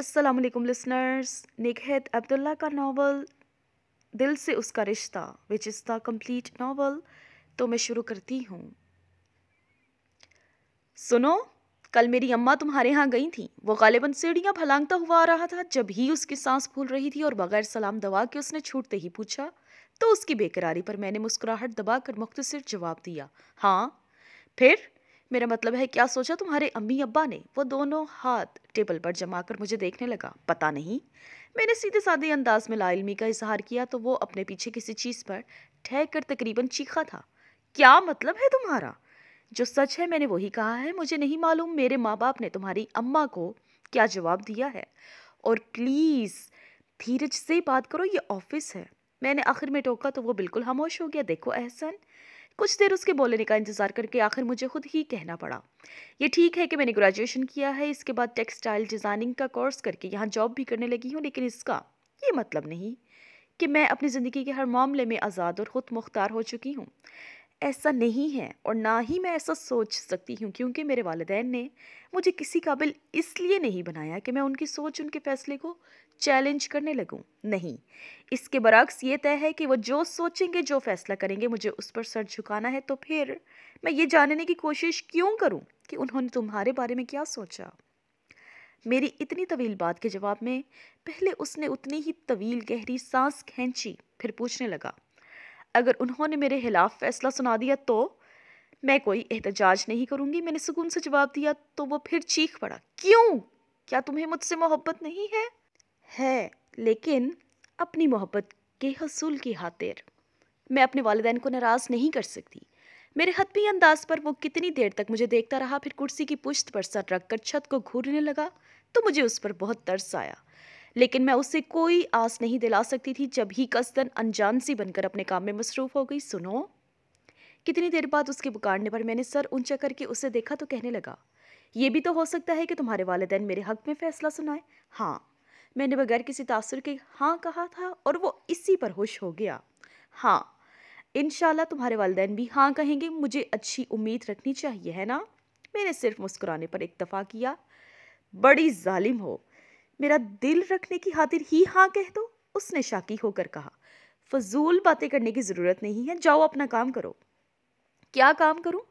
असलकुम लिसनर्स निगहत अब्दुल्ला का नावल दिल से उसका रिश्ता which is the complete novel तो मैं शुरू करती हूँ सुनो कल मेरी अम्मा तुम्हारे यहाँ गई थी वो गालिबन सीढ़ियाँ भलांगता हुआ आ रहा था जब ही उसकी सांस फूल रही थी और बगैर सलाम दबा के उसने छूटते ही पूछा तो उसकी बेकरारी पर मैंने मुस्कुराहट दबा कर मुख्तर जवाब दिया हाँ फिर मेरा मतलब है क्या सोचा तुम्हारे अम्मी अब्बा ने वो दोनों हाथ टेबल पर जमा कर मुझे देखने लगा पता नहीं मैंने सीधे साधे अंदाज में लाइलमी का इजहार किया तो वो अपने पीछे किसी चीज़ पर ठहर कर तकरीबन चीखा था क्या मतलब है तुम्हारा जो सच है मैंने वही कहा है मुझे नहीं मालूम मेरे माँ बाप ने तुम्हारी अम्मा को क्या जवाब दिया है और प्लीज़ धीरज से बात करो ये ऑफिस है मैंने आखिर में टोका तो वो बिल्कुल खामोश हो गया देखो एहसन कुछ देर उसके बोलने का इंतज़ार करके आखिर मुझे खुद ही कहना पड़ा ये ठीक है कि मैंने ग्रेजुएशन किया है इसके बाद टेक्सटाइल डिज़ाइनिंग का कोर्स करके यहाँ जॉब भी करने लगी हूँ लेकिन इसका ये मतलब नहीं कि मैं अपनी ज़िंदगी के हर मामले में आज़ाद और ख़ुद मुख्तार हो चुकी हूँ ऐसा नहीं है और ना ही मैं ऐसा सोच सकती हूँ क्योंकि मेरे वालदेन ने मुझे किसी काबिल इसलिए नहीं बनाया कि मैं उनकी सोच उनके फ़ैसले को चैलेंज करने लगूँ नहीं इसके बरक्स ये तय है कि वो जो सोचेंगे जो फ़ैसला करेंगे मुझे उस पर सर झुकाना है तो फिर मैं ये जानने की कोशिश क्यों करूँ कि उन्होंने तुम्हारे बारे में क्या सोचा मेरी इतनी तवील बात के जवाब में पहले उसने उतनी ही तवील गहरी सांस खींची फिर पूछने लगा अगर उन्होंने मेरे खिलाफ फैसला सुना दिया तो मैं कोई एहतजाज नहीं करूँगी मैंने सुकून से जवाब दिया तो वो फिर चीख पड़ा क्यों क्या तुम्हें मुझसे मोहब्बत नहीं है है लेकिन अपनी मोहब्बत के हसूल की खातिर मैं अपने वालदेन को नाराज़ नहीं कर सकती मेरे हतमी अंदाज पर वो कितनी देर तक मुझे देखता रहा फिर कुर्सी की पुश्त पर सर रख कर छत को घूरने लगा तो मुझे उस पर बहुत तरस आया लेकिन मैं उसे कोई आस नहीं दिला सकती थी जब ही कसदन अनजान सी बनकर अपने काम में मसरूफ़ हो गई सुनो कितनी देर बाद उसके पुकारने पर मैंने सर ऊंचा करके उसे देखा तो कहने लगा ये भी तो हो सकता है कि तुम्हारे वालदेन मेरे हक में फ़ैसला सुनाए हाँ मैंने बगैर किसी तासर के हाँ कहा था और वो इसी पर होश हो गया हाँ इन तुम्हारे वालदेन भी हाँ कहेंगे मुझे अच्छी उम्मीद रखनी चाहिए है ना मैंने सिर्फ मुस्कुराने पर इतफ़ा किया बड़ी जालिम हो मेरा दिल रखने की खातिर ही हाँ कह दो उसने शाकी होकर कहा फजूल बातें करने की ज़रूरत नहीं है जाओ अपना काम करो क्या काम करूँ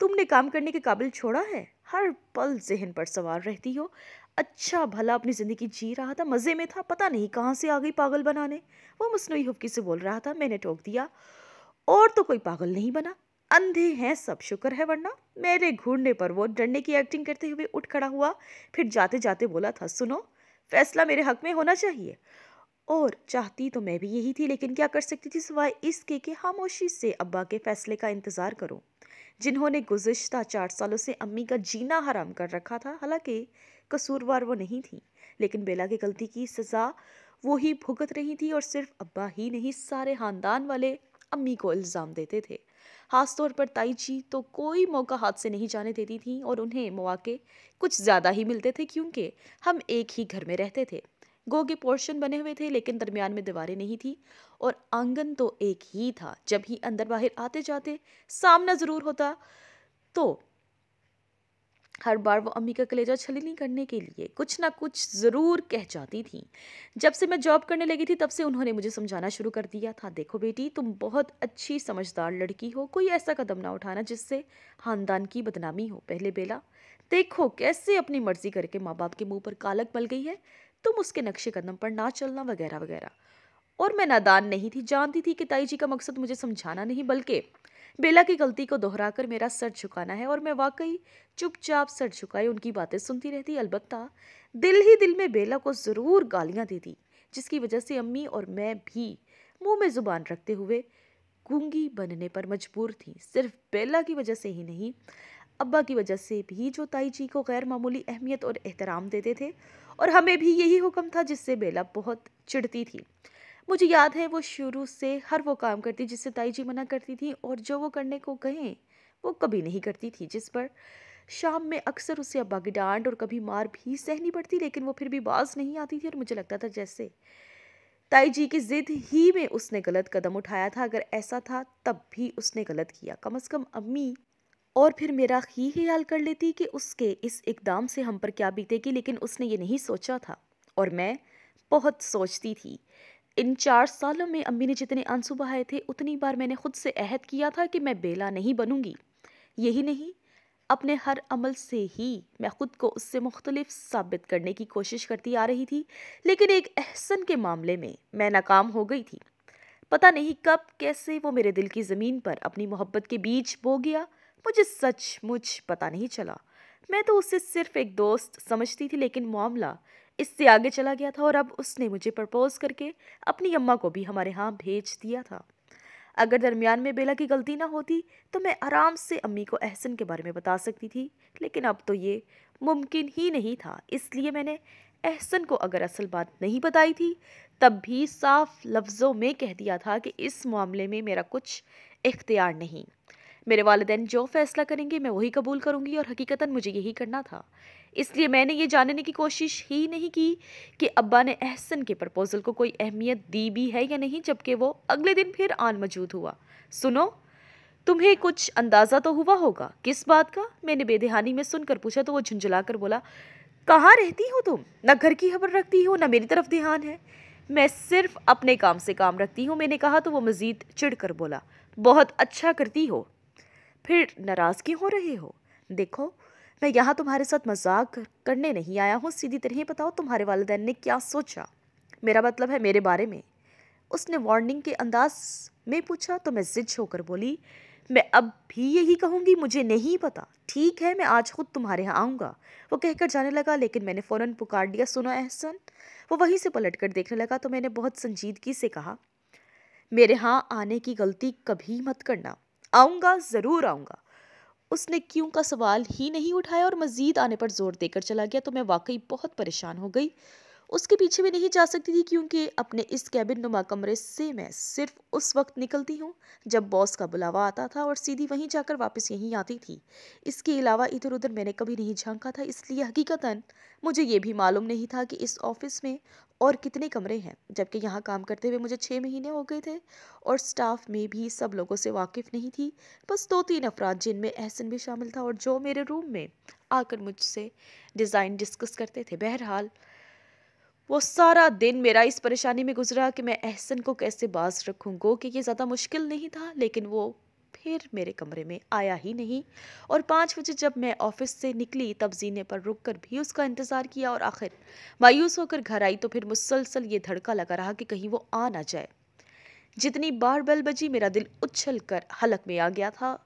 तुमने काम करने के काबिल छोड़ा है हर पल जहन पर सवार रहती हो अच्छा भला अपनी ज़िंदगी जी रहा था मज़े में था पता नहीं कहाँ से आ गई पागल बनाने वो मसनू हुबकी से बोल रहा था मैंने टोक दिया और तो कोई पागल नहीं बना अंधे हैं सब शुक्र है वरना मेरे घूरने पर वो डरने की एक्टिंग करते हुए उठ खड़ा हुआ फिर जाते जाते बोला था सुनो फैसला मेरे हक में होना चाहिए और चाहती तो मैं भी यही थी लेकिन क्या कर सकती थी सिवाय इसके कि खामोशी से अब्बा के फैसले का इंतज़ार करूँ जिन्होंने गुजशत चार सालों से अम्मी का जीना हराम कर रखा था हालांकि कसूरवार वो नहीं थी लेकिन बेला की गलती की सज़ा वो ही भुगत रही थी और सिर्फ अब्बा ही नहीं सारे ख़ानदान वाले अम्मी को इल्ज़ाम देते थे ख़ासतौर पर ताई जी तो कोई मौका हाथ से नहीं जाने देती थी और उन्हें मौके कुछ ज़्यादा ही मिलते थे क्योंकि हम एक ही घर में रहते थे गो के पोर्शन बने हुए थे लेकिन दरमियान में दीवारें नहीं थी और आंगन तो एक ही था जब ही अंदर बाहर आते जाते सामना ज़रूर होता तो हर बार वो अम्मी का कलेजा नहीं करने के लिए कुछ ना कुछ ज़रूर कह जाती थी जब से मैं जॉब करने लगी थी तब से उन्होंने मुझे समझाना शुरू कर दिया था देखो बेटी तुम बहुत अच्छी समझदार लड़की हो कोई ऐसा कदम ना उठाना जिससे खानदान की बदनामी हो पहले बेला देखो कैसे अपनी मर्जी करके माँ बाप के मुँह पर कालक पल गई है तुम उसके नक्शे कदम पर ना चलना वगैरह वगैरह और मैं नादान नहीं थी जानती थी कि ताई जी का मकसद मुझे समझाना नहीं बल्कि बेला की गलती को दोहराकर मेरा सर झुकाना है और मैं वाकई चुपचाप सर झुकाए उनकी बातें सुनती रहती अलबत्ता दिल ही दिल में बेला को ज़रूर गालियाँ देती जिसकी वजह से अम्मी और मैं भी मुंह में ज़ुबान रखते हुए गूंगी बनने पर मजबूर थी सिर्फ बेला की वजह से ही नहीं अब्बा की वजह से भी जो ताई जी को गैर मामूली अहमियत और एहतराम देते थे और हमें भी यही हुक्म था जिससे बेला बहुत चिढ़ती थी मुझे याद है वो शुरू से हर वो काम करती जिससे ताई जी मना करती थी और जो वो करने को कहें वो कभी नहीं करती थी जिस पर शाम में अक्सर उसे अब्बा की और कभी मार भी सहनी पड़ती लेकिन वो फिर भी बाज नहीं आती थी और मुझे लगता था जैसे ताई जी की ज़िद ही में उसने गलत कदम उठाया था अगर ऐसा था तब भी उसने गलत किया कम अज़ कम अम्मी और फिर मेरा ही ख्याल कर लेती कि उसके इस इकदाम से हम पर क्या बीतेगी लेकिन उसने ये नहीं सोचा था और मैं बहुत सोचती थी इन चार सालों में अम्मी ने जितने आंसू बहाए थे उतनी बार मैंने खुद से अहद किया था कि मैं बेला नहीं बनूंगी यही नहीं अपने हर अमल से ही मैं ख़ुद को उससे मुख्तलिफ साबित करने की कोशिश करती आ रही थी लेकिन एक अहसन के मामले में मैं नाकाम हो गई थी पता नहीं कब कैसे वो मेरे दिल की ज़मीन पर अपनी मोहब्बत के बीच बो गया मुझे सच मुझ पता नहीं चला मैं तो उसे सिर्फ एक दोस्त समझती थी लेकिन मामला इससे आगे चला गया था और अब उसने मुझे प्रपोज करके अपनी अम्मा को भी हमारे यहाँ भेज दिया था अगर दरमियान में बेला की गलती ना होती तो मैं आराम से अम्मी को एहसन के बारे में बता सकती थी लेकिन अब तो ये मुमकिन ही नहीं था इसलिए मैंने एहसन को अगर असल बात नहीं बताई थी तब भी साफ लफ्ज़ों में कह दिया था कि इस मामले में मेरा कुछ इख्तियार नहीं मेरे वालदे जो फैसला करेंगे मैं वही कबूल करूँगी और हकीकता मुझे यही करना था इसलिए मैंने ये जानने की कोशिश ही नहीं की कि अब्बा ने अहसन के प्रपोज़ल को कोई अहमियत दी भी है या नहीं जबकि वो अगले दिन फिर आन मौजूद हुआ सुनो तुम्हें कुछ अंदाज़ा तो हुआ होगा किस बात का मैंने बेदहानी में सुनकर पूछा तो वो झुंझुला कर बोला कहाँ रहती हो तुम ना घर की खबर रखती हो ना मेरी तरफ ध्यान है मैं सिर्फ अपने काम से काम रखती हूँ मैंने कहा तो वो मज़ीद चिढ़ कर बोला बहुत अच्छा करती हो फिर नाराज़गी हो रहे हो देखो मैं यहाँ तुम्हारे साथ मजाक करने नहीं आया हूँ सीधी तरह ही बताओ तुम्हारे वालदेन ने क्या सोचा मेरा मतलब है मेरे बारे में उसने वार्निंग के अंदाज में पूछा तो मैं जिद होकर बोली मैं अब भी यही कहूँगी मुझे नहीं पता ठीक है मैं आज खुद तुम्हारे यहाँ आऊँगा वो कहकर जाने लगा लेकिन मैंने फ़ौरन पुकार दिया सुनो एहसन वो वहीं से पलट कर देखने लगा तो मैंने बहुत संजीदगी से कहा मेरे यहाँ आने की गलती कभी मत करना आऊँगा ज़रूर आऊँगा उसने क्यों का सवाल ही नहीं उठाया और मज़ीद आने पर ज़ोर देकर चला गया तो मैं वाकई बहुत परेशान हो गई उसके पीछे भी नहीं जा सकती थी क्योंकि अपने इस कैबिन नुमा कमरे से मैं सिर्फ उस वक्त निकलती हूँ जब बॉस का बुलावा आता था और सीधी वहीं जाकर वापस यहीं आती थी इसके अलावा इधर उधर मैंने कभी नहीं झांका था इसलिए हकीकता मुझे ये भी मालूम नहीं था कि इस ऑफिस में और कितने कमरे हैं जबकि यहाँ काम करते हुए मुझे छः महीने हो गए थे और स्टाफ में भी सब लोगों से वाकिफ़ नहीं थी बस दो तीन अफराद जिनमें एहसन भी शामिल था और जो मेरे रूम में आकर मुझसे डिज़ाइन डिस्कस करते थे बहरहाल वो सारा दिन मेरा इस परेशानी में गुजरा कि मैं एहसन को कैसे बाज रखूँ कि ये ज़्यादा मुश्किल नहीं था लेकिन वो फिर मेरे कमरे में आया ही नहीं और पाँच बजे जब मैं ऑफिस से निकली तब जीने पर रुक कर भी उसका इंतज़ार किया और आखिर मायूस होकर घर आई तो फिर मुसलसल ये धड़का लगा रहा कि कहीं वो आ ना जाए जितनी बार बेल बजी मेरा दिल उछल कर हलक में आ गया था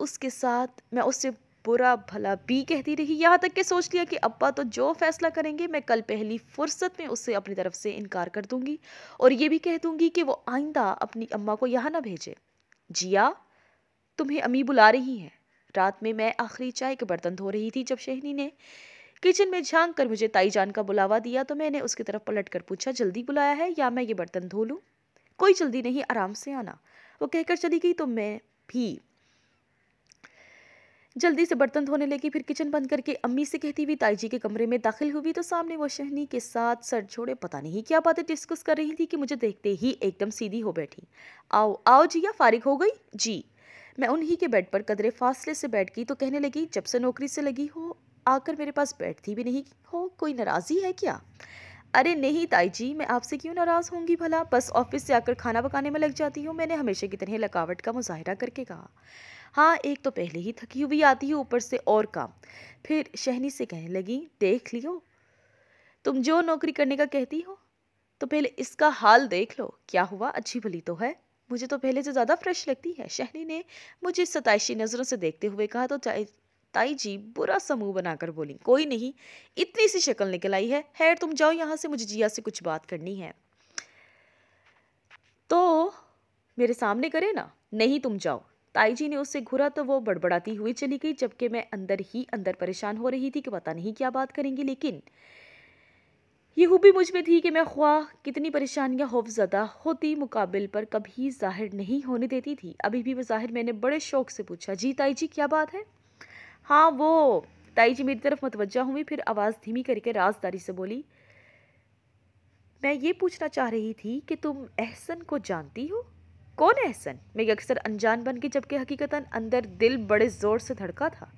उसके साथ मैं उससे बुरा भला भी कहती रही यहाँ तक कि सोच लिया कि अब्बा तो जो फैसला करेंगे मैं कल पहली फुर्सत में उससे अपनी तरफ से इनकार कर दूंगी और ये भी कह दूंगी कि वो आइंदा अपनी अम्मा को यहाँ ना भेजे जिया तुम्हें अम्मी बुला रही हैं रात में मैं आखिरी चाय के बर्तन धो रही थी जब शहनी ने किचन में झांक कर मुझे ताई जान का बुलावा दिया तो मैंने उसकी तरफ पलट कर पूछा जल्दी बुलाया है या मैं ये बर्तन धो लूँ कोई जल्दी नहीं आराम से आना वो कहकर चली गई तो मैं भी जल्दी से बर्तन धोने लगी फिर किचन बंद करके अम्मी से कहती हुई ताई जी के कमरे में दाखिल हुई तो सामने वो शहनी के साथ सर छोड़े पता नहीं क्या बातें डिस्कस कर रही थी कि मुझे देखते ही एकदम सीधी हो बैठी आओ आओ जिया फारिग हो गई जी मैं उन्हीं के बेड पर कदरे फासले से बैठ गई तो कहने लगी जब से नौकरी से लगी हो आकर मेरे पास बैठती भी नहीं हो कोई नाराज़ी है क्या अरे नहीं ताई जी मैं आपसे क्यों नाराज़ होंगी भला बस ऑफिस से आकर खाना पकाने में लग जाती हूँ मैंने हमेशा की तरह लकावट का मुजाहरा करके कहा हाँ एक तो पहले ही थकी हुई आती है ऊपर से और काम फिर शहनी से कहने लगी देख लियो तुम जो नौकरी करने का कहती हो तो पहले इसका हाल देख लो क्या हुआ अच्छी भली तो है मुझे तो पहले से ज़्यादा फ्रेश लगती है शहनी ने मुझे सताइशी नज़रों से देखते हुए कहा तो ताई जी बुरा सा मुंह बनाकर बोली कोई नहीं इतनी सी शक्ल निकल आई है हैर तुम जाओ यहाँ से मुझे जिया से कुछ बात करनी है तो मेरे सामने करे ना नहीं तुम जाओ ताई जी ने उससे घुरा तो वो बड़बड़ाती हुई चली गई जबकि मैं अंदर ही अंदर परेशान हो रही थी कि पता नहीं क्या बात करेंगी लेकिन ये खूबी मुझ में थी कि मैं ख्वा कितनी परेशानियाँ खौफजदा होती मुकाबिल पर कभी जाहिर नहीं होने देती थी अभी भी वो ज़ाहिर मैंने बड़े शौक से पूछा जी ताई जी क्या बात है हाँ वो ताई जी मेरी तरफ मतवजा हुई फिर आवाज़ धीमी करके राजदारी से बोली मैं ये पूछना चाह रही थी कि तुम एहसन को जानती हो कौन है एहसन मैं अक्सर अनजान बन गई जबकि हकीकता अंदर दिल बड़े ज़ोर से धड़का था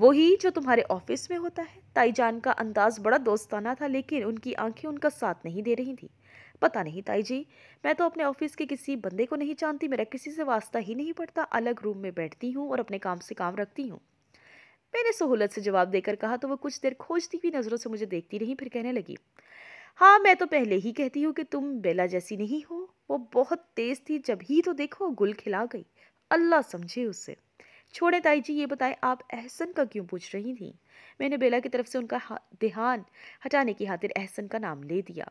वही जो तुम्हारे ऑफिस में होता है ताईजान का अंदाज़ बड़ा दोस्ताना था लेकिन उनकी आंखें उनका साथ नहीं दे रही थी पता नहीं ताई जी मैं तो अपने ऑफिस के किसी बंदे को नहीं जानती मेरा किसी से वास्ता ही नहीं पड़ता अलग रूम में बैठती हूँ और अपने काम से काम रखती हूँ मैंने सहूलत से जवाब देकर कहा तो वो कुछ देर खोजती हुई नज़रों से मुझे देखती रही फिर कहने लगी हाँ मैं तो पहले ही कहती हूँ कि तुम बेला जैसी नहीं हो वो बहुत तेज थी जब ही तो देखो गुल खिला गई अल्लाह समझे उसे छोड़े ताई जी ये बताएं आप एहसन का क्यों पूछ रही थी मैंने बेला की तरफ से उनका ध्यान हटाने की खातिर एहसन का नाम ले दिया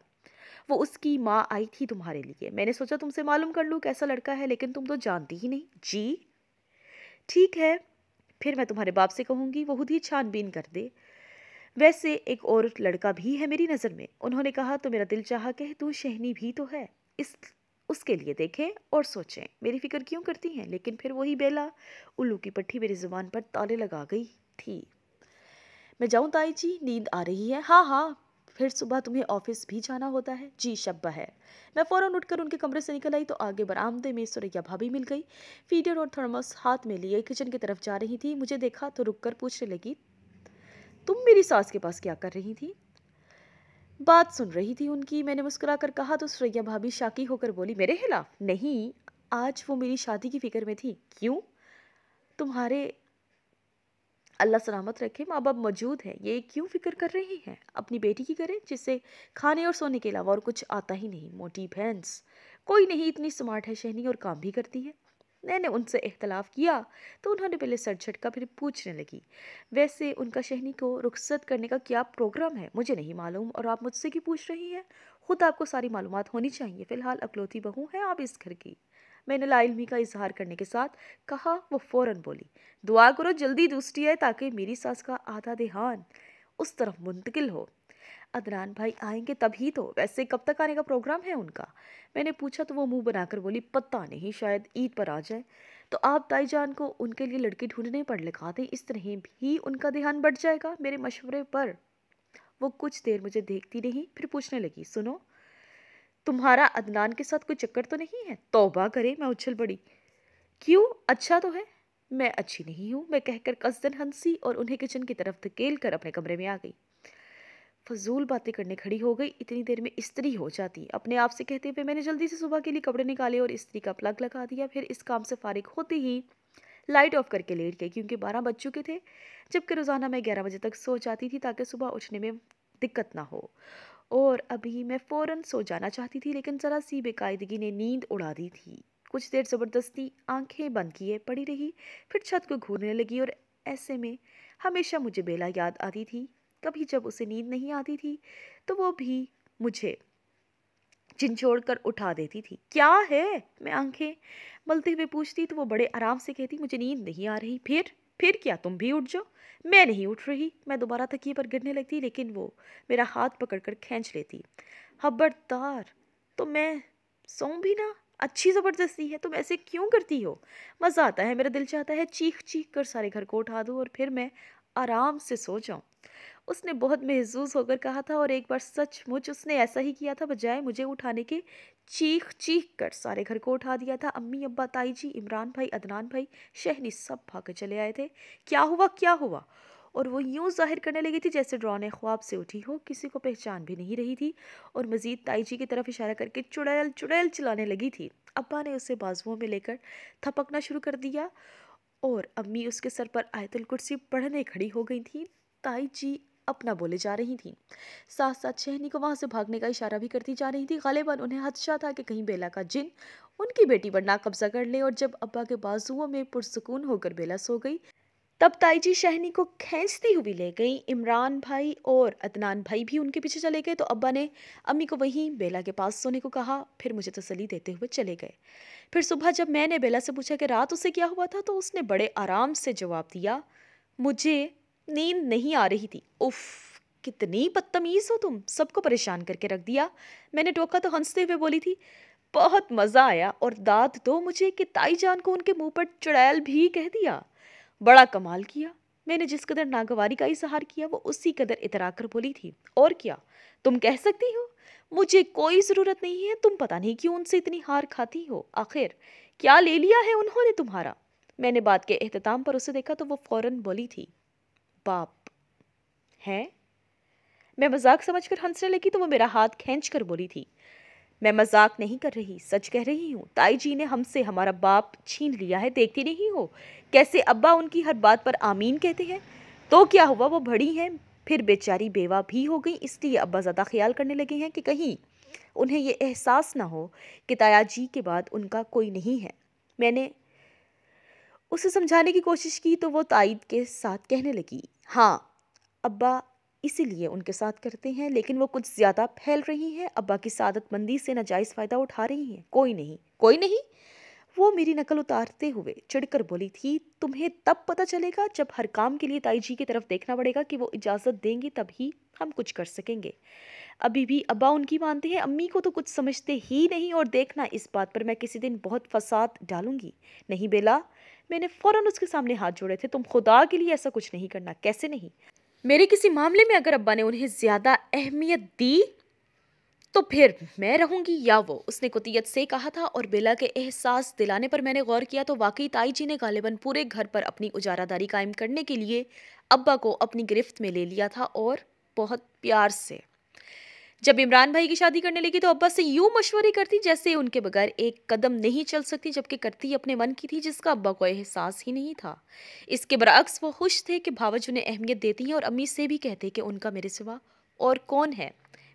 वो उसकी माँ आई थी तुम्हारे लिए मैंने सोचा तुमसे मालूम कर लूँ कैसा लड़का है लेकिन तुम तो जानती ही नहीं जी ठीक है फिर मैं तुम्हारे बाप से कहूँगी वो खुद ही छानबीन कर दे वैसे एक और लड़का भी है मेरी नज़र में उन्होंने कहा तो मेरा दिल चाह कह तू शहनी भी तो है इस उसके लिए देखें और सोचें मेरी फिक्र क्यों करती हैं लेकिन फिर वही बेला उल्लू की पट्टी मेरी ज़ुबान पर ताले लगा गई थी मैं जाऊँ ताई जी नींद आ रही है हाँ हाँ फिर सुबह तुम्हें ऑफिस भी जाना होता है जी शब्बा है मैं फ़ौरन उठकर उनके कमरे से निकल आई तो आगे बरामदे में सुरैया भाभी मिल गई फीडर और थर्मस हाथ में लिए किचन की तरफ जा रही थी मुझे देखा तो रुक कर पूछने लगी तुम मेरी सास के पास क्या कर रही थी बात सुन रही थी उनकी मैंने मुस्कुरा कर कहा तो श्रैया भाभी शाकी होकर बोली मेरे खिलाफ नहीं आज वो मेरी शादी की फिक्र में थी क्यों तुम्हारे अल्लाह सलामत रखे माँ बाप मौजूद हैं ये क्यों फिक्र कर रही हैं अपनी बेटी की करें जिससे खाने और सोने के अलावा और कुछ आता ही नहीं मोटी भैंस कोई नहीं इतनी स्मार्ट है शहनी और काम भी करती है मैंने उनसे इख्तलाफ किया तो उन्होंने पहले सर झटका फिर पूछने लगी वैसे उनका शहनी को रुखसत करने का क्या प्रोग्राम है मुझे नहीं मालूम और आप मुझसे क्यों पूछ रही हैं खुद आपको सारी मालूम होनी चाहिए फ़िलहाल अकलौती बहू हैं आप इस घर की मैंने लाइलमी का इजहार करने के साथ कहा वो फ़ौर बोली दुआ करो जल्दी दूसरी है ताकि मेरी सास का आधा देहान उस तरफ मुंतकिल हो अदनान भाई आएंगे तभी तो वैसे कब तक आने का प्रोग्राम है उनका मैंने पूछा तो वो मुंह बनाकर बोली पता नहीं शायद ईद पर आ जाए तो आप ताई जान को उनके लिए लड़की ढूंढने पर लिखा दें इस तरह भी उनका ध्यान बढ़ जाएगा मेरे मशवरे पर वो कुछ देर मुझे देखती रही फिर पूछने लगी सुनो तुम्हारा अदनान के साथ कोई चक्कर तो नहीं है तोबा करे मैं उछल पड़ी क्यों अच्छा तो है मैं अच्छी नहीं हूँ मैं कहकर कसदन हंसी और उन्हें किचन की तरफ धकेल कर अपने कमरे में आ गई फजूल बातें करने खड़ी हो गई इतनी देर में इस्त्री हो जाती अपने आप से कहते हुए मैंने जल्दी से सुबह के लिए कपड़े निकाले और इस्त्री का प्लग लगा दिया फिर इस काम से फारिग होते ही लाइट ऑफ करके लेट गई क्योंकि बारह बज चुके थे जबकि रोज़ाना मैं ग्यारह बजे तक सो जाती थी ताकि सुबह उठने में दिक्कत ना हो और अभी मैं फ़ौर सो जाना चाहती थी लेकिन ज़रा सी बेकायदगी ने नींद उड़ा दी थी कुछ देर ज़बरदस्ती आंखें बंद किए पड़ी रही फिर छत को घूरने लगी और ऐसे में हमेशा मुझे बेला याद आती थी कभी जब उसे नींद नहीं आती थी तो वो भी मुझे चिंचोड़ कर उठा देती थी क्या है मैं आंखें मलते हुए पूछती तो वो बड़े आराम से कहती मुझे नींद नहीं आ रही फिर फिर क्या तुम भी उठ जाओ मैं नहीं उठ रही मैं दोबारा तकिए पर गिरने लगती लेकिन वो मेरा हाथ पकड़कर खींच लेती हब्बड़दार तो मैं सोऊं भी ना अच्छी ज़बरदस्ती है तुम ऐसे क्यों करती हो मज़ा आता है मेरा दिल चाहता है चीख चीख कर सारे घर को उठा दूँ और फिर मैं आराम से सो जाऊँ उसने बहुत महजूज होकर कहा था और एक बार सचमुच उसने ऐसा ही किया था बजाय मुझे उठाने के चीख चीख कर सारे घर को उठा दिया था अम्मी अब्बा ताई जी इमरान भाई अदनान भाई शहनी सब भाग चले आए थे क्या हुआ क्या हुआ और वो यूँ जाहिर करने लगी थी जैसे ड्रोने ख्वाब से उठी हो किसी को पहचान भी नहीं रही थी और मज़ीद ताई जी की तरफ इशारा करके चुड़ैल चुड़ैल चलाने लगी थी अब्बा ने उसे बाजुओं में लेकर थपकना शुरू कर दिया और अम्मी उसके सर पर आयतुल कुर्सी पढ़ने खड़ी हो गई थी ताई जी अपना बोले जा रही थी साथ साथ शहनी को वहां से भागने का इशारा भी करती जा रही थी गालिबा उन्हें हदशा था कि कहीं बेला का जिन उनकी बेटी पर ना कब्जा कर ले और जब अब्बा के बाजुओं में पुरसकून होकर बेला सो गई तब ताईजी शहनी को खींचती हुई ले गई इमरान भाई और अदनान भाई भी उनके पीछे चले गए तो अब्बा ने अम्मी को वहीं बेला के पास सोने को कहा फिर मुझे तसली देते हुए चले गए फिर सुबह जब मैंने बेला से पूछा कि रात उसे क्या हुआ था तो उसने बड़े आराम से जवाब दिया मुझे नींद नहीं आ रही थी उफ कितनी बदतमीज़ हो तुम सबको परेशान करके रख दिया मैंने टोका तो हंसते हुए बोली थी बहुत मज़ा आया और दाद दो तो मुझे कि ताई जान को उनके मुंह पर चुड़ैल भी कह दिया बड़ा कमाल किया मैंने जिस कदर नागवारी का इजहार किया वो उसी कदर इतरा कर बोली थी और क्या तुम कह सकती हो मुझे कोई ज़रूरत नहीं है तुम पता नहीं क्यों उनसे इतनी हार खाती हो आखिर क्या ले लिया है उन्होंने तुम्हारा मैंने बात के अहतमाम पर उसे देखा तो वो फ़ौरन बोली थी बाप हैं मैं मजाक समझकर हंसने लगी तो वो मेरा हाथ खींच कर बोली थी मैं मजाक नहीं कर रही सच कह रही हूँ ताई जी ने हमसे हमारा बाप छीन लिया है देखती नहीं हो कैसे अब्बा उनकी हर बात पर आमीन कहते हैं तो क्या हुआ वो बड़ी हैं फिर बेचारी बेवा भी हो गई इसलिए अब्बा ज़्यादा ख्याल करने लगे हैं कि कहीं उन्हें ये एहसास ना हो कि ताया जी के बाद उनका कोई नहीं है मैंने उसे समझाने की कोशिश की तो वो ताइद के साथ कहने लगी हाँ अब्बा इसीलिए उनके साथ करते हैं लेकिन वो कुछ ज़्यादा फैल रही हैं अब्बा की सादतमंदी से नाजायज़ फ़ायदा उठा रही हैं कोई नहीं कोई नहीं वो मेरी नकल उतारते हुए चिड़कर बोली थी तुम्हें तब पता चलेगा जब हर काम के लिए ताई जी की तरफ देखना पड़ेगा कि वो इजाज़त देंगी तभी हम कुछ कर सकेंगे अभी भी अब्बा उनकी मानते हैं अम्मी को तो कुछ समझते ही नहीं और देखना इस बात पर मैं किसी दिन बहुत फसाद डालूंगी नहीं बेला मैंने फ़ौरन उसके सामने हाथ जोड़े थे तुम खुदा के लिए ऐसा कुछ नहीं करना कैसे नहीं मेरे किसी मामले में अगर अब्बा ने उन्हें ज़्यादा अहमियत दी तो फिर मैं रहूंगी या वो उसने कुतियत से कहा था और बेला के एहसास दिलाने पर मैंने गौर किया तो वाकई ताई जी ने गालिबन पूरे घर पर अपनी उजारादारी कायम करने के लिए अब्बा को अपनी गिरफ्त में ले लिया था और बहुत प्यार से जब इमरान भाई की शादी करने लगी तो अब्बा से यूं मशवरी करती जैसे उनके बगैर एक कदम नहीं चल सकती जबकि करती अपने मन की थी जिसका अब्बा को एहसास ही नहीं था इसके बरक्स वो खुश थे कि भावच उन्हें अहमियत देती हैं और अम्मी से भी कहते कि उनका मेरे सिवा और कौन है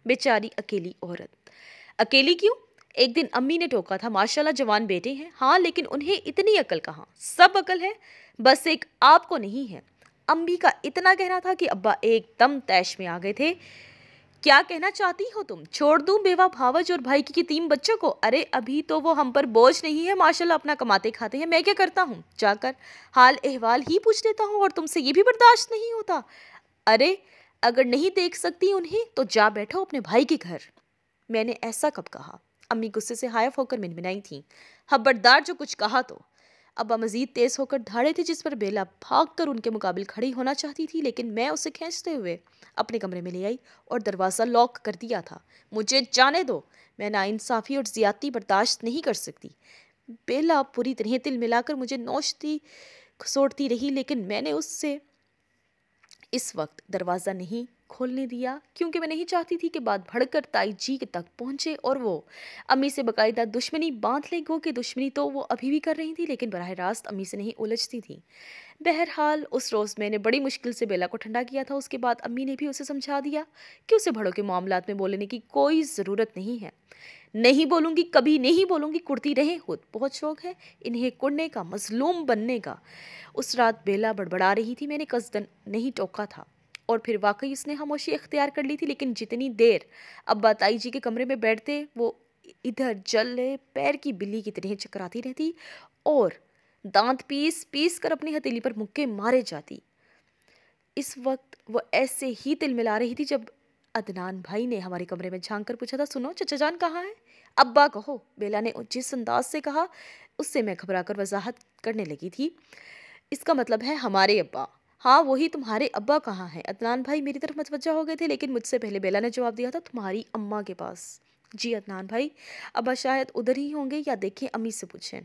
बेचारी अकेली औरत अकेली क्यों एक दिन अम्मी ने टोका था माशाल्लाह जवान बेटे हैं हाँ लेकिन उन्हें इतनी अकल कहाँ सब अकल है बस एक आपको नहीं है अम्मी का इतना कहना था कि अब्बा एकदम तैश में आ गए थे क्या कहना चाहती हो तुम छोड़ दूं बेवा भावज और भाई की, की तीन बच्चों को अरे अभी तो वो हम पर बोझ नहीं है माशाल्लाह अपना कमाते खाते हैं मैं क्या करता हूँ जाकर हाल अहवाल ही पूछ लेता हूँ और तुमसे ये भी बर्दाश्त नहीं होता अरे अगर नहीं देख सकती उन्हें तो जा बैठो अपने भाई के घर मैंने ऐसा कब कहा अम्मी गुस्से से हायफ होकर मिनमिनाई थी हब्बरदार जो कुछ कहा तो अब्बा मजीद तेज़ होकर धाड़े थे जिस पर बेला भाग कर उनके मुकाबले खड़ी होना चाहती थी लेकिन मैं उसे खींचते हुए अपने कमरे में ले आई और दरवाज़ा लॉक कर दिया था मुझे जाने दो मैं ना इंसाफ़ी और ज़्यादती बर्दाश्त नहीं कर सकती बेला पूरी तरह तिल मिलाकर मुझे नोचती खसोड़ती रही लेकिन मैंने उससे इस वक्त दरवाज़ा नहीं खोलने दिया क्योंकि मैं नहीं चाहती थी कि बात भड़कर ताई जी के तक पहुंचे और वो अम्मी से बाकायदा दुश्मनी बांध ले गो कि दुश्मनी तो वो अभी भी कर रही थी लेकिन बरह रास्त अम्मी से नहीं उलझती थी बहरहाल उस रोज़ मैंने बड़ी मुश्किल से बेला को ठंडा किया था उसके बाद अम्मी ने भी उसे समझा दिया कि उसे भड़ों के मामला में बोलने की कोई ज़रूरत नहीं है नहीं बोलूँगी कभी नहीं बोलूँगी कुर्ती रहे खुद बहुत शौक है इन्हें कुड़ने का मजलूम बनने का उस रात बेला बड़बड़ा रही थी मैंने कसदन नहीं टोका था और फिर वाकई उसने खामोशी इख्तियार कर ली थी लेकिन जितनी देर अब्बा ताई जी के कमरे में बैठते वो इधर जले पैर की बिल्ली की तरह चकराती रहती और दांत पीस पीस कर अपनी हथेली पर मुक्के मारे जाती इस वक्त वो ऐसे ही तिल मिला रही थी जब अदनान भाई ने हमारे कमरे में झांक कर पूछा था सुनो चचा जान कहाँ है अब्बा कहो बेला ने जिस अंदाज से कहा उससे मैं घबरा कर वजाहत करने लगी थी इसका मतलब है हमारे अब्बा हाँ वही तुम्हारे अब्बा कहाँ हैं अदनान भाई मेरी तरफ मतवजा हो गए थे लेकिन मुझसे पहले बेला ने जवाब दिया था तुम्हारी अम्मा के पास जी अदनान भाई अब्बा शायद उधर ही होंगे या देखें अम्मी से पूछें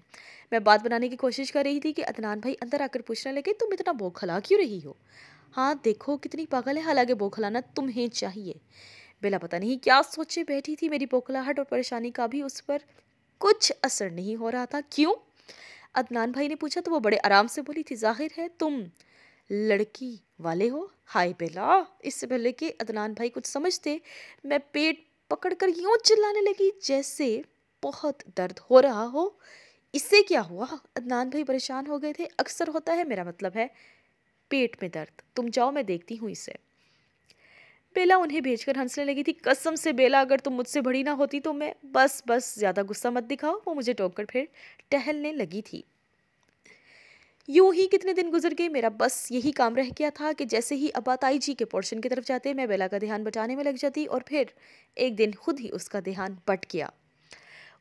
मैं बात बनाने की कोशिश कर रही थी कि अदनान भाई अंदर आकर पूछने लगे तुम इतना बौखला क्यों रही हो हाँ देखो कितनी पागल है हालांकि बौखलाना तुम्हें चाहिए बेला पता नहीं क्या सोचे बैठी थी मेरी बौखलाहट और परेशानी का भी उस पर कुछ असर नहीं हो रहा था क्यों अदनान भाई ने पूछा तो वो बड़े आराम से बोली थी जाहिर है तुम लड़की वाले हो हाय बेला इससे पहले कि अदनान भाई कुछ समझते मैं पेट पकड़ कर यूँ चिल्लाने लगी जैसे बहुत दर्द हो रहा हो इससे क्या हुआ अदनान भाई परेशान हो गए थे अक्सर होता है मेरा मतलब है पेट में दर्द तुम जाओ मैं देखती हूँ इसे बेला उन्हें भेजकर हंसने लगी थी कसम से बेला अगर तुम मुझसे बड़ी ना होती तो मैं बस बस ज़्यादा गुस्सा मत दिखाओ वो मुझे टोक कर फिर टहलने लगी थी यूं ही कितने दिन गुजर गए मेरा बस यही काम रह गया था कि जैसे ही अबाताई जी के पोर्शन की तरफ जाते मैं बेला का ध्यान बचाने में लग जाती और फिर एक दिन खुद ही उसका ध्यान बट गया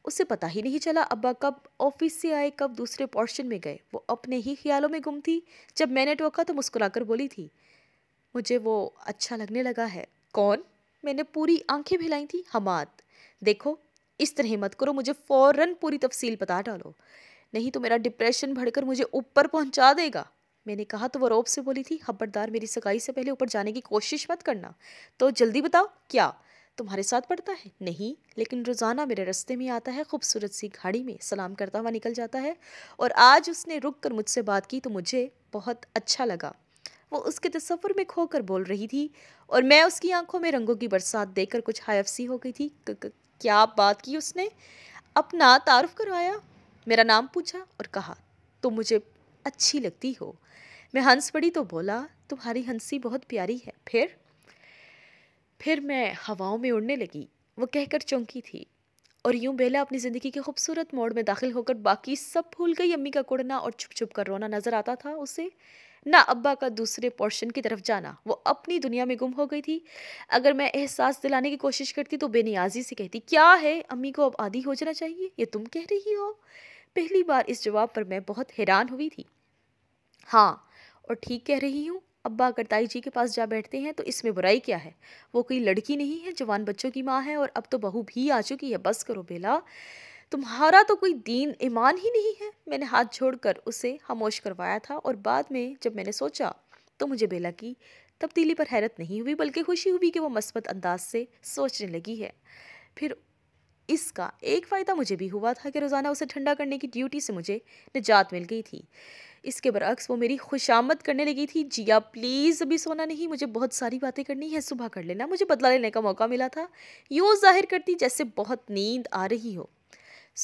उसे पता ही नहीं चला अब्बा कब ऑफिस से आए कब दूसरे पोर्शन में गए वो अपने ही ख्यालों में गुम थी जब मैंने टोका तो मुस्कुराकर बोली थी मुझे वो अच्छा लगने लगा है कौन मैंने पूरी आंखें भिलाई थी हमाद देखो इस तरह मत करो मुझे फौरन पूरी तफसील बता डालो नहीं तो मेरा डिप्रेशन भड़कर मुझे ऊपर पहुंचा देगा मैंने कहा तो वह रोब से बोली थी हब्बरदार मेरी सगाई से पहले ऊपर जाने की कोशिश मत करना तो जल्दी बताओ क्या तुम्हारे साथ पड़ता है नहीं लेकिन रोज़ाना मेरे रस्ते में आता है खूबसूरत सी घाड़ी में सलाम करता हुआ निकल जाता है और आज उसने रुक कर मुझसे बात की तो मुझे बहुत अच्छा लगा वो उसके तस्वुर में खोकर बोल रही थी और मैं उसकी आंखों में रंगों की बरसात देखकर कुछ हायफसी हो गई थी क्या बात की उसने अपना तारफ़ करवाया मेरा नाम पूछा और कहा तुम मुझे अच्छी लगती हो मैं हंस पड़ी तो बोला तुम्हारी हंसी बहुत प्यारी है फिर फिर मैं हवाओं में उड़ने लगी वो कहकर चौंकी थी और यूं बेला अपनी ज़िंदगी के खूबसूरत मोड़ में दाखिल होकर बाकी सब भूल गई अम्मी का कुड़ना और छुप छुप कर रोना नज़र आता था उसे ना अब्बा का दूसरे पोर्शन की तरफ जाना वो अपनी दुनिया में गुम हो गई थी अगर मैं एहसास दिलाने की कोशिश करती तो बेनियाजी से कहती क्या है अम्मी को अब आदि हो जाना चाहिए ये तुम कह रही हो पहली बार इस जवाब पर मैं बहुत हैरान हुई थी हाँ और ठीक कह रही हूँ अब्बा अगर ताई जी के पास जा बैठते हैं तो इसमें बुराई क्या है वो कोई लड़की नहीं है जवान बच्चों की माँ है और अब तो बहू भी आ चुकी है बस करो बेला तुम्हारा तो कोई दीन ईमान ही नहीं है मैंने हाथ छोड़कर उसे खामोश करवाया था और बाद में जब मैंने सोचा तो मुझे बेला की तब्दीली पर हैरत नहीं हुई बल्कि खुशी हुई कि वो मस्बत अंदाज से सोचने लगी है फिर इसका एक फ़ायदा मुझे भी हुआ था कि रोज़ाना उसे ठंडा करने की ड्यूटी से मुझे निजात मिल गई थी इसके बरक्स वो मेरी खुशामद करने लगी थी जिया प्लीज़ अभी सोना नहीं मुझे बहुत सारी बातें करनी है सुबह कर लेना मुझे बदला लेने का मौका मिला था यूँ जाहिर करती जैसे बहुत नींद आ रही हो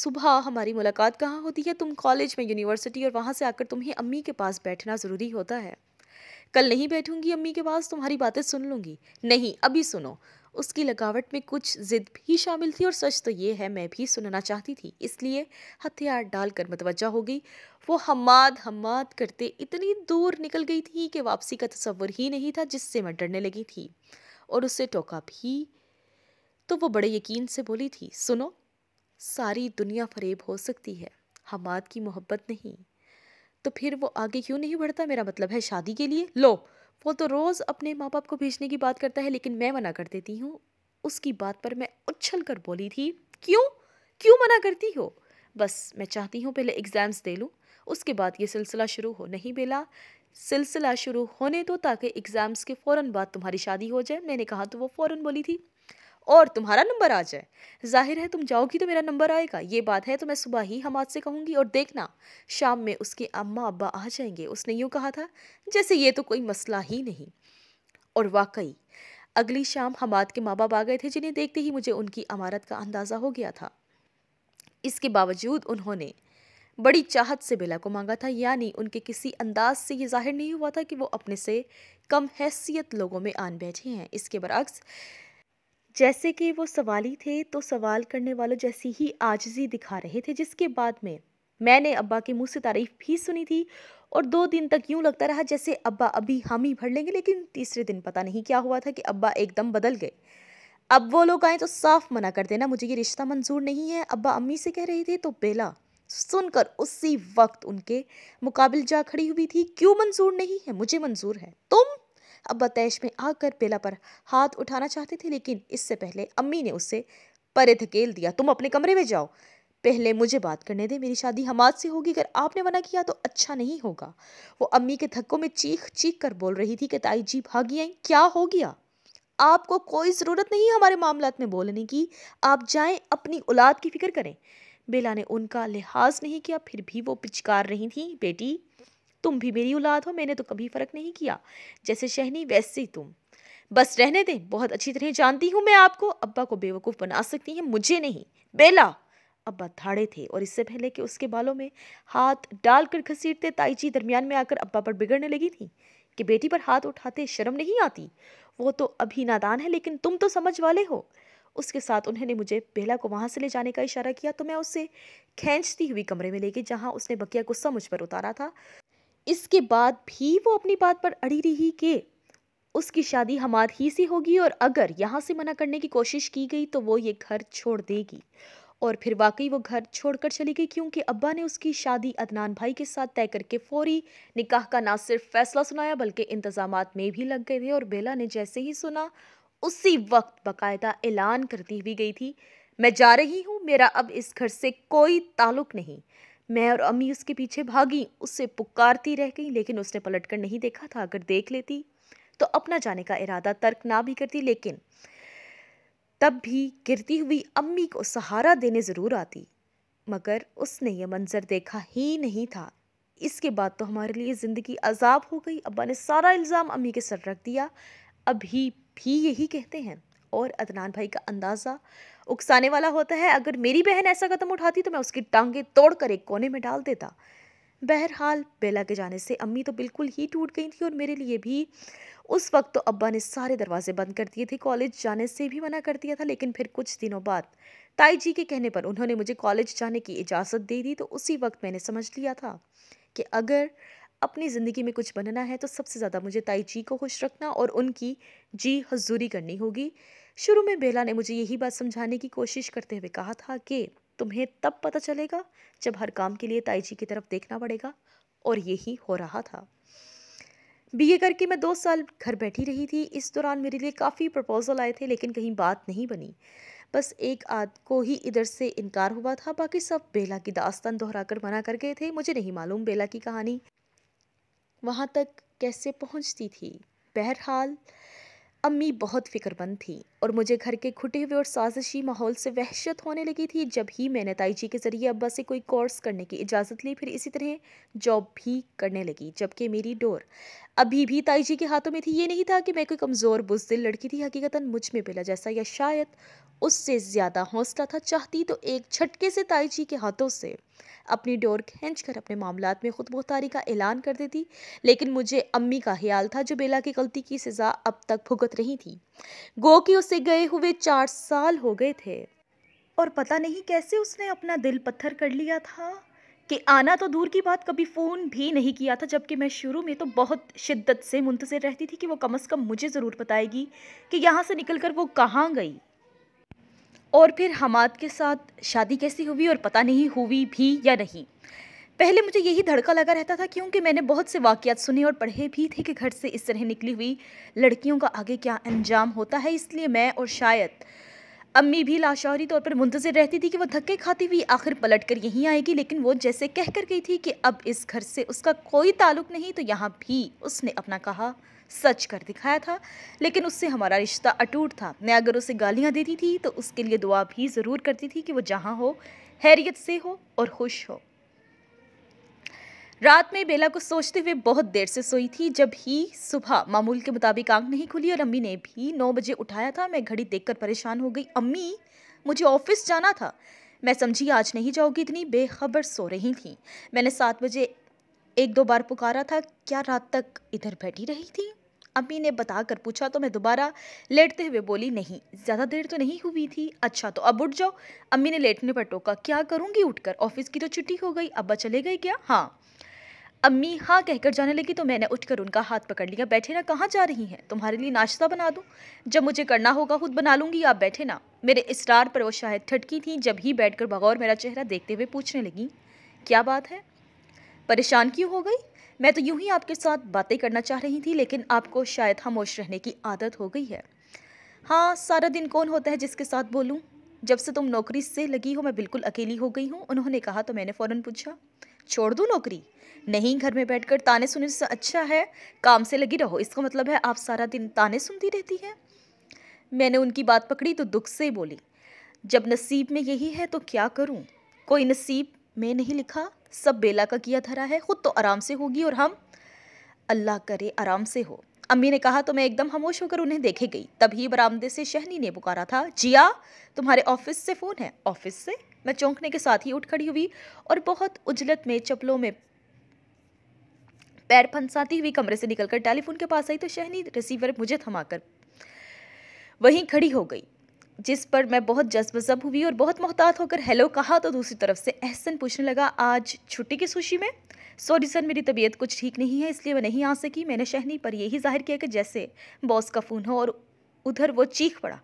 सुबह हमारी मुलाकात कहाँ होती है तुम कॉलेज में यूनिवर्सिटी और वहाँ से आकर तुम्हें अम्मी के पास बैठना ज़रूरी होता है कल नहीं बैठूंगी अम्मी के पास तुम्हारी बातें सुन लूँगी नहीं अभी सुनो उसकी लगावट में कुछ ज़िद भी शामिल थी और सच तो ये है मैं भी सुनना चाहती थी इसलिए हथियार डालकर मतवजा हो गई वो हमाद हमाद करते इतनी दूर निकल गई थी कि वापसी का तस्वर ही नहीं था जिससे मैं डरने लगी थी और उससे टोका भी तो वो बड़े यकीन से बोली थी सुनो सारी दुनिया फरेब हो सकती है हमाद की मोहब्बत नहीं तो फिर वो आगे क्यों नहीं बढ़ता मेरा मतलब है शादी के लिए लो वो तो रोज़ अपने माँ बाप को भेजने की बात करता है लेकिन मैं मना कर देती हूँ उसकी बात पर मैं उछल कर बोली थी क्यों क्यों मना करती हो बस मैं चाहती हूँ पहले एग्ज़ाम्स दे लूँ उसके बाद ये सिलसिला शुरू हो नहीं बेला सिलसिला शुरू होने दो ताकि एग्ज़ाम्स के फ़ौर बाद तुम्हारी शादी हो जाए मैंने कहा तो वो फ़ौर बोली थी और तुम्हारा नंबर आ जाए जाहिर है तुम जाओगी तो मेरा नंबर आएगा ये बात है तो मैं सुबह ही हमाद से कहूँगी और देखना शाम में उसके अम्मा अब्बा आ जाएंगे उसने यूँ कहा था जैसे ये तो कोई मसला ही नहीं और वाकई अगली शाम हमाद के माँ बाप आ गए थे जिन्हें देखते ही मुझे उनकी अमारत का अंदाज़ा हो गया था इसके बावजूद उन्होंने बड़ी चाहत से बेला को मांगा था यानी उनके किसी अंदाज से ये जाहिर नहीं हुआ था कि वो अपने से कम हैसियत लोगों में आन बैठे हैं इसके बरक्स जैसे कि वो सवाली थे तो सवाल करने वालों जैसी ही आजजी दिखा रहे थे जिसके बाद में मैंने अब्बा के मुंह से तारीफ भी सुनी थी और दो दिन तक यूं लगता रहा जैसे अब्बा अभी हम ही भर लेंगे लेकिन तीसरे दिन पता नहीं क्या हुआ था कि अब्बा एकदम बदल गए अब वो लोग आए तो साफ मना कर देना मुझे ये रिश्ता मंजूर नहीं है अब्बा अम्मी से कह रहे थे तो बेला सुनकर उसी वक्त उनके मुकाबिल जा खड़ी हुई थी क्यों मंजूर नहीं है मुझे मंजूर है तुम अब बतैश में आकर बेला पर हाथ उठाना चाहती थी लेकिन इससे पहले अम्मी ने उसे परे धकेल दिया तुम अपने कमरे में जाओ पहले मुझे बात करने दे मेरी शादी हमाद से होगी अगर आपने मना किया तो अच्छा नहीं होगा वो अम्मी के धक्कों में चीख चीख कर बोल रही थी कि ताई जी भागी आई क्या हो गया आपको कोई ज़रूरत नहीं हमारे मामला में बोलने की आप जाएं अपनी औलाद की फ़िक्र करें बेला ने उनका लिहाज नहीं किया फिर भी वो पिचकार रही थी बेटी तुम भी मेरी औलाद हो मैंने तो कभी फ़र्क नहीं किया जैसे शहनी वैसे ही तुम बस रहने दें बहुत अच्छी तरह जानती हूँ मैं आपको अब्बा को बेवकूफ़ बना सकती हैं मुझे नहीं बेला अब्बा धाड़े थे और इससे पहले कि उसके बालों में हाथ डालकर घसीटते ताईची दरमियान में आकर अब्बा पर बिगड़ने लगी थी कि बेटी पर हाथ उठाते शर्म नहीं आती वो तो अभी नादान है लेकिन तुम तो समझ वाले हो उसके साथ उन्होंने मुझे बेला को वहाँ से ले जाने का इशारा किया तो मैं उससे खींचती हुई कमरे में ले गई जहाँ उसने बकिया गुस्सा मुझ पर उतारा था इसके बाद भी वो अपनी बात पर अड़ी रही कि उसकी शादी हमाद ही से होगी और अगर यहाँ से मना करने की कोशिश की गई तो वो ये घर छोड़ देगी और फिर वाकई वो घर छोड़कर चली गई क्योंकि अब्बा ने उसकी शादी अदनान भाई के साथ तय करके फौरी निकाह का ना सिर्फ फैसला सुनाया बल्कि इंतजाम में भी लग गए थे और बेला ने जैसे ही सुना उसी वक्त बाकायदा ऐलान करती हुई गई थी मैं जा रही हूँ मेरा अब इस घर से कोई ताल्लुक नहीं मैं और अम्मी उसके पीछे भागी उससे पुकारती रह गई लेकिन उसने पलट कर नहीं देखा था अगर देख लेती तो अपना जाने का इरादा तर्क ना भी करती लेकिन तब भी गिरती हुई अम्मी को सहारा देने ज़रूर आती मगर उसने ये मंज़र देखा ही नहीं था इसके बाद तो हमारे लिए ज़िंदगी अजाब हो गई अब्बा ने सारा इल्ज़ाम अम्मी के सर रख दिया अभी भी यही कहते हैं और अदनान भाई का अंदाज़ा उकसाने वाला होता है अगर मेरी बहन ऐसा कदम उठाती तो मैं उसकी टांगें तोड़कर एक कोने में डाल देता बहरहाल बेला के जाने से अम्मी तो बिल्कुल ही टूट गई थी और मेरे लिए भी उस वक्त तो अब्बा ने सारे दरवाजे बंद कर दिए थे कॉलेज जाने से भी मना कर दिया था लेकिन फिर कुछ दिनों बाद ताई जी के कहने पर उन्होंने मुझे कॉलेज जाने की इजाज़त दे दी तो उसी वक्त मैंने समझ लिया था कि अगर अपनी ज़िंदगी में कुछ बनना है तो सबसे ज़्यादा मुझे ताई जी को खुश रखना और उनकी जी हजूरी करनी होगी शुरू में बेला ने मुझे यही बात समझाने की कोशिश करते हुए कहा था कि तुम्हें तब पता चलेगा जब हर काम के लिए ताई जी की तरफ देखना पड़ेगा और यही हो रहा था बीए करके मैं दो साल घर बैठी रही थी इस दौरान मेरे लिए काफ़ी प्रपोज़ल आए थे लेकिन कहीं बात नहीं बनी बस एक आद को ही इधर से इनकार हुआ था बाकी सब बेला की दास्तान दोहरा कर मना कर गए थे मुझे नहीं मालूम बेला की कहानी वहाँ तक कैसे पहुँचती थी बहरहाल अम्मी बहुत फिक्रमंद थी और मुझे घर के खुटे हुए और साजिशी माहौल से वहशत होने लगी थी जब ही मैंने ताई जी के ज़रिए अब्बा से कोई कोर्स करने की इजाज़त ली फिर इसी तरह जॉब भी करने लगी जबकि मेरी डोर अभी भी ताई जी के हाथों में थी ये नहीं था कि मैं कोई कमज़ोर बुजदिल लड़की थी हकीकता मुझ में पिला जैसा या शायद उससे ज़्यादा हौसला था चाहती तो एक झटके से ताई जी के हाथों से अपनी डोर खींच कर अपने मामला में खुद मुख्तारी का ऐलान कर देती लेकिन मुझे अम्मी का ख्याल था जो बेला की गलती की सज़ा अब तक भुगत रही थी गो कि उस उसे गए हुए चार साल हो गए थे और पता नहीं कैसे उसने अपना दिल पत्थर कर लिया था कि आना तो दूर की बात कभी फ़ोन भी नहीं किया था जबकि मैं शुरू में तो बहुत शिद्दत से मुंतज़र रहती थी कि वो कम अज़ कम मुझे ज़रूर बताएगी कि यहाँ से निकल कर वो कहाँ गई और फिर हमाद के साथ शादी कैसी हुई और पता नहीं हुई भी या नहीं पहले मुझे यही धड़का लगा रहता था क्योंकि मैंने बहुत से वाक़ात सुने और पढ़े भी थे कि घर से इस तरह निकली हुई लड़कियों का आगे क्या अंजाम होता है इसलिए मैं और शायद अम्मी भी लाशौरी तौर पर मुंतज़र रहती थी कि वो धक्के खाती हुई आखिर पलट कर यहीं आएगी लेकिन वो जैसे कह कर गई थी कि अब इस घर से उसका कोई ताल्लुक नहीं तो यहाँ भी उसने अपना कहा सच कर दिखाया था लेकिन उससे हमारा रिश्ता अटूट था मैं अगर उसे गालियाँ देती थी तो उसके लिए दुआ भी ज़रूर करती थी कि वो जहाँ हो हैरियत से हो और खुश हो रात में बेला को सोचते हुए बहुत देर से सोई थी जब ही सुबह मामूल के मुताबिक आंख नहीं खुली और अम्मी ने भी नौ बजे उठाया था मैं घड़ी देखकर परेशान हो गई अम्मी मुझे ऑफिस जाना था मैं समझी आज नहीं जाओगी इतनी बेखबर सो रही थी मैंने सात बजे एक दो बार पुकारा था क्या रात तक इधर बैठी रही थी अम्मी ने बताकर पूछा तो मैं दोबारा लेटते हुए बोली नहीं ज़्यादा देर तो नहीं हुई थी अच्छा तो अब उठ जाओ अम्मी ने लेटने पर टोका क्या करूँगी उठकर ऑफिस की तो छुट्टी हो गई अब्बा चले गए क्या हाँ अम्मी हाँ कहकर जाने लगी तो मैंने उठकर उनका हाथ पकड़ लिया बैठे ना कहाँ जा रही हैं तुम्हारे लिए नाश्ता बना दूँ जब मुझे करना होगा खुद बना लूँगी आप बैठे ना मेरे इसरार पर वो शायद ठटकी थी जब ही बैठकर बगौर मेरा चेहरा देखते हुए पूछने लगी क्या बात है परेशान क्यों हो गई मैं तो यूं ही आपके साथ बातें करना चाह रही थी लेकिन आपको शायद खामोश रहने की आदत हो गई है हाँ सारा दिन कौन होता है जिसके साथ बोलूँ जब से तुम नौकरी से लगी हो मैं बिल्कुल अकेली हो गई हूँ उन्होंने कहा तो मैंने फ़ौरन पूछा छोड़ दूँ नौकरी नहीं घर में बैठकर ताने सुनने से अच्छा है काम से लगी रहो इसका मतलब है आप सारा दिन ताने सुनती रहती हैं मैंने उनकी बात पकड़ी तो दुख से बोली जब नसीब में यही है तो क्या करूं कोई नसीब में नहीं लिखा सब बेला का किया धरा है ख़ुद तो आराम से होगी और हम अल्लाह करे आराम से हो अम्मी ने कहा तो मैं एकदम खामोश होकर उन्हें देखे गई तभी बरामदे से शहनी ने पुकारा था जिया तुम्हारे ऑफिस से फ़ोन है ऑफिस से मैं चौंकने के साथ ही उठ खड़ी हुई और बहुत उजलत में चप्पलों में पैर फंसाती हुई कमरे से निकलकर टेलीफोन के पास आई तो शहनी रिसीवर मुझे थमाकर वहीं खड़ी हो गई जिस पर मैं बहुत जज्बजब हुई और बहुत मोहतात होकर हेलो कहा तो दूसरी तरफ से एहसन पूछने लगा आज छुट्टी की सूची में सॉरी सर मेरी तबीयत कुछ ठीक नहीं है इसलिए मैं नहीं आ सकी मैंने शहनी पर यही जाहिर किया कि जैसे बॉस का फ़ोन हो और उधर वो चीख पड़ा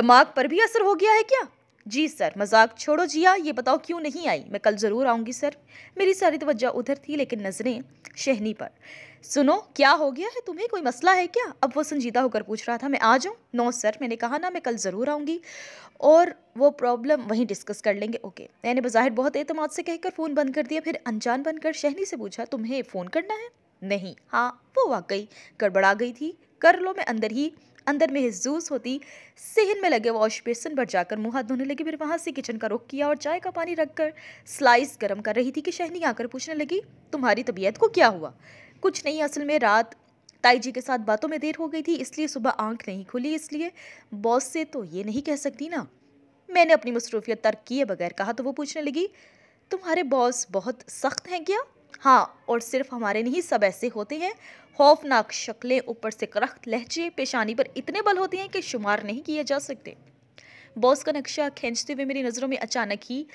दिमाग पर भी असर हो गया है क्या जी सर मजाक छोड़ो जिया ये बताओ क्यों नहीं आई मैं कल ज़रूर आऊँगी सर मेरी सारी तवज्जा उधर थी लेकिन नज़रें शहनी पर सुनो क्या हो गया है तुम्हें कोई मसला है क्या अब वो संजीदा होकर पूछ रहा था मैं आ जाऊँ नो सर मैंने कहा ना मैं कल ज़रूर आऊँगी और वो प्रॉब्लम वहीं डिस्कस कर लेंगे ओके मैंने बज़ाहिर बहुत अहतमाद से कहकर फ़ोन बंद कर दिया फिर अनजान बनकर शहनी से पूछा तुम्हें फ़ोन करना है नहीं हाँ वो वाकई गड़बड़ा गई थी कर लो मैं अंदर ही अंदर में हिजूस होती सेहन में लगे वॉश बेसन पर जाकर मुंह हाथ धोने लगी फिर वहाँ से किचन का रुख किया और चाय का पानी रख कर स्लाइस गर्म कर रही थी कि शहनी आकर पूछने लगी तुम्हारी तबीयत को क्या हुआ कुछ नहीं असल में रात ताई जी के साथ बातों में देर हो गई थी इसलिए सुबह आंख नहीं खुली इसलिए बॉस से तो ये नहीं कह सकती ना मैंने अपनी मसरूफियत तर्क किए बगैर कहा तो वो पूछने लगी तुम्हारे बॉस बहुत सख्त हैं क्या हाँ और सिर्फ हमारे नहीं सब ऐसे होते हैं खौफनाक शक्लें ऊपर से करख्त लहजे पेशानी पर इतने बल होते हैं कि शुमार नहीं किए जा सकते बॉस का नक्शा खींचते हुए मेरी नज़रों में अचानक ही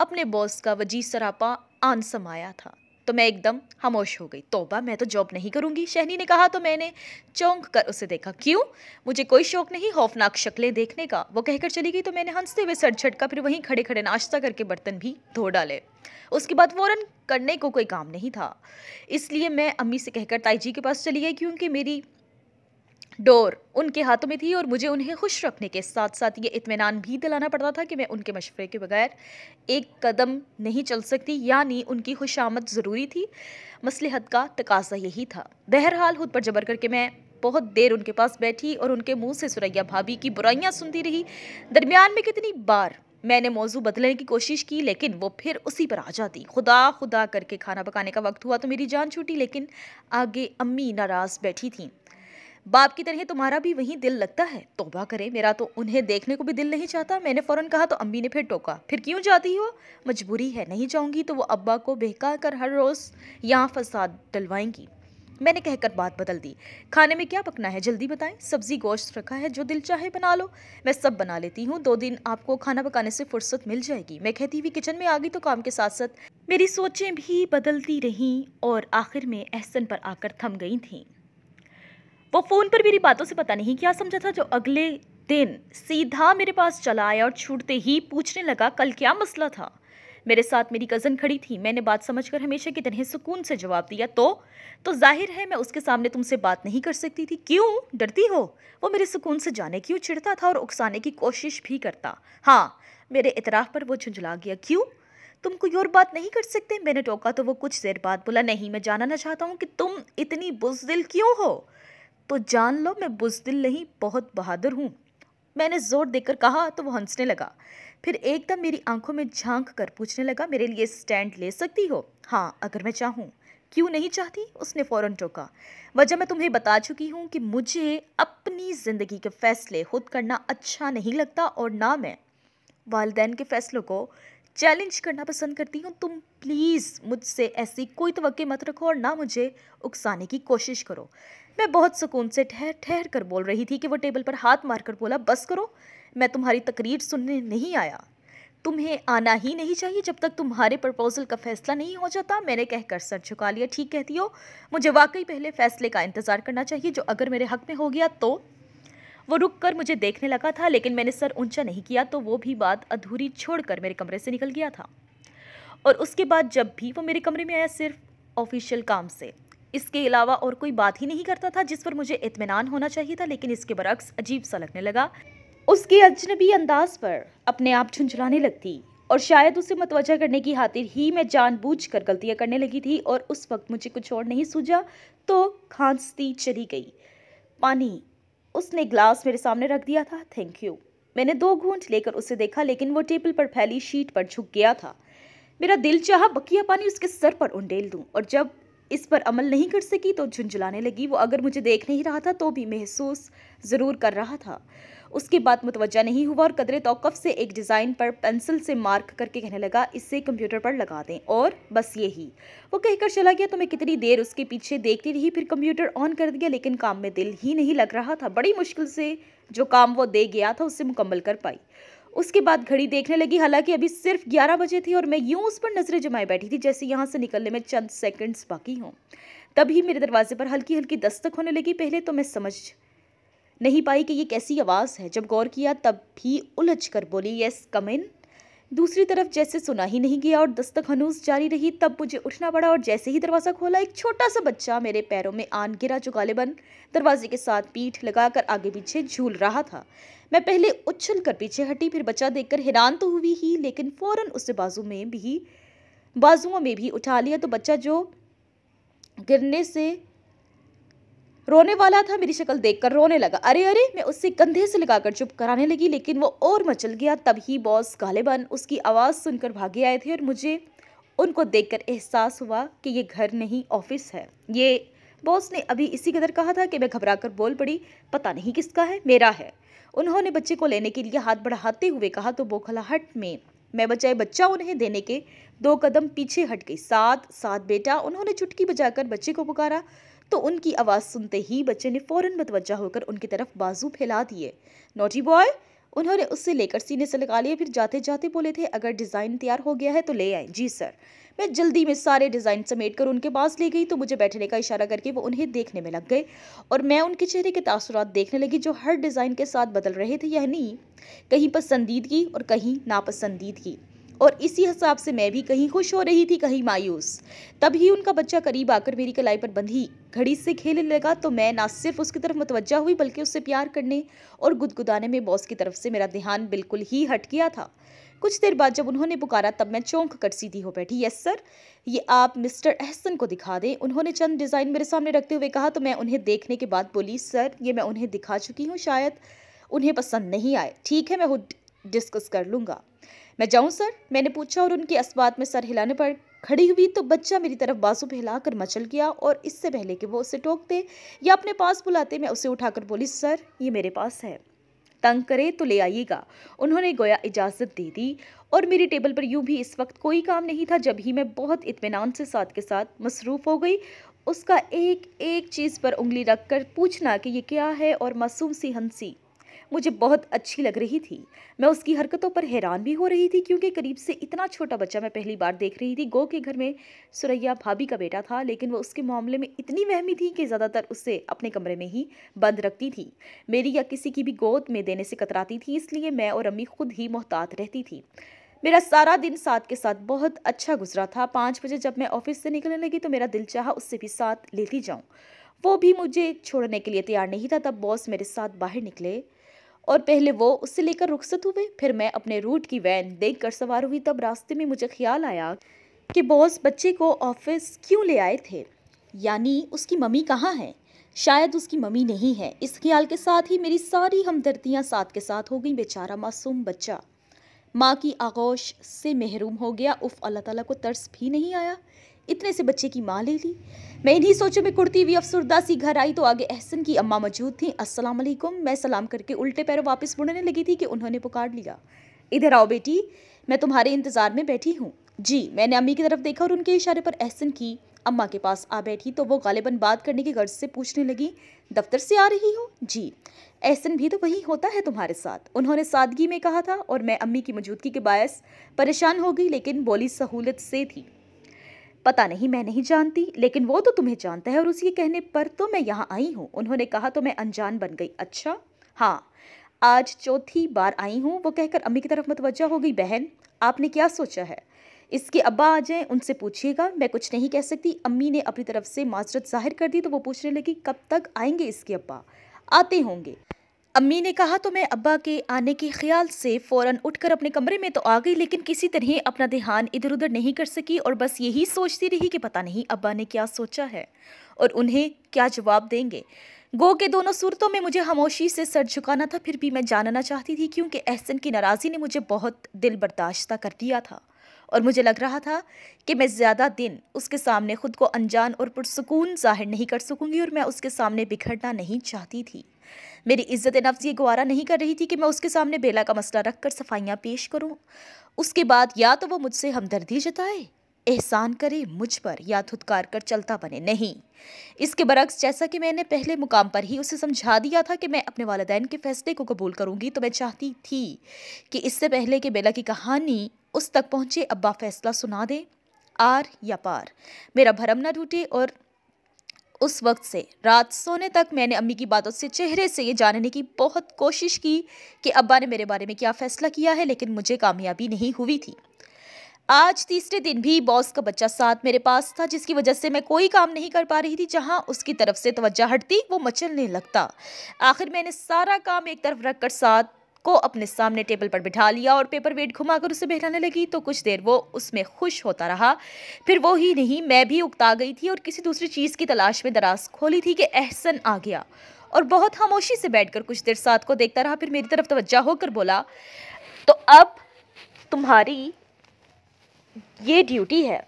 अपने बॉस का वजी सरापा आन समाया था तो मैं एकदम खामोश हो गई तोबा मैं तो जॉब नहीं करूँगी शहनी ने कहा तो मैंने चौंक कर उसे देखा क्यों मुझे कोई शौक नहीं खौफनाक शक्लें देखने का वो कहकर चली गई तो मैंने हंसते हुए सर झटका फिर वहीं खड़े खड़े नाश्ता करके बर्तन भी धो डाले उसके बाद फ़ौरन करने को कोई काम नहीं था इसलिए मैं अम्मी से कहकर ताई जी के पास चली गई क्योंकि मेरी डोर उनके हाथों में थी और मुझे उन्हें खुश रखने के साथ साथ ये इतमान भी दिलाना पड़ता था कि मैं उनके मशवरे के बगैर एक कदम नहीं चल सकती यानी उनकी खुश आमद ज़रूरी थी मसलहत का तकाजा यही था बहरहाल खुद पर जबर करके मैं बहुत देर उनके पास बैठी और उनके मुंह से सुरैया भाभी की बुराइयाँ सुनती रही दरमियान में कितनी बार मैंने मौजू बदलने की कोशिश की लेकिन वो फिर उसी पर आ जाती खुदा खुदा करके खाना पकाने का वक्त हुआ तो मेरी जान छूटी लेकिन आगे अम्मी नाराज़ बैठी थीं बाप की तरह तुम्हारा भी वही दिल लगता है तोबा करे मेरा तो उन्हें देखने को भी दिल नहीं चाहता मैंने फ़ौरन कहा तो अम्मी ने फिर टोका फिर क्यों जाती हो मजबूरी है नहीं जाऊंगी तो वो अब्बा को बहका कर हर रोज़ यहाँ फसाद डलवाएंगी मैंने कहकर बात बदल दी खाने में क्या पकना है जल्दी बताएं सब्जी गोश्त रखा है जो दिल चाहे बना लो मैं सब बना लेती हूँ दो दिन आपको खाना पकाने से फुर्सत मिल जाएगी मैं कहती हुई किचन में आ गई तो काम के साथ साथ मेरी सोचें भी बदलती रहीं और आखिर में एहसन पर आकर थम गई थीं वो फ़ोन पर मेरी बातों से पता नहीं क्या समझा था जो अगले दिन सीधा मेरे पास चला आया और छूटते ही पूछने लगा कल क्या मसला था मेरे साथ मेरी कज़न खड़ी थी मैंने बात समझकर हमेशा की तरह सुकून से जवाब दिया तो तो जाहिर है मैं उसके सामने तुमसे बात नहीं कर सकती थी क्यों डरती हो वो मेरे सुकून से जाने क्यों चिढ़ता था और उकसाने की कोशिश भी करता हाँ मेरे इतराफ़ पर वो झुंझला गया क्यों तुम कोई और बात नहीं कर सकते मैंने टोका तो वो कुछ देर बाद बोला नहीं मैं जानना चाहता हूँ कि तुम इतनी बुजदिल क्यों हो तो जान लो मैं बुजदिल नहीं बहुत बहादुर हूँ मैंने ज़ोर देकर कहा तो वो हंसने लगा फिर एकदम मेरी आंखों में झांक कर पूछने लगा मेरे लिए स्टैंड ले सकती हो हाँ अगर मैं चाहूँ क्यों नहीं चाहती उसने फ़ौरन टोका वजह मैं तुम्हें बता चुकी हूँ कि मुझे अपनी ज़िंदगी के फ़ैसले खुद करना अच्छा नहीं लगता और ना मैं वालदेन के फ़ैसलों को चैलेंज करना पसंद करती हूँ तुम प्लीज़ मुझसे ऐसी कोई तो मत रखो और ना मुझे उकसाने की कोशिश करो मैं बहुत सुकून से ठहर ठहर कर बोल रही थी कि वो टेबल पर हाथ मारकर बोला बस करो मैं तुम्हारी तकरीर सुनने नहीं आया तुम्हें आना ही नहीं चाहिए जब तक तुम्हारे प्रपोज़ल का फ़ैसला नहीं हो जाता मैंने कहकर सर झुका लिया ठीक कहती हो मुझे वाकई पहले फ़ैसले का इंतज़ार करना चाहिए जो अगर मेरे हक़ में हो गया तो वो रुक कर मुझे देखने लगा था लेकिन मैंने सर ऊंचा नहीं किया तो वो भी बात अधूरी छोड़कर मेरे कमरे से निकल गया था और उसके बाद जब भी वो मेरे कमरे में आया सिर्फ ऑफिशियल काम से इसके अलावा और कोई बात ही नहीं करता था जिस पर मुझे इतमान होना चाहिए था लेकिन इसके बरक्स अजीब सा लगने लगा उसके अजनबी अंदाज पर अपने आप झुंझलाने लगती और शायद उसे मतवजा करने की खातिर ही मैं जानबूझकर गलतियां करने लगी थी और उस वक्त मुझे कुछ और नहीं सूझा तो खांसती चली गई पानी उसने ग्लास मेरे सामने रख दिया था थैंक यू मैंने दो घूंट लेकर उसे देखा लेकिन वो टेबल पर फैली शीट पर झुक गया था मेरा दिल चाहा बकिया पानी उसके सर पर उंडेल दूं और जब इस पर अमल नहीं कर सकी तो झुंझुलाने लगी वो अगर मुझे देख नहीं रहा था तो भी महसूस ज़रूर कर रहा था उसके बाद मुतवजह नहीं हुआ और कदरे तोक़फ़ से एक डिज़ाइन पर पेंसिल से मार्क करके कहने लगा इसे कंप्यूटर पर लगा दें और बस यही वो कहकर चला गया तो मैं कितनी देर उसके पीछे देखती रही फिर कंप्यूटर ऑन कर दिया लेकिन काम में दिल ही नहीं लग रहा था बड़ी मुश्किल से जो काम वो दे गया था उसे मुकम्मल कर पाई उसके बाद घड़ी देखने लगी हालांकि अभी सिर्फ ग्यारह बजे थी और मैं यूं उस पर नजरें जमाए बैठी थी जैसे यहाँ से निकलने में चंद सेकंड्स बाकी हों तभी मेरे दरवाजे पर हल्की हल्की दस्तक होने लगी पहले तो मैं समझ नहीं पाई कि ये कैसी आवाज़ है जब गौर किया तब भी उलझ कर बोली यस कम इन दूसरी तरफ जैसे सुना ही नहीं गया और दस्तक हनूस जारी रही तब मुझे उठना पड़ा और जैसे ही दरवाज़ा खोला एक छोटा सा बच्चा मेरे पैरों में आन गिरा जो गालिबन दरवाजे के साथ पीठ लगाकर आगे पीछे झूल रहा था मैं पहले उछल कर पीछे हटी फिर बचा देखकर हैरान तो हुई ही लेकिन फ़ौरन उसे बाजू में भी बाजुओं में भी उठा लिया तो बच्चा जो गिरने से रोने वाला था मेरी शक्ल देखकर रोने लगा अरे अरे मैं उससे कंधे से लगाकर चुप कराने लगी लेकिन वो और मचल गया तभी बॉस गालिबन उसकी आवाज़ सुनकर भागे आए थे और मुझे उनको देखकर एहसास हुआ कि ये घर नहीं ऑफिस है ये बॉस ने अभी इसी कदर कहा था कि मैं घबरा कर बोल पड़ी पता नहीं किसका है मेरा है उन्होंने बच्चे को लेने के लिए हाथ बढ़ाते हुए कहा तो बोखलाहट में मैं बचाए बच्चा उन्हें देने के दो कदम पीछे हट गई साथ साथ बेटा उन्होंने चुटकी बजाकर बच्चे को पुकारा तो उनकी आवाज़ सुनते ही बच्चे ने फ़ौरन मतवजा होकर उनकी तरफ बाजू फैला दिए नोटी बॉय उन्होंने उससे लेकर सीने से लगा लिया फिर जाते जाते बोले थे अगर डिज़ाइन तैयार हो गया है तो ले आए जी सर मैं जल्दी में सारे डिज़ाइन समेट कर उनके पास ले गई तो मुझे बैठने का इशारा करके वो उन्हें देखने में लग गए और मैं उनके चेहरे के तासरात देखने लगी जो हर डिज़ाइन के साथ बदल रहे थे यानी कहीं पसंदीदगी और कहीं नापसंदीदगी और इसी हिसाब से मैं भी कहीं खुश हो रही थी कहीं मायूस तभी उनका बच्चा करीब आकर मेरी कलाई पर बंधी घड़ी से खेलने लगा तो मैं ना सिर्फ उसकी तरफ मुतवजा हुई बल्कि उससे प्यार करने और गुदगुदाने में बॉस की तरफ से मेरा ध्यान बिल्कुल ही हट गया था कुछ देर बाद जब उन्होंने पुकारा तब मैं चौंक कर सीधी हो बैठी यस सर ये आप मिस्टर अहसन को दिखा दें उन्होंने चंद डिज़ाइन मेरे सामने रखते हुए कहा तो मैं उन्हें देखने के बाद बोली सर ये मैं उन्हें दिखा चुकी हूँ शायद उन्हें पसंद नहीं आए ठीक है मैं खुद डिस्कस कर लूँगा मैं जाऊँ सर मैंने पूछा और उनकी अस्बात में सर हिलाने पर खड़ी हुई तो बच्चा मेरी तरफ बाजू हिलाकर मचल गया और इससे पहले कि वो उसे टोकते या अपने पास बुलाते मैं उसे उठाकर बोली सर ये मेरे पास है तंग करे तो ले आइएगा उन्होंने गोया इजाज़त दे दी और मेरी टेबल पर यूं भी इस वक्त कोई काम नहीं था जब ही मैं बहुत इतमान से साथ के साथ मसरूफ़ हो गई उसका एक एक चीज़ पर उंगली रख कर पूछना कि ये क्या है और मासूम सी हंसी मुझे बहुत अच्छी लग रही थी मैं उसकी हरकतों पर हैरान भी हो रही थी क्योंकि करीब से इतना छोटा बच्चा मैं पहली बार देख रही थी गो के घर में सुरैया भाभी का बेटा था लेकिन वो उसके मामले में इतनी वहमी थी कि ज़्यादातर उससे अपने कमरे में ही बंद रखती थी मेरी या किसी की भी गोद में देने से कतराती थी इसलिए मैं और अम्मी खुद ही मोहतात रहती थी मेरा सारा दिन साथ के साथ बहुत अच्छा गुजरा था पाँच बजे जब मैं ऑफिस से निकलने लगी तो मेरा दिल चाहा उससे भी साथ लेती जाऊँ वो भी मुझे छोड़ने के लिए तैयार नहीं था तब बॉस मेरे साथ बाहर निकले और पहले वो उससे लेकर रुखसत हुए फिर मैं अपने रूट की वैन देख कर सवार हुई तब रास्ते में मुझे ख्याल आया कि बॉस बच्चे को ऑफिस क्यों ले आए थे यानी उसकी मम्मी कहाँ है शायद उसकी मम्मी नहीं है इस ख्याल के साथ ही मेरी सारी हमदर्दियाँ साथ के साथ हो गई बेचारा मासूम बच्चा माँ की आगोश से महरूम हो गया उफ अल्लाह ताला को तरस भी नहीं आया इतने से बच्चे की माँ ले ली मैं इन्हीं सोचों में कुर्ती हुई अफसरदा सी घर आई तो आगे एहसन की अम्मा मौजूद थी अस्सलाम वालेकुम मैं सलाम करके उल्टे पैरों वापस मुड़ने लगी थी कि उन्होंने पुकार लिया इधर आओ बेटी मैं तुम्हारे इंतज़ार में बैठी हूँ जी मैंने अम्मी की तरफ देखा और उनके इशारे पर एहसन की अम्मा के पास आ बैठी तो वो गालिबन बात करने की गर्ज से पूछने लगी दफ्तर से आ रही हो जी एहसन भी तो वही होता है तुम्हारे साथ उन्होंने सादगी में कहा था और मैं अम्मी की मौजूदगी के बायस परेशान हो गई लेकिन बोली सहूलत से थी पता नहीं मैं नहीं जानती लेकिन वो तो तुम्हें जानता है और उसके कहने पर तो मैं यहाँ आई हूँ उन्होंने कहा तो मैं अनजान बन गई अच्छा हाँ आज चौथी बार आई हूँ वो कहकर अम्मी की तरफ मतवजा हो गई बहन आपने क्या सोचा है इसके अब्बा आ जाएं उनसे पूछिएगा मैं कुछ नहीं कह सकती अम्मी ने अपनी तरफ से माजरत जाहिर कर दी तो वो पूछने लगी कब तक आएंगे इसके अब्बा आते होंगे अम्मी ने कहा तो मैं अब्बा के आने के ख्याल से फ़ौरन उठकर अपने कमरे में तो आ गई लेकिन किसी तरह अपना ध्यान इधर उधर नहीं कर सकी और बस यही सोचती रही कि पता नहीं अब्बा ने क्या सोचा है और उन्हें क्या जवाब देंगे गो के दोनों सूरतों में मुझे खामोशी से सर झुकाना था फिर भी मैं जानना चाहती थी क्योंकि एहसन की नाराज़ी ने मुझे बहुत दिल बर्दाश्त कर दिया था और मुझे लग रहा था कि मैं ज़्यादा दिन उसके सामने ख़ुद को अनजान और पुरसकून ज़ाहिर नहीं कर सकूँगी और मैं उसके सामने बिखरना नहीं चाहती थी मेरी इज्जत नफ्स ये गुवारा नहीं कर रही थी कि मैं उसके सामने बेला का मसला रख कर सफाइयाँ पेश करूँ उसके बाद या तो वो मुझसे हमदर्दी जताए एहसान करे मुझ पर या थुतकार कर चलता बने नहीं इसके बरक्स जैसा कि मैंने पहले मुकाम पर ही उसे समझा दिया था कि मैं अपने वालदेन के फ़ैसले को कबूल करूँगी तो मैं चाहती थी कि इससे पहले कि बेला की कहानी उस तक पहुँचे अब्बा फैसला सुना दें आर या पार मेरा भरम ना टूटे और उस वक्त से रात सोने तक मैंने अम्मी की बातों से चेहरे से ये जानने की बहुत कोशिश की कि अब्बा ने मेरे बारे में क्या फ़ैसला किया है लेकिन मुझे कामयाबी नहीं हुई थी आज तीसरे दिन भी बॉस का बच्चा साथ मेरे पास था जिसकी वजह से मैं कोई काम नहीं कर पा रही थी जहां उसकी तरफ से तवज्जा हटती वो मचलने लगता आखिर मैंने सारा काम एक तरफ रखकर साथ को अपने सामने टेबल पर बिठा लिया और पेपर वेट घुमाकर उसे बहलाने लगी तो कुछ देर वो उसमें खुश होता रहा फिर वो ही नहीं मैं भी उगता गई थी और किसी दूसरी चीज़ की तलाश में दराज खोली थी कि एहसन आ गया और बहुत खामोशी से बैठकर कुछ देर साथ को देखता रहा फिर मेरी तरफ तोज्जा होकर बोला तो अब तुम्हारी ये ड्यूटी है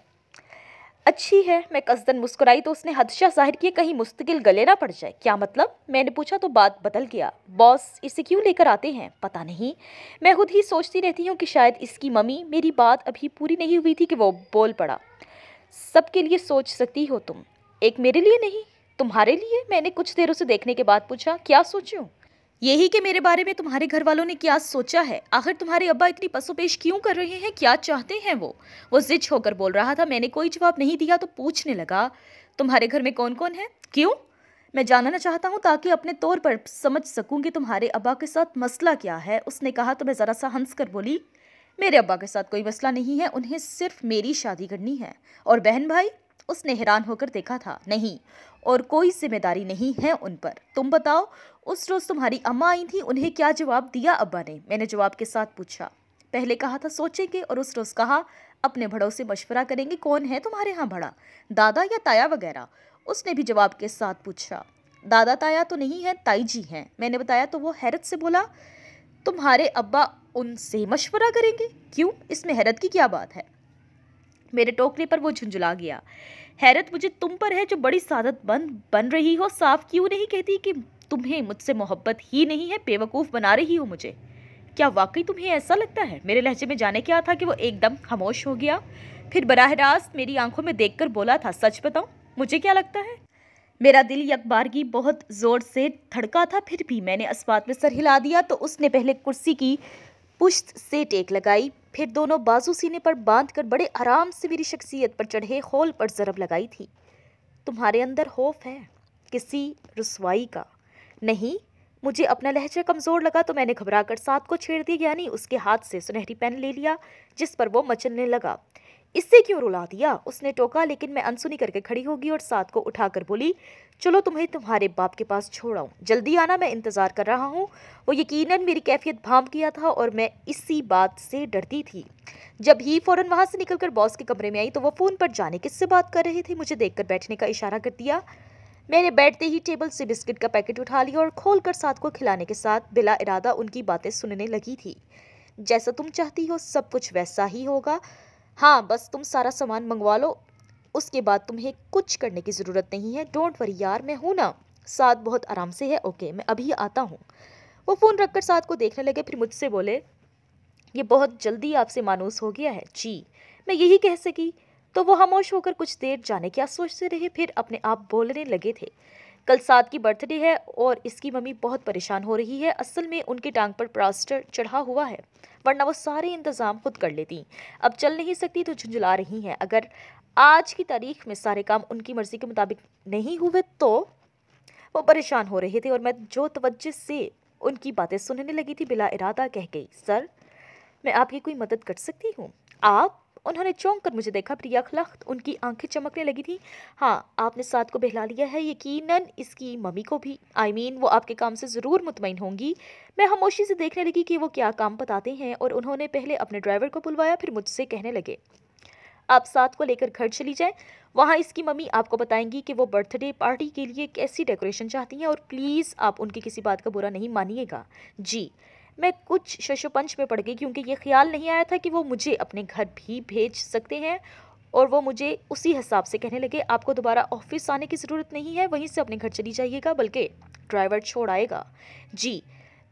अच्छी है मैं कसदन मुस्कुराई तो उसने हदशा जाहिर किया कहीं मुस्तकिल गले ना पड़ जाए क्या मतलब मैंने पूछा तो बात बदल गया बॉस इसे क्यों लेकर आते हैं पता नहीं मैं खुद ही सोचती रहती हूँ कि शायद इसकी मम्मी मेरी बात अभी पूरी नहीं हुई थी कि वो बोल पड़ा सबके लिए सोच सकती हो तुम एक मेरे लिए नहीं तुम्हारे लिए मैंने कुछ देर उसे देखने के बाद पूछा क्या सोचूँ यही कि मेरे बारे में तुम्हारे घर वालों ने क्या सोचा है आखिर तुम्हारे अब्बा इतनी पसोपेश क्यों कर रहे हैं क्या चाहते हैं वो वो जिज होकर बोल रहा था मैंने कोई जवाब नहीं दिया तो पूछने लगा तुम्हारे घर में कौन कौन है क्यों मैं जानना चाहता हूँ ताकि अपने तौर पर समझ सकूँ कि तुम्हारे अब्बा के साथ मसला क्या है उसने कहा तो मैं ज़रा सा हंस कर बोली मेरे अब्बा के साथ कोई मसला नहीं है उन्हें सिर्फ मेरी शादी करनी है और बहन भाई उसने हैरान होकर देखा था नहीं और कोई जिम्मेदारी नहीं है उन पर तुम बताओ उस रोज़ तुम्हारी अम्मा आई थी उन्हें क्या जवाब दिया अब्बा ने मैंने जवाब के साथ पूछा पहले कहा था सोचेंगे और उस रोज़ कहा अपने बड़ों से मशवरा करेंगे कौन है तुम्हारे यहाँ बड़ा दादा या ताया वगैरह उसने भी जवाब के साथ पूछा दादा ताया तो नहीं है ताई जी हैं मैंने बताया तो वो हैरत से बोला तुम्हारे अब्बा उनसे मशवरा करेंगे क्यों इसमें हैरत की क्या बात है मेरे टोकरे पर वो झुंझुला गया हैरत मुझे तुम पर है जो बड़ी बन बन रही हो साफ क्यों नहीं कहती कि तुम्हें मुझसे मोहब्बत ही नहीं है बेवकूफ़ बना रही हो मुझे क्या वाकई तुम्हें ऐसा लगता है मेरे लहजे में जाने क्या था कि वो एकदम खामोश हो गया फिर बराह रास्त मेरी आंखों में देखकर बोला था सच बताऊँ मुझे क्या लगता है मेरा दिल यकबारगी बहुत ज़ोर से धड़का था फिर भी मैंने अस्पात में सर हिला दिया तो उसने पहले कुर्सी की पुश्त से टेक लगाई फिर दोनों बाजू सीने पर बांध कर बड़े आराम से मेरी शख्सियत पर चढ़े खोल पर ज़रब लगाई थी तुम्हारे अंदर खौफ है किसी रसवाई का नहीं मुझे अपना लहजा कमज़ोर लगा तो मैंने घबरा कर साथ को छेड़ दिया यानी उसके हाथ से सुनहरी पेन ले लिया जिस पर वो मचलने लगा इससे क्यों रुला दिया उसने टोका लेकिन मैं अनसुनी करके खड़ी होगी और साथ को उठाकर बोली चलो तुम्हें तुम्हारे बाप के पास छोड़ाऊँ जल्दी आना मैं इंतज़ार कर रहा हूँ वो यकीनन मेरी कैफियत भाम किया था और मैं इसी बात से डरती थी जब ही फ़ौरन वहाँ से निकलकर बॉस के कमरे में आई तो वो फ़ोन पर जाने किससे बात कर रहे थे मुझे देख बैठने का इशारा कर दिया मैंने बैठते ही टेबल से बिस्किट का पैकेट उठा लिया और खोलकर साथ को खिलाने के साथ बिला इरादा उनकी बातें सुनने लगी थी जैसा तुम चाहती हो सब कुछ वैसा ही होगा हाँ बस तुम सारा सामान मंगवा लो उसके बाद तुम्हें कुछ करने की ज़रूरत नहीं है डोंट वरी यार मैं हूँ ना साथ बहुत आराम से है ओके मैं अभी आता हूँ वो फ़ोन रखकर साथ को देखने लगे फिर मुझसे बोले ये बहुत जल्दी आपसे मानूस हो गया है जी मैं यही कह सकी तो वो खामोश होकर कुछ देर जाने क्या सोचते रहे फिर अपने आप बोलने लगे थे कल साद की बर्थडे है और इसकी मम्मी बहुत परेशान हो रही है असल में उनकी टांग पर प्लास्टर चढ़ा हुआ है वरना वो सारे इंतज़ाम खुद कर लेती अब चल नहीं सकती तो झुंझुला रही हैं अगर आज की तारीख में सारे काम उनकी मर्ज़ी के मुताबिक नहीं हुए तो वो परेशान हो रहे थे और मैं जो तवज्जे से उनकी बातें सुनने लगी थी बिला इरादा कह गई सर मैं आपकी कोई मदद कर सकती हूँ आप उन्होंने चौंक कर मुझे देखा प्रिया खलख्त उनकी आंखें चमकने लगी थी हाँ आपने साथ को बहला लिया है यकीनन इसकी मम्मी को भी आई I मीन mean, वो आपके काम से ज़रूर मुतमिन होंगी मैं खामोशी से देखने लगी कि वो क्या काम बताते हैं और उन्होंने पहले अपने ड्राइवर को बुलवाया फिर मुझसे कहने लगे आप साथ को लेकर घर चली जाएं वहाँ इसकी मम्मी आपको बताएंगी कि वो बर्थडे पार्टी के लिए कैसी डेकोरेशन चाहती हैं और प्लीज़ आप उनकी किसी बात का बुरा नहीं मानिएगा जी मैं कुछ शशोपंच में पड़ गई क्योंकि ये ख्याल नहीं आया था कि वो मुझे अपने घर भी भेज सकते हैं और वो मुझे उसी हिसाब से कहने लगे आपको दोबारा ऑफिस आने की ज़रूरत नहीं है वहीं से अपने घर चली जाइएगा बल्कि ड्राइवर छोड़ आएगा जी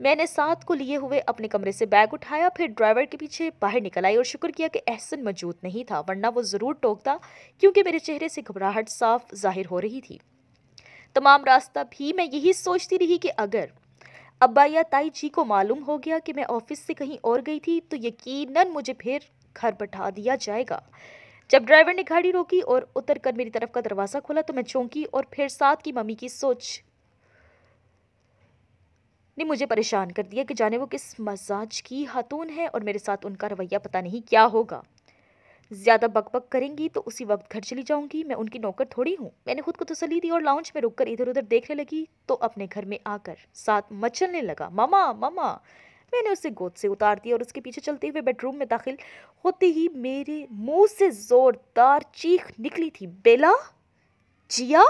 मैंने साथ को लिए हुए अपने कमरे से बैग उठाया फिर ड्राइवर के पीछे बाहर निकल आई और शुक्र किया कि एहसन मौजूद नहीं था वरना वो ज़रूर टोकता क्योंकि मेरे चेहरे से घबराहट साफ जाहिर हो रही थी तमाम रास्ता भी मैं यही सोचती रही कि अगर अब्बा या ताई जी को मालूम हो गया कि मैं ऑफिस से कहीं और गई थी तो यकीनन मुझे फिर घर बैठा दिया जाएगा जब ड्राइवर ने गाड़ी रोकी और उतर कर मेरी तरफ का दरवाज़ा खोला तो मैं चौंकी और फिर साथ की मम्मी की सोच ने मुझे परेशान कर दिया कि जाने वो किस मजाज की खातून है और मेरे साथ उनका रवैया पता नहीं क्या होगा ज़्यादा बकबक करेंगी तो उसी वक्त घर चली जाऊंगी मैं उनकी नौकर थोड़ी हूँ मैंने खुद को तसली दी और लाउंज में रुककर इधर उधर देखने लगी तो अपने घर में आकर साथ मचलने लगा मामा मामा मैंने उसे गोद से उतार दिया और उसके पीछे चलते हुए बेडरूम में दाखिल होते ही मेरे मुंह से ज़ोरदार चीख निकली थी बेला जिया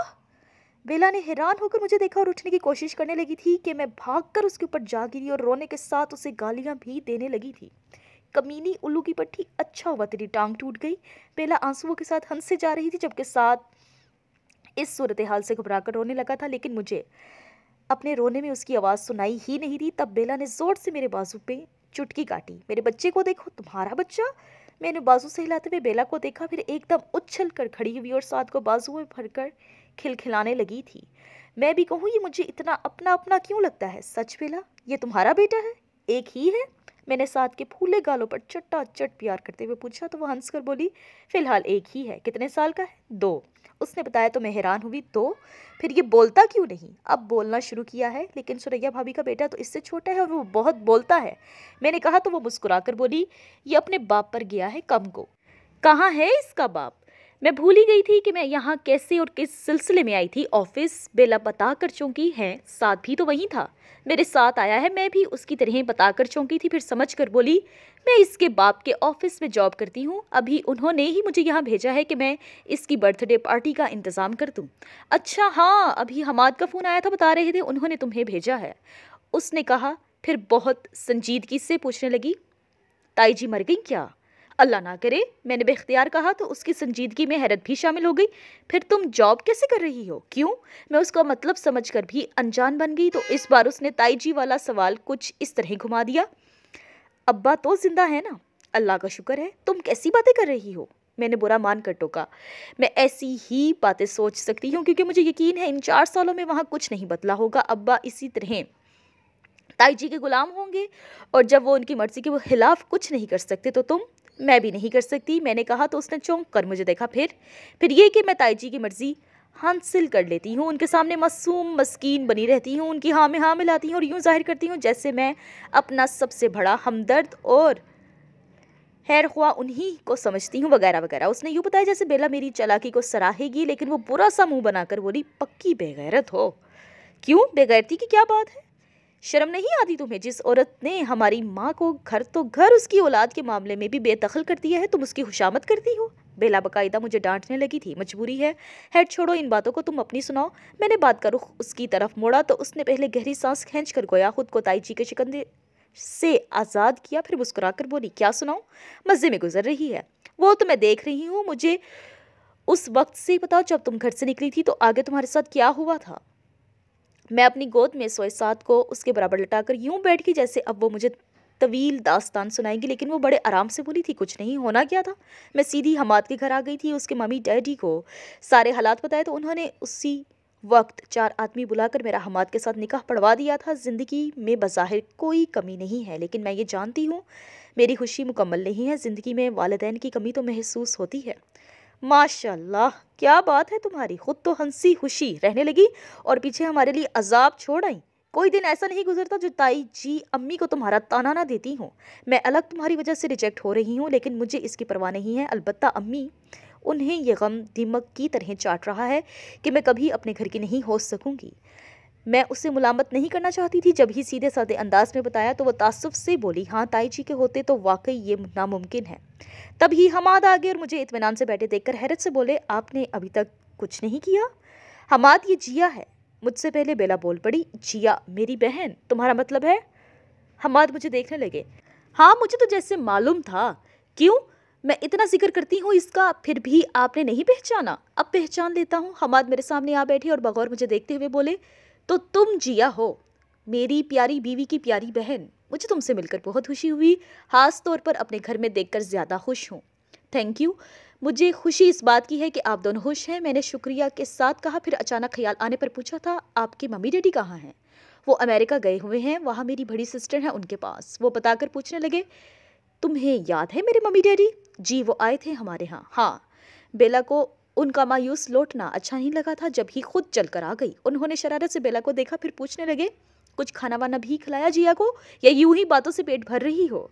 बेला ने हैरान होकर मुझे देखा और उठने की कोशिश करने लगी थी कि मैं भागकर उसके ऊपर जा गिरी और रोने के साथ उसे गालियाँ भी देने लगी थी कमीनी उल्लू की पट्टी अच्छा हुआ तेरी टांग टूट गई पहला आंसुओं के साथ हंस से जा रही थी जबकि साथ इस सूरत हाल से घबरा कर रोने लगा था लेकिन मुझे अपने रोने में उसकी आवाज़ सुनाई ही नहीं दी तब बेला ने ज़ोर से मेरे बाजू पे चुटकी काटी मेरे बच्चे को देखो तुम्हारा बच्चा मैंने बाजू से हिलाते हुए बेला को देखा फिर एकदम उछल कर खड़ी हुई और साथ को बाजू में भर कर खिलखिलाने लगी थी मैं भी कहूँ ये मुझे इतना अपना अपना क्यों लगता है सच बेला ये तुम्हारा बेटा है एक ही है मैंने साथ के फूले गालों पर चट्टा चट प्यार करते हुए पूछा तो वह हंसकर बोली फ़िलहाल एक ही है कितने साल का है दो उसने बताया तो मैं हैरान हुई दो फिर ये बोलता क्यों नहीं अब बोलना शुरू किया है लेकिन सुरैया भाभी का बेटा तो इससे छोटा है और वो बहुत बोलता है मैंने कहा तो वो मुस्कुरा बोली ये अपने बाप पर गया है कम को कहाँ है इसका बाप मैं भूल ही गई थी कि मैं यहाँ कैसे और किस सिलसिले में आई थी ऑफिस बेला बता कर चौंकी है साथ भी तो वहीं था मेरे साथ आया है मैं भी उसकी तरह बता कर चौंकी थी फिर समझ कर बोली मैं इसके बाप के ऑफिस में जॉब करती हूँ अभी उन्होंने ही मुझे यहाँ भेजा है कि मैं इसकी बर्थडे पार्टी का इंतज़ाम कर दूँ अच्छा हाँ अभी हमाद का फ़ोन आया था बता रहे थे उन्होंने तुम्हें भेजा है उसने कहा फिर बहुत संजीदगी से पूछने लगी ताई जी मर गई क्या अल्लाह ना करे मैंने बेख्तियार कहा तो उसकी संजीदगी में हैरत भी शामिल हो गई फिर तुम जॉब कैसे कर रही हो क्यों मैं उसका मतलब समझ कर भी अनजान बन गई तो इस बार उसने ताई जी वाला सवाल कुछ इस तरह घुमा दिया अब्बा तो जिंदा है ना अल्लाह का शुक्र है तुम कैसी बातें कर रही हो मैंने बुरा मान कर टोका मैं ऐसी ही बातें सोच सकती हूँ क्योंकि मुझे यकीन है इन चार सालों में वहाँ कुछ नहीं बदला होगा अब्बा इसी तरह ताई जी के ग़ुलाम होंगे और जब वो उनकी मर्ज़ी के वो खिलाफ कुछ नहीं कर सकते तो तुम मैं भी नहीं कर सकती मैंने कहा तो उसने चौंक कर मुझे देखा फिर फिर ये कि मैं ताई जी की मर्ज़ी हासिल कर लेती हूँ उनके सामने मासूम मस्किन बनी रहती हूँ उनकी हाँ में हाँ मिलाती हूँ और यूँ जाहिर करती हूँ जैसे मैं अपना सबसे बड़ा हमदर्द और हैर ख्वा उन्हीं को समझती हूँ वगैरह वगैरह उसने यूँ बताया जैसे बेला मेरी चलाकी को सराहेगी लेकिन वो बुरा सा मुँह बनाकर बोली पक्की बेगैरत हो क्यों बेगैरती की क्या बात है शर्म नहीं आती तुम्हें जिस औरत ने हमारी माँ को घर तो घर उसकी औलाद के मामले में भी बेदखल कर दिया है तुम उसकी खुशामद करती हो बेला बाकायदा मुझे डांटने लगी थी मजबूरी है हेड छोड़ो इन बातों को तुम अपनी सुनाओ मैंने बात का रुख उसकी तरफ मोड़ा तो उसने पहले गहरी सांस खींच कर गोया खुद को ताई जी के शिकंदे से आज़ाद किया फिर मुस्कुरा कर बोली क्या सुनाओ मज़े में गुजर रही है वो तो मैं देख रही हूँ मुझे उस वक्त से ही बताओ जब तुम घर से निकली थी तो आगे तुम्हारे साथ क्या हुआ था मैं अपनी गोद में सोए साथ को उसके बराबर लटाकर यूं बैठ गई जैसे अब वो मुझे तवील दास्तान सुनाएंगी लेकिन वो बड़े आराम से बोली थी कुछ नहीं होना क्या था मैं सीधी हमाद के घर आ गई थी उसके मम्मी डैडी को सारे हालात बताए तो उन्होंने उसी वक्त चार आदमी बुलाकर मेरा हमाद के साथ निकाह पढ़वा दिया था ज़िंदगी में बज़ाहिर कोई कमी नहीं है लेकिन मैं ये जानती हूँ मेरी खुशी मुकम्मल नहीं है ज़िंदगी में वालदेन की कमी तो महसूस होती है माशाल्लाह क्या बात है तुम्हारी खुद तो हंसी खुशी रहने लगी और पीछे हमारे लिए अजाब छोड़ आई कोई दिन ऐसा नहीं गुजरता जो ताई जी अम्मी को तुम्हारा ताना ना देती हूँ मैं अलग तुम्हारी वजह से रिजेक्ट हो रही हूँ लेकिन मुझे इसकी परवाह नहीं है अलबत्ता अम्मी उन्हें यह गम दिमक की तरह चाट रहा है कि मैं कभी अपने घर की नहीं हो सकूँगी मैं उससे मुलामत नहीं करना चाहती थी जब ही सीधे साधे अंदाज में बताया तो वह तासुफ से बोली हाँ ताई जी के होते तो वाकई ये नामुमकिन है तब ही हमाद आ गए और मुझे इतमान से बैठे देखकर हैरत से बोले आपने अभी तक कुछ नहीं किया हमाद ये जिया है मुझसे पहले बेला बोल पड़ी जिया मेरी बहन तुम्हारा मतलब है हमाद मुझे देखने लगे हाँ मुझे तो जैसे मालूम था क्यों मैं इतना जिक्र करती हूँ इसका फिर भी आपने नहीं पहचाना अब पहचान लेता हूँ हमाद मेरे सामने आ बैठी और बगौर मुझे देखते हुए बोले तो तुम जिया हो मेरी प्यारी बीवी की प्यारी बहन मुझे तुमसे मिलकर बहुत खुशी हुई खास तौर पर अपने घर में देखकर ज़्यादा खुश हूँ थैंक यू मुझे खुशी इस बात की है कि आप दोनों खुश हैं मैंने शुक्रिया के साथ कहा फिर अचानक ख्याल आने पर पूछा था आपके मम्मी डैडी कहाँ हैं वो अमेरिका गए हुए हैं वहाँ मेरी बड़ी सिस्टर हैं उनके पास वो बताकर पूछने लगे तुम्हें याद है मेरे मम्मी डैडी जी वो आए थे हमारे यहाँ हाँ बेला को उनका मायूस लौटना अच्छा नहीं लगा था जब ही खुद चल कर आ गई उन्होंने शरारत से बेला को देखा फिर पूछने लगे कुछ खाना वाना भी खिलाया जिया को या यूं ही बातों से पेट भर रही हो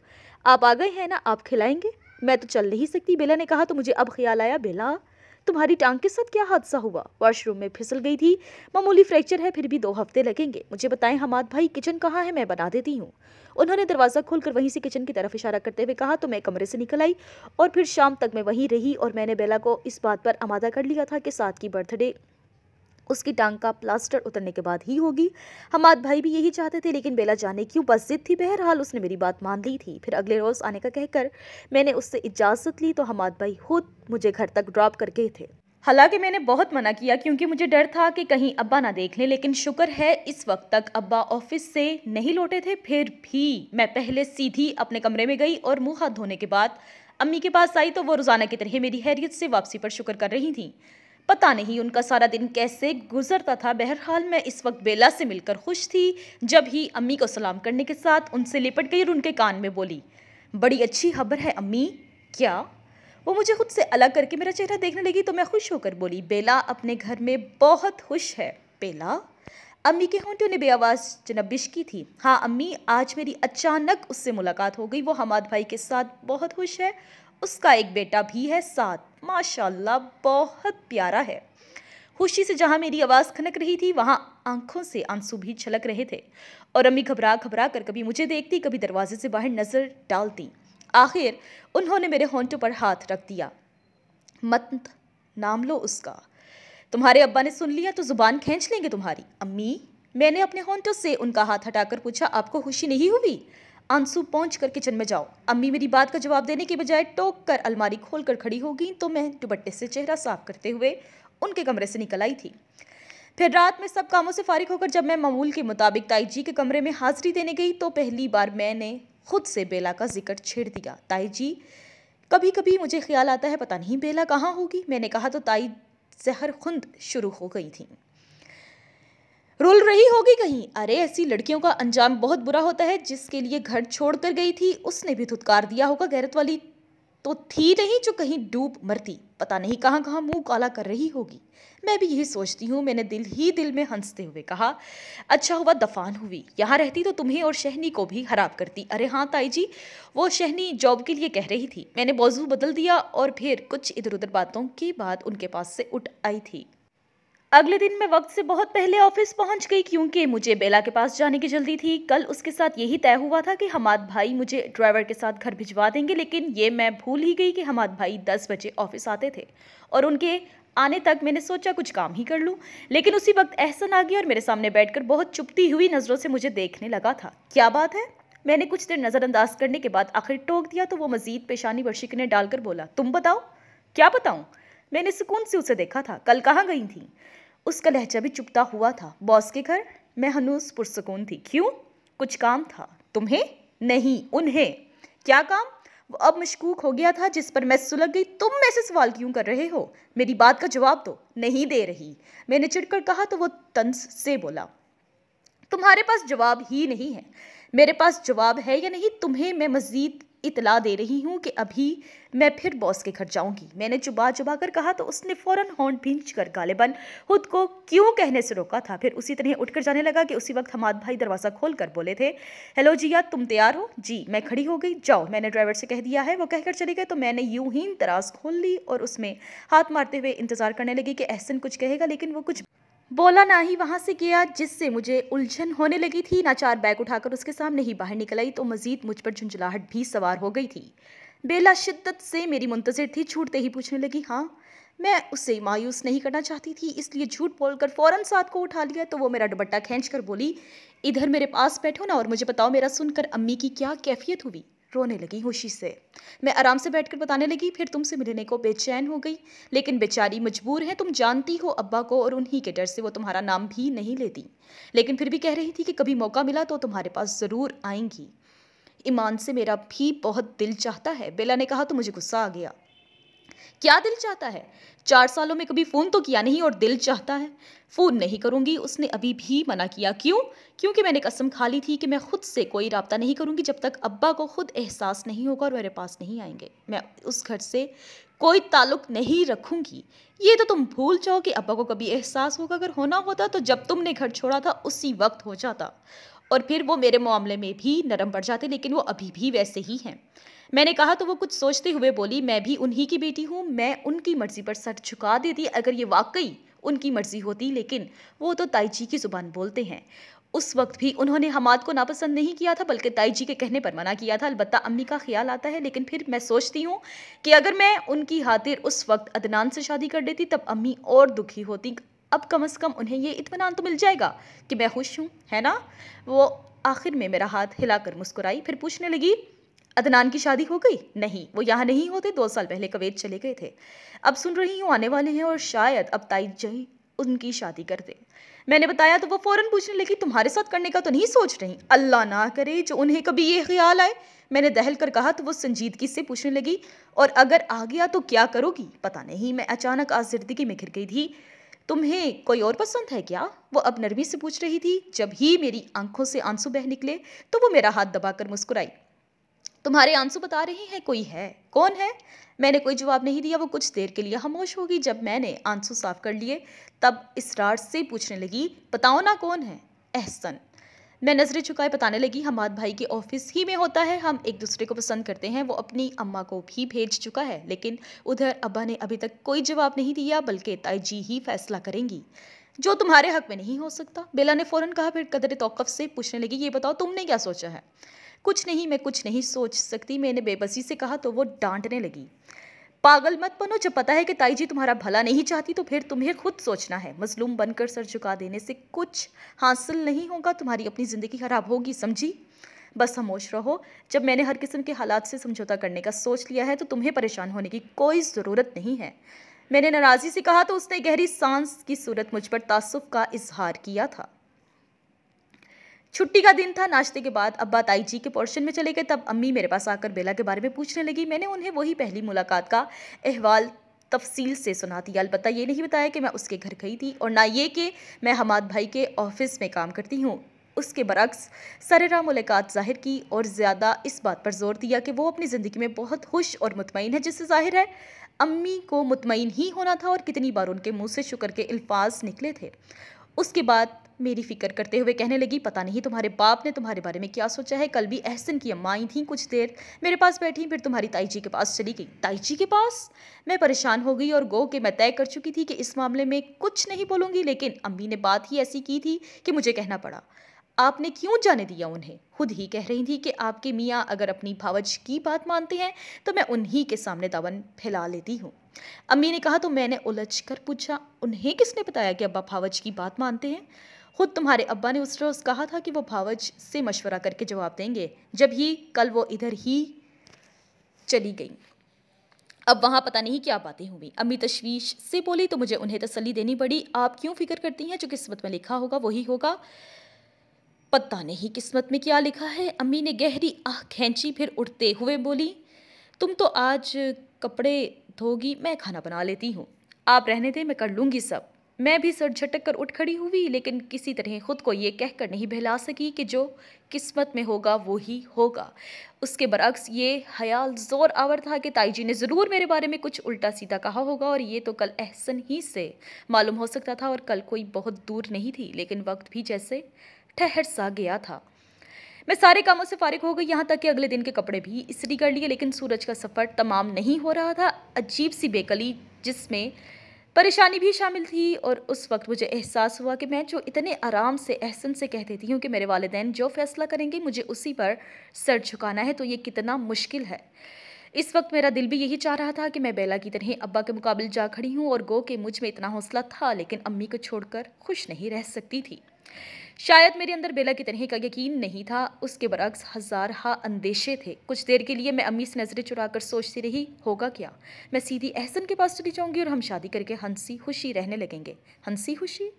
आप आ गए हैं ना आप खिलाएंगे मैं तो चल नहीं सकती बेला ने कहा तो मुझे अब ख्याल आया बेला तुम्हारी टांग के साथ क्या हादसा हुआ वॉशरूम में फिसल गई थी मामूली फ्रैक्चर है फिर भी दो हफ्ते लगेंगे मुझे बताएं हमाद भाई किचन कहाँ है मैं बना देती हूँ उन्होंने दरवाज़ा खोलकर वहीं से किचन की तरफ इशारा करते हुए कहा तो मैं कमरे से निकल आई और फिर शाम तक मैं वहीं रही और मैंने बेला को इस बात पर आमादा कर लिया था कि साथ की बर्थडे उसकी टांग का प्लास्टर उतरने के बाद ही होगी हमाद भाई भी यही चाहते थे लेकिन बेला जाने क्यों बस जिद थी बहरहाल उसने मेरी बात मान ली थी फिर अगले रोज़ आने का कहकर मैंने उससे इजाज़त ली तो हमाद भाई खुद मुझे घर तक ड्रॉप कर गए थे हालांकि मैंने बहुत मना किया क्योंकि मुझे डर था कि कहीं अब्बा ना देख लें लेकिन शुक्र है इस वक्त तक अब्बा ऑफिस से नहीं लौटे थे फिर भी मैं पहले सीधी अपने कमरे में गई और मुंह हाथ धोने के बाद अम्मी के पास आई तो वो रोज़ाना की तरह मेरी हैरियत से वापसी पर शुक्र कर रही थी पता नहीं उनका सारा दिन कैसे गुजरता था बहरहाल मैं इस वक्त बेला से मिलकर खुश थी जब ही अम्मी को सलाम करने के साथ उनसे लिपट गई और उनके कान में बोली बड़ी अच्छी खबर है अम्मी क्या वो मुझे खुद से अलग करके मेरा चेहरा देखने लगी तो मैं खुश होकर बोली बेला अपने घर में बहुत खुश है बेला अम्मी के होंटियों ने बेआवाज़ जनबिश की थी हाँ अम्मी आज मेरी अचानक उससे मुलाकात हो गई वो हमाद भाई के साथ बहुत खुश है उसका एक बेटा भी है साथ माशाल्लाह बहुत प्यारा है खुशी से जहाँ मेरी आवाज़ खनक रही थी वहाँ आंखों से आंसू भी छलक रहे थे और अम्मी घबरा घबरा कर कभी मुझे देखती कभी दरवाजे से बाहर नज़र डालती आखिर उन्होंने मेरे होंटों पर हाथ रख दिया मत नाम लो उसका तुम्हारे अब्बा ने सुन लिया तो ज़ुबान खींच लेंगे तुम्हारी अम्मी मैंने अपने होंटों से उनका हाथ हटाकर पूछा आपको खुशी नहीं हुई आंसू पहुँच किचन में जाओ अम्मी मेरी बात का जवाब देने के बजाय टोक कर अलमारी खोल कर खड़ी हो गई तो मैं दुपट्टे से चेहरा साफ करते हुए उनके कमरे से निकल आई थी फिर रात में सब कामों से फारिग होकर जब मैं मामूल के मुताबिक ताई जी के कमरे में हाजिरी देने गई तो पहली बार मैंने खुद से बेला का जिक्र छेड़ दिया ताई जी कभी कभी मुझे ख्याल आता है पता नहीं बेला कहाँ होगी मैंने कहा तो ताई जहर खुंद शुरू हो गई थी रोल रही होगी कहीं अरे ऐसी लड़कियों का अंजाम बहुत बुरा होता है जिसके लिए घर छोड़ कर गई थी उसने भी धुतकार दिया होगा गैरत वाली तो थी नहीं जो कहीं डूब मरती पता नहीं कहाँ कहाँ मुंह काला कर रही होगी मैं भी यही सोचती हूँ मैंने दिल ही दिल में हंसते हुए कहा अच्छा हुआ दफान हुई यहाँ रहती तो तुम्हें और शहनी को भी खराब करती अरे हाँ ताई जी वो शहनी जॉब के लिए कह रही थी मैंने मौजू बदल दिया और फिर कुछ इधर उधर बातों की बात उनके पास से उठ आई थी अगले दिन मैं वक्त से बहुत पहले ऑफिस पहुंच गई क्योंकि मुझे बेला के पास जाने की जल्दी थी कल उसके साथ यही तय हुआ था कि हमाद भाई मुझे ड्राइवर के साथ घर भिजवा देंगे लेकिन ये मैं भूल ही गई कि हमाद भाई दस बजे ऑफिस आते थे और उनके आने तक मैंने सोचा कुछ काम ही कर लूँ लेकिन उसी वक्त एहसन आ गया और मेरे सामने बैठकर बहुत चुपती हुई नज़रों से मुझे देखने लगा था क्या बात है मैंने कुछ देर नज़रअंदाज करने के बाद आखिर टोक दिया तो वो मज़ीद पेशानी वर्षी शिकने डालकर बोला तुम बताओ क्या बताऊँ मैंने सुकून से उसे देखा था कल कहाँ गई थी उसका लहजा भी चुपता हुआ था बॉस के घर मैं हनूस पुरसकून थी क्यों कुछ काम था तुम्हें नहीं उन्हें क्या काम वो अब मशकूक हो गया था जिस पर मैं सुलग गई तुम से सवाल क्यों कर रहे हो मेरी बात का जवाब दो तो नहीं दे रही मैंने चिड़कर कहा तो वो तंस से बोला तुम्हारे पास जवाब ही नहीं है मेरे पास जवाब है या नहीं तुम्हें मैं मज़ीद इतला दे रही हूँ कि अभी मैं फिर बॉस के घर जाऊँगी मैंने चुबा चुबा कर कहा तो उसने फ़ौरन हॉर्न भींच कर गालिबन खुद को क्यों कहने से रोका था फिर उसी तरह उठकर जाने लगा कि उसी वक्त हमाद भाई दरवाज़ा खोल कर बोले थे हेलो जिया तुम तैयार हो जी मैं खड़ी हो गई जाओ मैंने ड्राइवर से कह दिया है वो कहकर चले गए तो मैंने यूँ ही दराज खोल ली और उसमें हाथ मारते हुए इंतज़ार करने लगी कि एहसन कुछ कहेगा लेकिन वो कुछ बोला ना ही वहाँ से गया जिससे मुझे उलझन होने लगी थी ना चार बैग उठाकर उसके सामने ही बाहर निकल आई तो मजीद मुझ पर झुंझलाहट भी सवार हो गई थी बेला शिद्दत से मेरी मुंतजर थी छूटते ही पूछने लगी हाँ मैं उसे मायूस नहीं करना चाहती थी इसलिए झूठ बोलकर फ़ौरन साथ को उठा लिया तो वो मेरा दुपट्टा खींच कर बोली इधर मेरे पास बैठो ना और मुझे बताओ मेरा सुनकर अम्मी की क्या कैफियत हुई रोने लगी खुशी से मैं आराम से बैठकर बताने लगी फिर तुमसे मिलने को बेचैन हो गई लेकिन बेचारी मजबूर है तुम जानती हो अब्बा को और उन्हीं के डर से वो तुम्हारा नाम भी नहीं लेती लेकिन फिर भी कह रही थी कि कभी मौका मिला तो तुम्हारे पास ज़रूर आएंगी ईमान से मेरा भी बहुत दिल चाहता है बेला ने कहा तो मुझे गुस्सा आ गया क्या दिल चाहता है चार सालों में कभी फ़ोन तो किया नहीं और दिल चाहता है फ़ोन नहीं करूँगी उसने अभी भी मना किया क्यों क्योंकि मैंने कसम खा ली थी कि मैं खुद से कोई रबता नहीं करूँगी जब तक अब्बा को खुद एहसास नहीं होगा और मेरे पास नहीं आएंगे मैं उस घर से कोई ताल्लुक नहीं रखूँगी ये तो तुम भूल जाओ कि अब्बा को कभी एहसास होगा अगर होना होता तो जब तुमने घर छोड़ा था उसी वक्त हो जाता और फिर वो मेरे मामले में भी नरम पड़ जाते लेकिन वो अभी भी वैसे ही हैं मैंने कहा तो वो कुछ सोचते हुए बोली मैं भी उन्हीं की बेटी हूँ मैं उनकी मर्जी पर सर झुका देती अगर ये वाकई उनकी मर्जी होती लेकिन वो तो जी की ज़ुबान बोलते हैं उस वक्त भी उन्होंने हमाद को नापसंद नहीं किया था बल्कि ताई जी के कहने पर मना किया था अलबत्त अम्मी का ख्याल आता है लेकिन फिर मैं सोचती हूँ कि अगर मैं उनकी हातिर उस वक्त अदनान से शादी कर देती तब अम्मी और दुखी होती अब कम अज़ कम उन्हें ये इतमान तो मिल जाएगा कि मैं खुश हूँ है ना वो आखिर में मेरा हाथ हिलाकर मुस्कुराई फिर पूछने लगी अदनान की शादी हो गई नहीं वो यहाँ नहीं होते दो साल पहले कवेद चले गए थे अब सुन रही हूँ आने वाले हैं और शायद अब ताई जय उनकी शादी कर दे मैंने बताया तो वो फ़ौरन पूछने लगी तुम्हारे साथ करने का तो नहीं सोच रही अल्लाह ना करे जो उन्हें कभी ये ख्याल आए मैंने दहल कर कहा तो वो संजीदगी से पूछने लगी और अगर आ गया तो क्या करोगी पता नहीं मैं अचानक आज जिंदगी में घिर गई थी तुम्हें कोई और पसंद है क्या वो अब नरमी से पूछ रही थी जब ही मेरी आंखों से आंसू बह निकले तो वो मेरा हाथ दबाकर मुस्कुराई तुम्हारे आंसू बता रही हैं कोई है कौन है मैंने कोई जवाब नहीं दिया वो कुछ देर के लिए खामोश होगी जब मैंने आंसू साफ कर लिए तब इसरार से पूछने लगी बताओ ना कौन है एहसन मैं नज़रें चुकाए बताने लगी हमाद भाई के ऑफिस ही में होता है हम एक दूसरे को पसंद करते हैं वो अपनी अम्मा को भी भेज चुका है लेकिन उधर अब्बा ने अभी तक कोई जवाब नहीं दिया बल्कि ताई जी ही फैसला करेंगी जो तुम्हारे हक में नहीं हो सकता बेला ने फ़ौरन कहा फिर कदर तोकफ़ से पूछने लगी ये बताओ तुमने क्या सोचा है कुछ नहीं मैं कुछ नहीं सोच सकती मैंने बेबसी से कहा तो वो डांटने लगी पागल मत बनो जब पता है कि ताई जी तुम्हारा भला नहीं चाहती तो फिर तुम्हें खुद सोचना है मजलूम बनकर सर झुका देने से कुछ हासिल नहीं होगा तुम्हारी अपनी ज़िंदगी खराब होगी समझी बस खामोश रहो जब मैंने हर किस्म के हालात से समझौता करने का सोच लिया है तो तुम्हें परेशान होने की कोई ज़रूरत नहीं है मैंने नाराज़ी से कहा तो उसने गहरी सांस की सूरत मुझ पर तासुफ का इजहार किया था छुट्टी का दिन था नाश्ते के बाद अब्बा ताई जी के पोर्शन में चले गए तब अम्मी मेरे पास आकर बेला के बारे में पूछने लगी मैंने उन्हें वही पहली मुलाकात का अहवाल तफसील से सुना दिया अलबत्त ये नहीं बताया कि मैं उसके घर गई थी और ना ये कि मैं हमाद भाई के ऑफिस में काम करती हूँ उसके बरक्स सरेरा मुलाकात जाहिर की और ज़्यादा इस बात पर जोर दिया कि वो अपनी ज़िंदगी में बहुत खुश और मुतमिन है जिससे ज़ाहिर है अम्मी को मुतमिन ही होना था और कितनी बार उनके मुँह से शुक्र के अल्फाज निकले थे उसके बाद मेरी फ़िक्र करते हुए कहने लगी पता नहीं तुम्हारे बाप ने तुम्हारे बारे में क्या सोचा है कल भी अहसन की अम्मा आई थी कुछ देर मेरे पास बैठी फिर तुम्हारी ताई जी के पास चली गई ताई जी के पास मैं परेशान हो गई और गो के मैं तय कर चुकी थी कि इस मामले में कुछ नहीं बोलूंगी लेकिन अम्मी ने बात ही ऐसी की थी कि मुझे कहना पड़ा आपने क्यों जाने दिया उन्हें खुद ही कह रही थी कि आपके मियाँ अगर अपनी भावज की बात मानते हैं तो मैं उन्हीं के सामने दावन फैला लेती हूँ अम्मी ने कहा तो मैंने उलझ कर पूछा उन्हें किसने बताया कि अब्बा भावज की बात मानते हैं खुद तुम्हारे अब्बा ने उस रोज़ कहा था कि वो भावज से मशवरा करके जवाब देंगे जब ही कल वो इधर ही चली गई अब वहाँ पता नहीं क्या बातें हुई अम्मी तशवीश से बोली तो मुझे उन्हें तसली देनी पड़ी आप क्यों फिक्र करती हैं जो किस्मत में लिखा होगा वही होगा पता नहीं किस्मत में क्या लिखा है अम्मी ने गहरी आह खींची फिर उठते हुए बोली तुम तो आज कपड़े धोगी मैं खाना बना लेती हूँ आप रहने दें मैं कर लूँगी सब मैं भी सर झटक कर उठ खड़ी हुई लेकिन किसी तरह खुद को ये कहकर नहीं बहला सकी कि जो किस्मत में होगा वो ही होगा उसके बरक्स ये ख्याल ज़ोर आवर था कि ताई जी ने ज़रूर मेरे बारे में कुछ उल्टा सीधा कहा होगा और ये तो कल एहसन ही से मालूम हो सकता था और कल कोई बहुत दूर नहीं थी लेकिन वक्त भी जैसे ठहर सा गया था मैं सारे कामों से फारिग हो गई यहाँ तक कि अगले दिन के कपड़े भी इसलिए कर लिए लेकिन सूरज का सफ़र तमाम नहीं हो रहा था अजीब सी बेकली जिसमें परेशानी भी शामिल थी और उस वक्त मुझे एहसास हुआ कि मैं जो इतने आराम से अहसन से कह देती हूँ कि मेरे वालदेन जो फ़ैसला करेंगे मुझे उसी पर सर झुकाना है तो ये कितना मुश्किल है इस वक्त मेरा दिल भी यही चाह रहा था कि मैं बेला की तरह अब्बा के मुकाबले जा खड़ी हूँ और गो के मुझ में इतना हौसला था लेकिन अम्मी को छोड़कर खुश नहीं रह सकती थी शायद मेरे अंदर बेला की तरह का यकीन नहीं था उसके बरक्स हज़ारहा अंदेशे थे कुछ देर के लिए मैं अम्मी से नज़रें चुरा कर सोचती रही होगा क्या मैं सीधी एहसन के पास चली जाऊँगी और हम शादी करके हंसी खुशी रहने लगेंगे हंसी खुशी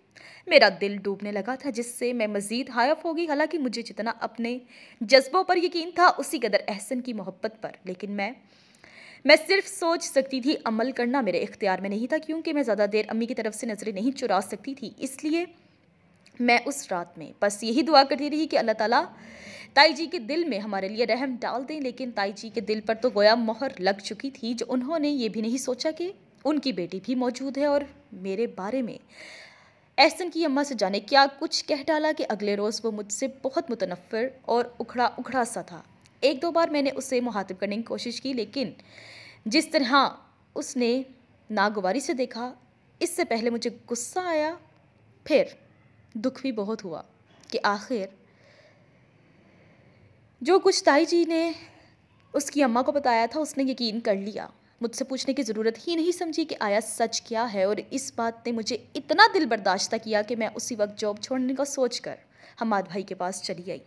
मेरा दिल डूबने लगा था जिससे मैं मज़ीद हायफ हो गई हालांकि मुझे जितना अपने जज्बों पर यकीन था उसी कदर अहसन की मोहब्बत पर लेकिन मैं मैं सिर्फ सोच सकती थी अमल करना मेरे इख्तियार में नहीं था क्योंकि मैं ज़्यादा देर अम्मी की तरफ से नज़रें नहीं चुरा सकती थी इसलिए मैं उस रात में बस यही दुआ करती रही कि अल्लाह ताला ताई जी के दिल में हमारे लिए रहम डाल दें लेकिन ताई जी के दिल पर तो गोया मोहर लग चुकी थी जो उन्होंने ये भी नहीं सोचा कि उनकी बेटी भी मौजूद है और मेरे बारे में एहसन की अम्मा से जाने क्या कुछ कह डाला कि अगले रोज़ वो मुझसे बहुत मुतनफ़र और उखड़ा उखड़ा सा था एक दो बार मैंने उसे मुहातब करने की कोशिश की लेकिन जिस तरह उसने नागवारी से देखा इससे पहले मुझे गुस्सा आया फिर दुख भी बहुत हुआ कि आखिर जो कुछ ताई जी ने उसकी अम्मा को बताया था उसने यकीन कर लिया मुझसे पूछने की ज़रूरत ही नहीं समझी कि आया सच क्या है और इस बात ने मुझे इतना दिल बर्दाश्त किया कि मैं उसी वक्त जॉब छोड़ने का सोच कर हमाद भाई के पास चली आई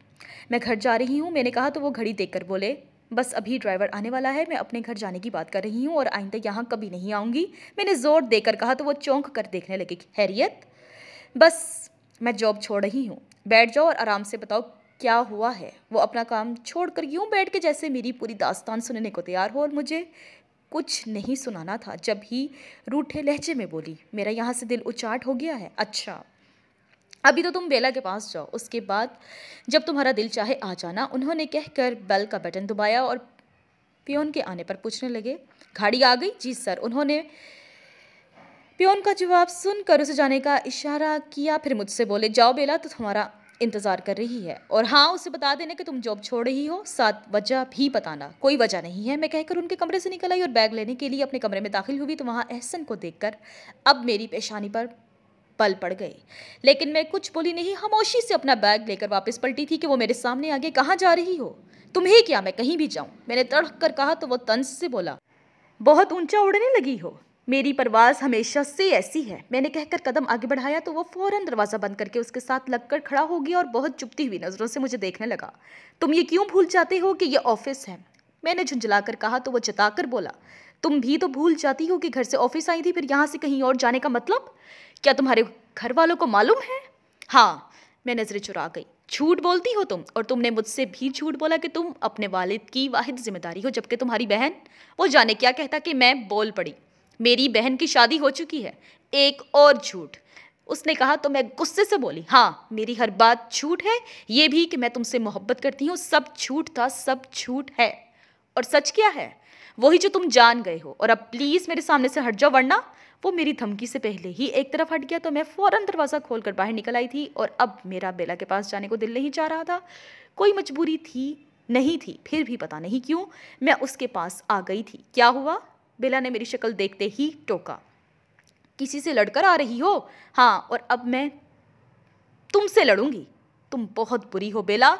मैं घर जा रही हूँ मैंने कहा तो वो घड़ी देख कर बोले बस अभी ड्राइवर आने वाला है मैं अपने घर जाने की बात कर रही हूँ और आइंदा यहाँ कभी नहीं आऊँगी मैंने ज़ोर देकर कहा तो वो चौंक कर देखने लगे खैरियत बस मैं जॉब छोड़ रही हूँ बैठ जाओ और आराम से बताओ क्या हुआ है वो अपना काम छोड़कर यूं बैठ के जैसे मेरी पूरी दास्तान सुनने को तैयार हो और मुझे कुछ नहीं सुनाना था जब ही रूठे लहजे में बोली मेरा यहाँ से दिल उचाट हो गया है अच्छा अभी तो तुम बेला के पास जाओ उसके बाद जब तुम्हारा दिल चाहे आ जाना उन्होंने कहकर बेल का बटन दबाया और पियोन के आने पर पूछने लगे घाड़ी आ गई जी सर उन्होंने प्योन का जवाब सुनकर उसे जाने का इशारा किया फिर मुझसे बोले जाओ बेला तो तुम्हारा इंतज़ार कर रही है और हाँ उसे बता देना कि तुम जॉब छोड़ रही हो साथ वजह भी बताना कोई वजह नहीं है मैं कहकर उनके कमरे से निकल आई और बैग लेने के लिए अपने कमरे में दाखिल हुई तो वहाँ एहसन को देख अब मेरी पेशानी पर पल पड़ गए लेकिन मैं कुछ बोली नहीं खामोशी से अपना बैग लेकर वापस पलटी थी कि वो मेरे सामने आगे कहाँ जा रही हो तुम्हें क्या मैं कहीं भी जाऊँ मैंने तड़क कर कहा तो वो तंज से बोला बहुत ऊंचा उड़ने लगी हो मेरी परवाज़ हमेशा से ऐसी है मैंने कहकर कदम आगे बढ़ाया तो वो फ़ौरन दरवाज़ा बंद करके उसके साथ लगकर खड़ा हो गया और बहुत चुपती हुई नज़रों से मुझे देखने लगा तुम ये क्यों भूल जाते हो कि ये ऑफिस है मैंने झुंझलाकर कहा तो वो जताकर बोला तुम भी तो भूल जाती हो कि घर से ऑफिस आई थी फिर यहाँ से कहीं और जाने का मतलब क्या तुम्हारे घर वालों को मालूम है हाँ मैं नज़रें चुरा गई झूठ बोलती हो तुम और तुमने मुझसे भी झूठ बोला कि तुम अपने वालिद की वाहिद जिम्मेदारी हो जबकि तुम्हारी बहन वो जाने क्या कहता कि मैं बोल पड़ी मेरी बहन की शादी हो चुकी है एक और झूठ उसने कहा तो मैं गुस्से से बोली हाँ मेरी हर बात झूठ है ये भी कि मैं तुमसे मोहब्बत करती हूँ सब झूठ था सब झूठ है और सच क्या है वही जो तुम जान गए हो और अब प्लीज़ मेरे सामने से हट जाओ वरना वो मेरी धमकी से पहले ही एक तरफ हट गया तो मैं फ़ौरन दरवाज़ा खोल कर बाहर निकल आई थी और अब मेरा बेला के पास जाने को दिल नहीं जा रहा था कोई मजबूरी थी नहीं थी फिर भी पता नहीं क्यों मैं उसके पास आ गई थी क्या हुआ बेला ने मेरी शक्ल देखते ही टोका किसी से लड़कर आ रही हो हाँ और अब मैं तुमसे लड़ूंगी तुम बहुत बुरी हो बेला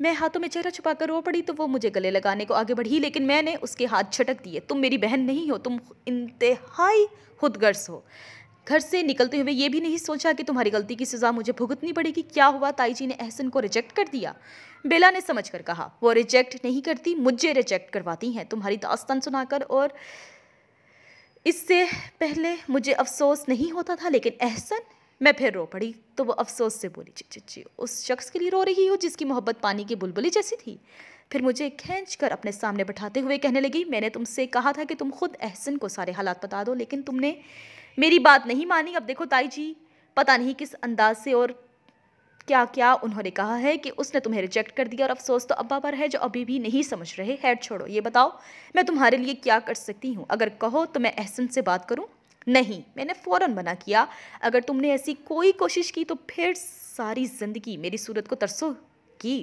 मैं हाथों में चेहरा छुपा कर रो पड़ी तो वो मुझे गले लगाने को आगे बढ़ी लेकिन मैंने उसके हाथ झटक दिए तुम मेरी बहन नहीं हो तुम इंतहाई खुदगर्स हो घर से निकलते हुए ये भी नहीं सोचा कि तुम्हारी गलती की सज़ा मुझे भुगतनी पड़ेगी क्या हुआ ताई जी ने अहसन को रिजेक्ट कर दिया बेला ने समझ कर कहा वो रिजेक्ट नहीं करती मुझे रिजेक्ट करवाती हैं तुम्हारी दास्तान सुनाकर और इससे पहले मुझे अफसोस नहीं होता था लेकिन एहसन मैं फिर रो पड़ी तो वो अफसोस से बोली ची उस शख्स के लिए रो रही हो जिसकी मोहब्बत पानी की बुलबुली जैसी थी फिर मुझे खींच कर अपने सामने बैठाते हुए कहने लगी मैंने तुमसे कहा था कि तुम खुद एहसन को सारे हालात बता दो लेकिन तुमने मेरी बात नहीं मानी अब देखो ताई जी पता नहीं किस अंदाज से और क्या क्या उन्होंने कहा है कि उसने तुम्हें रिजेक्ट कर दिया और अफसोस तो अब्बा पर है जो अभी भी नहीं समझ रहे हैड छोड़ो ये बताओ मैं तुम्हारे लिए क्या कर सकती हूँ अगर कहो तो मैं एहसन से बात करूँ नहीं मैंने फ़ौर मना किया अगर तुमने ऐसी कोई कोशिश की तो फिर सारी ज़िंदगी मेरी सूरत को तरसो की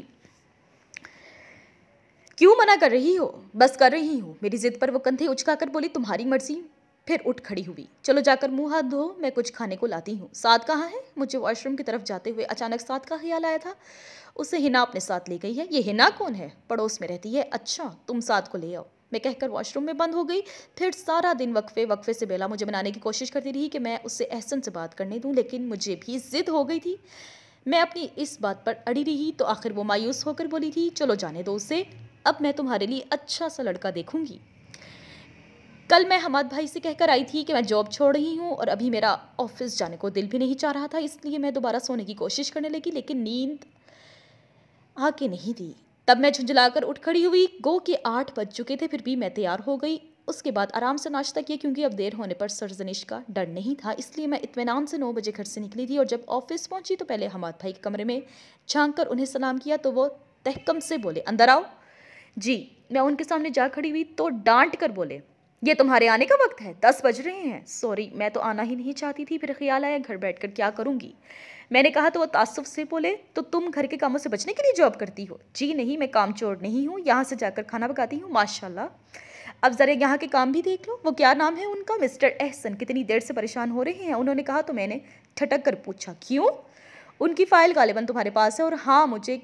क्यों मना कर रही हो बस कर रही हूँ मेरी ज़िद पर वो कंधे उचका कर बोली तुम्हारी मर्जी फिर उठ खड़ी हुई चलो जाकर मुंह हाथ धो मैं कुछ खाने को लाती हूँ साथ कहाँ है मुझे वॉशरूम की तरफ जाते हुए अचानक साथ का ख्याल आया था उसे हिना अपने साथ ले गई है ये हिना कौन है पड़ोस में रहती है अच्छा तुम साथ को ले आओ मैं कहकर वॉशरूम में बंद हो गई फिर सारा दिन वक्फे वक्फे से बेला मुझे मनाने की कोशिश करती रही कि मैं उससे एहसन से बात करने दूँ लेकिन मुझे भी जिद हो गई थी मैं अपनी इस बात पर अड़ी रही तो आखिर वो मायूस होकर बोली थी चलो जाने दो उसे अब मैं तुम्हारे लिए अच्छा सा लड़का देखूंगी कल मैं हमाद भाई से कहकर आई थी कि मैं जॉब छोड़ रही हूँ और अभी मेरा ऑफिस जाने को दिल भी नहीं चाह रहा था इसलिए मैं दोबारा सोने की कोशिश करने लगी लेकिन नींद आके नहीं थी तब मैं झुंझलाकर उठ खड़ी हुई गो के आठ बज चुके थे फिर भी मैं तैयार हो गई उसके बाद आराम से नाश्ता किया क्योंकि अब देर होने पर सरजनिश का डर नहीं था इसलिए मैं इतमान से नौ बजे घर से निकली थी और जब ऑफिस पहुंची तो पहले हमाद भाई के कमरे में झांक कर उन्हें सलाम किया तो वो तहकम से बोले अंदर आओ जी मैं उनके सामने जा खड़ी हुई तो डांट कर बोले ये तुम्हारे आने का वक्त है दस बज रहे हैं सॉरी मैं तो आना ही नहीं चाहती थी फिर ख्याल आया घर बैठ कर क्या करूँगी मैंने कहा तो वह तासुफ से बोले तो तुम घर के कामों से बचने के लिए जॉब करती हो जी नहीं मैं काम चोर नहीं हूँ यहाँ से जाकर खाना पकाती हूँ माशाल्लाह अब ज़रा यहाँ के काम भी देख लो वो क्या नाम है उनका मिस्टर एहसन कितनी देर से परेशान हो रहे हैं उन्होंने कहा तो मैंने ठटक कर पूछा क्यों उनकी फ़ाइल गालिबा तुम्हारे पास है और हाँ मुझे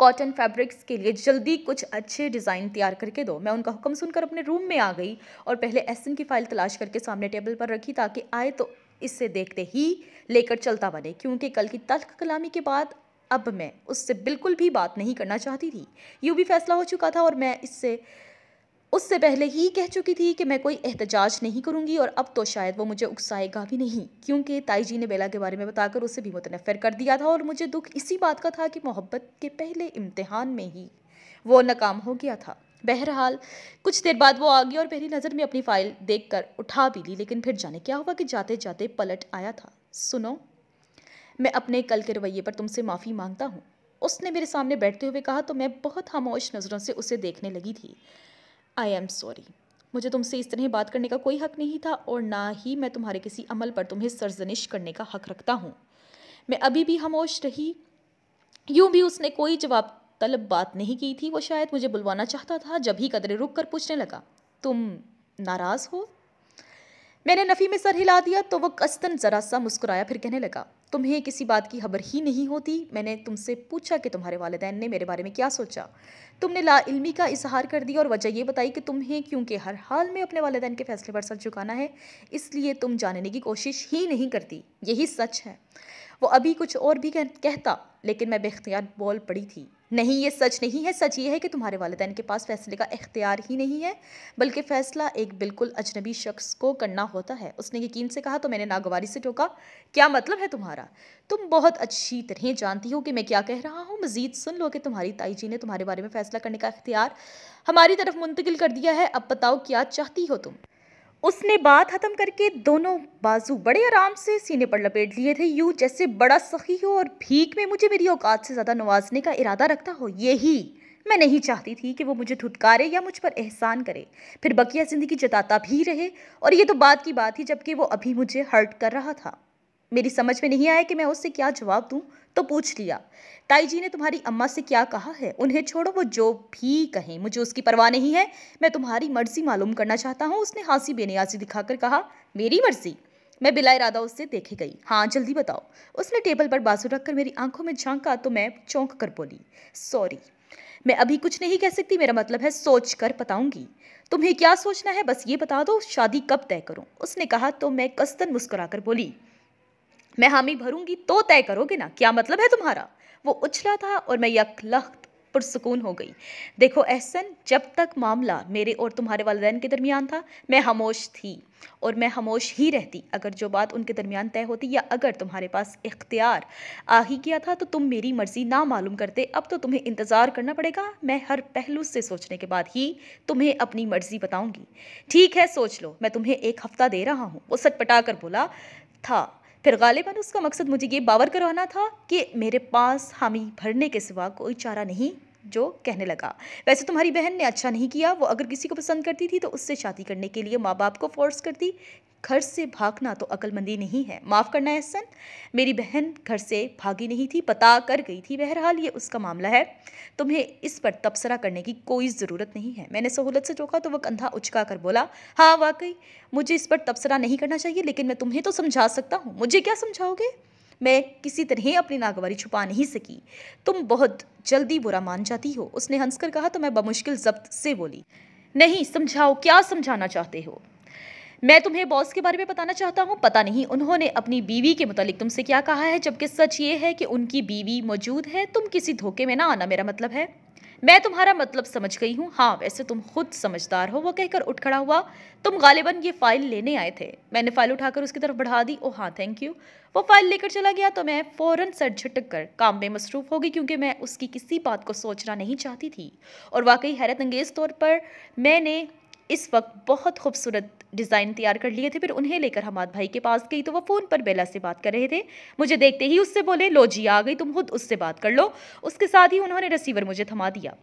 कॉटन फैब्रिक्स के लिए जल्दी कुछ अच्छे डिज़ाइन तैयार करके दो मैं उनका हुक्म सुनकर अपने रूम में आ गई और पहले एसन की फ़ाइल तलाश करके सामने टेबल पर रखी ताकि आए तो इसे देखते ही लेकर चलता बने क्योंकि कल की तल्ख कलामी के बाद अब मैं उससे बिल्कुल भी बात नहीं करना चाहती थी यूँ भी फैसला हो चुका था और मैं इससे उससे पहले ही कह चुकी थी कि मैं कोई एहतजाज नहीं करूंगी और अब तो शायद वो मुझे उकसाएगा भी नहीं क्योंकि ताई जी ने बेला के बारे में बताकर उसे भी मुतनफ़र कर दिया था और मुझे दुख इसी बात का था कि मोहब्बत के पहले इम्तहान में ही वो नाकाम हो गया था बहरहाल कुछ देर बाद वो आ गई और पहली नज़र में अपनी फ़ाइल कर उठा भी ली लेकिन फिर जाने क्या हुआ कि जाते जाते पलट आया था सुनो मैं अपने कल के रवैये पर तुमसे माफ़ी मांगता हूँ उसने मेरे सामने बैठते हुए कहा तो मैं बहुत खामोश नज़रों से उसे देखने लगी थी आई एम सॉरी मुझे तुमसे इस तरह बात करने का कोई हक नहीं था और ना ही मैं तुम्हारे किसी अमल पर तुम्हें सरजनिश करने का हक रखता हूँ मैं अभी भी खामोश रही यूं भी उसने कोई जवाब तलब बात नहीं की थी वो शायद मुझे बुलवाना चाहता था जब ही कदरे रुक कर पूछने लगा तुम नाराज़ हो मैंने नफ़ी में सर हिला दिया तो वो कस्तन ज़रा सा मुस्कुराया फिर कहने लगा तुम्हें किसी बात की खबर ही नहीं होती मैंने तुमसे पूछा कि तुम्हारे वालदेन ने मेरे बारे में क्या सोचा तुमने लाइल्मी का इजहार कर दिया और वजह यह बताई कि तुम्हें क्योंकि हर हाल में अपने वालदेन के फैसले पर सच झुकाना है इसलिए तुम जानने की कोशिश ही नहीं करती यही सच है वो अभी कुछ और भी कह, कहता लेकिन मैं बेख्तियार बोल पड़ी थी नहीं ये सच नहीं है सच ये है कि तुम्हारे वालदे के पास फैसले का इख्तियार ही नहीं है बल्कि फ़ैसला एक बिल्कुल अजनबी शख्स को करना होता है उसने यकीन से कहा तो मैंने नागवारी से टोका क्या मतलब है तुम्हारा तुम बहुत अच्छी तरह जानती हो कि मैं क्या कह रहा हूँ मज़ीद सुन लो कि तुम्हारी ताई जी ने तुम्हारे बारे में फ़ैसला करने का इख्तियार हमारी तरफ मुंतकिल कर दिया है अब बताओ क्या चाहती हो तुम उसने बात ख़त्म करके दोनों बाजू बड़े आराम से सीने पर लपेट लिए थे यूँ जैसे बड़ा सखी हो और भीख में मुझे मेरी औकात से ज़्यादा नवाजने का इरादा रखता हो यही मैं नहीं चाहती थी कि वो मुझे धुतकारे या मुझ पर एहसान करे फिर बकिया ज़िंदगी जताता भी रहे और ये तो बात की बात थी जबकि वो अभी मुझे हर्ट कर रहा था मेरी समझ में नहीं आया कि मैं उससे क्या जवाब दूँ तो पूछ लिया ताई जी ने तुम्हारी अम्मा से क्या कहा है उन्हें छोड़ो वो जो भी कहें मुझे उसकी परवाह नहीं है मैं तुम्हारी मर्जी मालूम करना चाहता हूँ उसने हाँसी बेनियाजी दिखाकर कहा मेरी मर्जी मैं बिला इरादा उससे देखे गई हाँ जल्दी बताओ उसने टेबल पर बाजू रखकर मेरी आंखों में झांका तो मैं चौंक कर बोली सॉरी मैं अभी कुछ नहीं कह सकती मेरा मतलब है सोच कर बताऊंगी तुम्हें क्या सोचना है बस ये बता दो शादी कब तय करूं उसने कहा तो मैं कसतन मुस्कुराकर बोली मैं हामी भरूंगी तो तय करोगे ना क्या मतलब है तुम्हारा वो उछला था और मैं यकलख्त पुरसकून हो गई देखो एहसन जब तक मामला मेरे और तुम्हारे वालदेन के दरमियान था मैं खामोश थी और मैं खामोश ही रहती अगर जो बात उनके दरमियान तय होती या अगर तुम्हारे पास इख्तियार आ ही किया था तो तुम मेरी मर्ज़ी ना मालूम करते अब तो तुम्हें इंतज़ार करना पड़ेगा मैं हर पहलू से सोचने के बाद ही तुम्हें अपनी मर्ज़ी बताऊँगी ठीक है सोच लो मैं तुम्हें एक हफ़्ता दे रहा हूँ वो सटपटा कर बोला था फिर गालिबा उसका मकसद मुझे ये बावर करवाना था कि मेरे पास हामी भरने के सिवा कोई चारा नहीं जो कहने लगा वैसे तुम्हारी बहन ने अच्छा नहीं किया वो अगर किसी को पसंद करती थी तो उससे शादी करने के लिए माँ बाप को फोर्स करती घर से भागना तो अक्लमंदी नहीं है माफ़ करना एहसन मेरी बहन घर से भागी नहीं थी पता कर गई थी बहरहाल ये उसका मामला है तुम्हें इस पर तबसरा करने की कोई ज़रूरत नहीं है मैंने सहूलत से चौंका तो वह कंधा उचका कर बोला हाँ वाकई मुझे इस पर तबसरा नहीं करना चाहिए लेकिन मैं तुम्हें तो समझा सकता हूँ मुझे क्या समझाओगे मैं किसी तरह अपनी नागवारी छुपा नहीं सकी तुम बहुत जल्दी बुरा मान जाती हो उसने हंसकर कहा तो मैं बमुश्किल जब्त से बोली नहीं समझाओ क्या समझाना चाहते हो मैं तुम्हें बॉस के बारे में बताना चाहता हूँ पता नहीं उन्होंने अपनी बीवी के मुतालिक तुमसे क्या कहा है जबकि सच ये है कि उनकी बीवी मौजूद है तुम किसी धोखे में ना आना मेरा मतलब है मैं तुम्हारा मतलब समझ गई हूँ हाँ वैसे तुम खुद समझदार हो वो कहकर उठ खड़ा हुआ तुम गालिबन ये फ़ाइल लेने आए थे मैंने फ़ाइल उठाकर उसकी तरफ बढ़ा दी ओ हाँ थैंक यू वो फ़ाइल लेकर चला गया तो मैं फ़ौरन सर झटक कर काम में मसरूफ़ हो गई क्योंकि मैं उसकी किसी बात को सोचना नहीं चाहती थी और वाकई हैरत अंगेज़ तौर पर मैंने इस वक्त बहुत खूबसूरत डिज़ाइन तैयार कर लिए थे फिर उन्हें लेकर हमाद भाई के पास गई तो वो फ़ोन पर बेला से बात कर रहे थे मुझे देखते ही उससे बोले लो जी आ गई तुम खुद उससे बात कर लो उसके साथ ही उन्होंने रिसीवर मुझे थमा दिया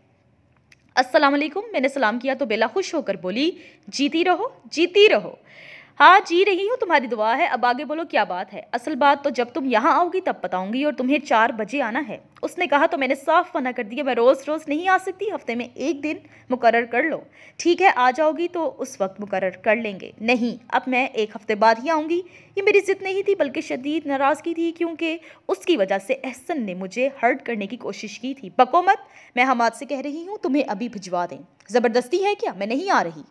असलम मैंने सलाम किया तो बेला खुश होकर बोली जीती रहो जीती रहो हाँ जी रही हूँ तुम्हारी दुआ है अब आगे बोलो क्या बात है असल बात तो जब तुम यहाँ आओगी तब बताऊंगी और तुम्हें चार बजे आना है उसने कहा तो मैंने साफ मना कर दिया मैं रोज़ रोज़ नहीं आ सकती हफ्ते में एक दिन मुकर कर लो ठीक है आ जाओगी तो उस वक्त मुकर कर लेंगे नहीं अब मैं एक हफ्ते बाद ही आऊँगी ये मेरी जिद नहीं थी बल्कि शदीद नाराज़गी थी क्योंकि उसकी वजह से एहसन ने मुझे हर्ट करने की कोशिश की थी बकोमत मैं हम से कह रही हूँ तुम्हें अभी भिजवा दें ज़बरदस्ती है क्या मैं नहीं आ रही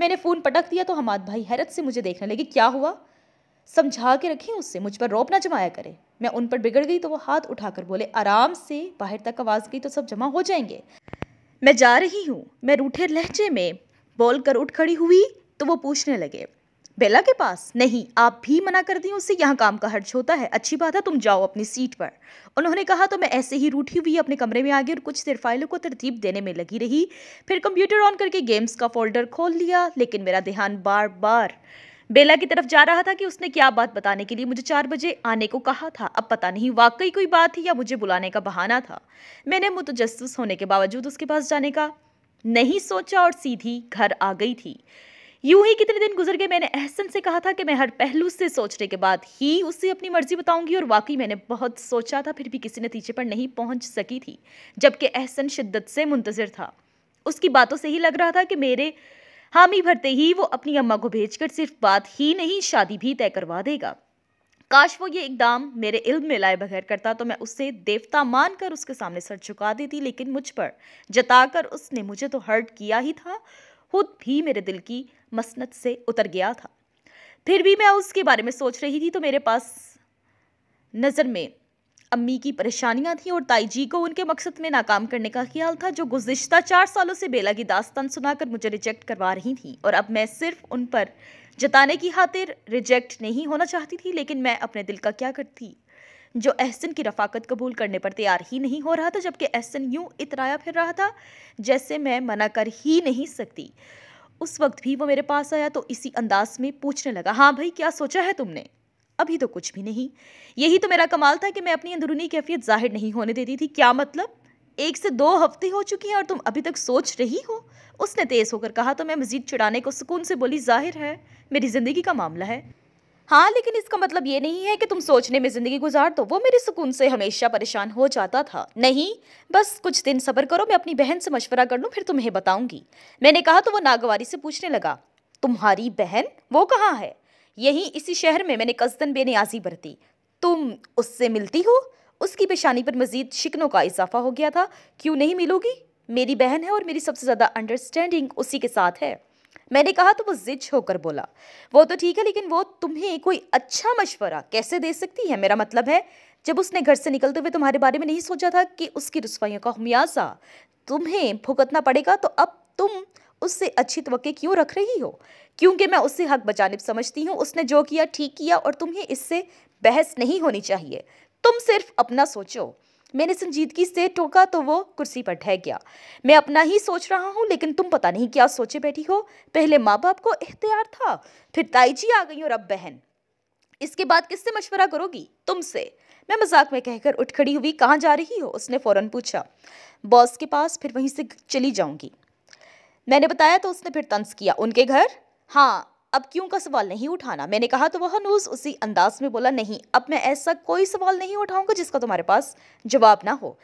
मैंने फ़ोन पटक दिया तो हमाद भाई हैरत से मुझे देखने लगे क्या हुआ समझा के रखी उससे मुझ पर रोप ना जमाया करे मैं उन पर बिगड़ गई तो वो हाथ उठाकर बोले आराम से बाहर तक आवाज़ गई तो सब जमा हो जाएंगे मैं जा रही हूँ मैं रूठे लहजे में बोल कर उठ खड़ी हुई तो वो पूछने लगे बेला के पास नहीं आप भी मना कर दी उससे यहाँ काम का हर्ज होता है अच्छी बात है तुम जाओ अपनी सीट पर उन्होंने कहा तो मैं ऐसे ही रूठी हुई अपने कमरे में आ गई और कुछ देर फाइलों को तरतीब देने में लगी रही फिर कंप्यूटर ऑन करके गेम्स का फोल्डर खोल लिया लेकिन मेरा ध्यान बार बार बेला की तरफ जा रहा था कि उसने क्या बात बताने के लिए मुझे चार बजे आने को कहा था अब पता नहीं वाकई कोई बात थी या मुझे बुलाने का बहाना था मैंने मुतजस होने के बावजूद उसके पास जाने का नहीं सोचा और सीधी घर आ गई थी यूं ही कितने दिन गुजर गए मैंने अहसन से कहा था कि मैं हर पहलू से सोचने के बाद ही उससे अपनी मर्जी बताऊंगी और वाकई मैंने बहुत सोचा था फिर भी किसी नतीजे पर नहीं पहुंच सकी थी जबकि अहसन शिद्दत से मुंतजर था उसकी बातों से ही लग रहा था कि मेरे हामी भरते ही वो अपनी अम्मा को भेजकर सिर्फ बात ही नहीं शादी भी तय करवा देगा काश वो ये इकदाम मेरे इल्म में लाए बगैर करता तो मैं उसे देवता मानकर उसके सामने सर झुका देती लेकिन मुझ पर जताकर उसने मुझे तो हर्ट किया ही था खुद भी मेरे दिल की मसनत से उतर गया था फिर भी मैं उसके बारे में सोच रही थी तो मेरे पास नज़र में अम्मी की परेशानियां थीं और ताई जी को उनके मकसद में नाकाम करने का ख्याल था जो गुज्त चार सालों से बेला की दास्तान सुनाकर मुझे रिजेक्ट करवा रही थी और अब मैं सिर्फ उन पर जताने की खातिर रिजेक्ट नहीं होना चाहती थी लेकिन मैं अपने दिल का क्या करती जो एहसन की रफाकत कबूल करने पर तैयार ही नहीं हो रहा था जबकि एहसन यूं इतराया फिर रहा था जैसे मैं मना कर ही नहीं सकती उस वक्त भी वो मेरे पास आया तो इसी अंदाज में पूछने लगा हाँ भाई क्या सोचा है तुमने अभी तो कुछ भी नहीं यही तो मेरा कमाल था कि मैं अपनी अंदरूनी कैफियत जाहिर नहीं होने देती थी क्या मतलब एक से दो हफ्ते हो चुकी हैं और तुम अभी तक सोच रही हो उसने तेज़ होकर कहा तो मैं मज़ीद चिड़ाने को सुकून से बोली जाहिर है मेरी ज़िंदगी का मामला है हाँ लेकिन इसका मतलब ये नहीं है कि तुम सोचने में ज़िंदगी गुजार दो वो मेरे सुकून से हमेशा परेशान हो जाता था नहीं बस कुछ दिन सबर करो मैं अपनी बहन से मशवरा कर लूँ फिर तुम्हें बताऊँगी मैंने कहा तो वो नागवारी से पूछने लगा तुम्हारी बहन वो कहाँ है यहीं इसी शहर में मैंने कसदन बेनियाजी बरती तुम उससे मिलती हो उसकी पेशानी पर मजीद शिकनों का इजाफा हो गया था क्यों नहीं मिलोगी मेरी बहन है और मेरी सबसे ज़्यादा अंडरस्टैंडिंग उसी के साथ है मैंने कहा तो वो जिज होकर बोला वो तो ठीक है लेकिन वो तुम्हें कोई अच्छा मशवरा कैसे दे सकती है मेरा मतलब है जब उसने घर से निकलते हुए तुम्हारे बारे में नहीं सोचा था कि उसकी रसवाइयों का हमियाजा तुम्हें भुगतना पड़ेगा तो अब तुम उससे अच्छी तो क्यों रख रही हो क्योंकि मैं उससे हक बचानिब समझती हूँ उसने जो किया ठीक किया और तुम्हें इससे बहस नहीं होनी चाहिए तुम सिर्फ अपना सोचो मैंने संजीदगी से टोका तो वो कुर्सी पर ठह गया मैं अपना ही सोच रहा हूँ लेकिन तुम पता नहीं क्या सोचे बैठी हो पहले माँ बाप को इख्तियार था फिर ताई जी आ गई और अब बहन इसके बाद किससे मशवरा करोगी तुमसे मैं मजाक में कहकर उठ खड़ी हुई कहाँ जा रही हो उसने फ़ौरन पूछा बॉस के पास फिर वहीं से चली जाऊँगी मैंने बताया तो उसने फिर तंस किया उनके घर हाँ अब क्यों का सवाल नहीं उठाना मैंने कहा तो वह हनूस उसी अंदाज में बोला नहीं अब मैं ऐसा कोई सवाल नहीं उठाऊंगा जिसका तुम्हारे पास जवाब ना हो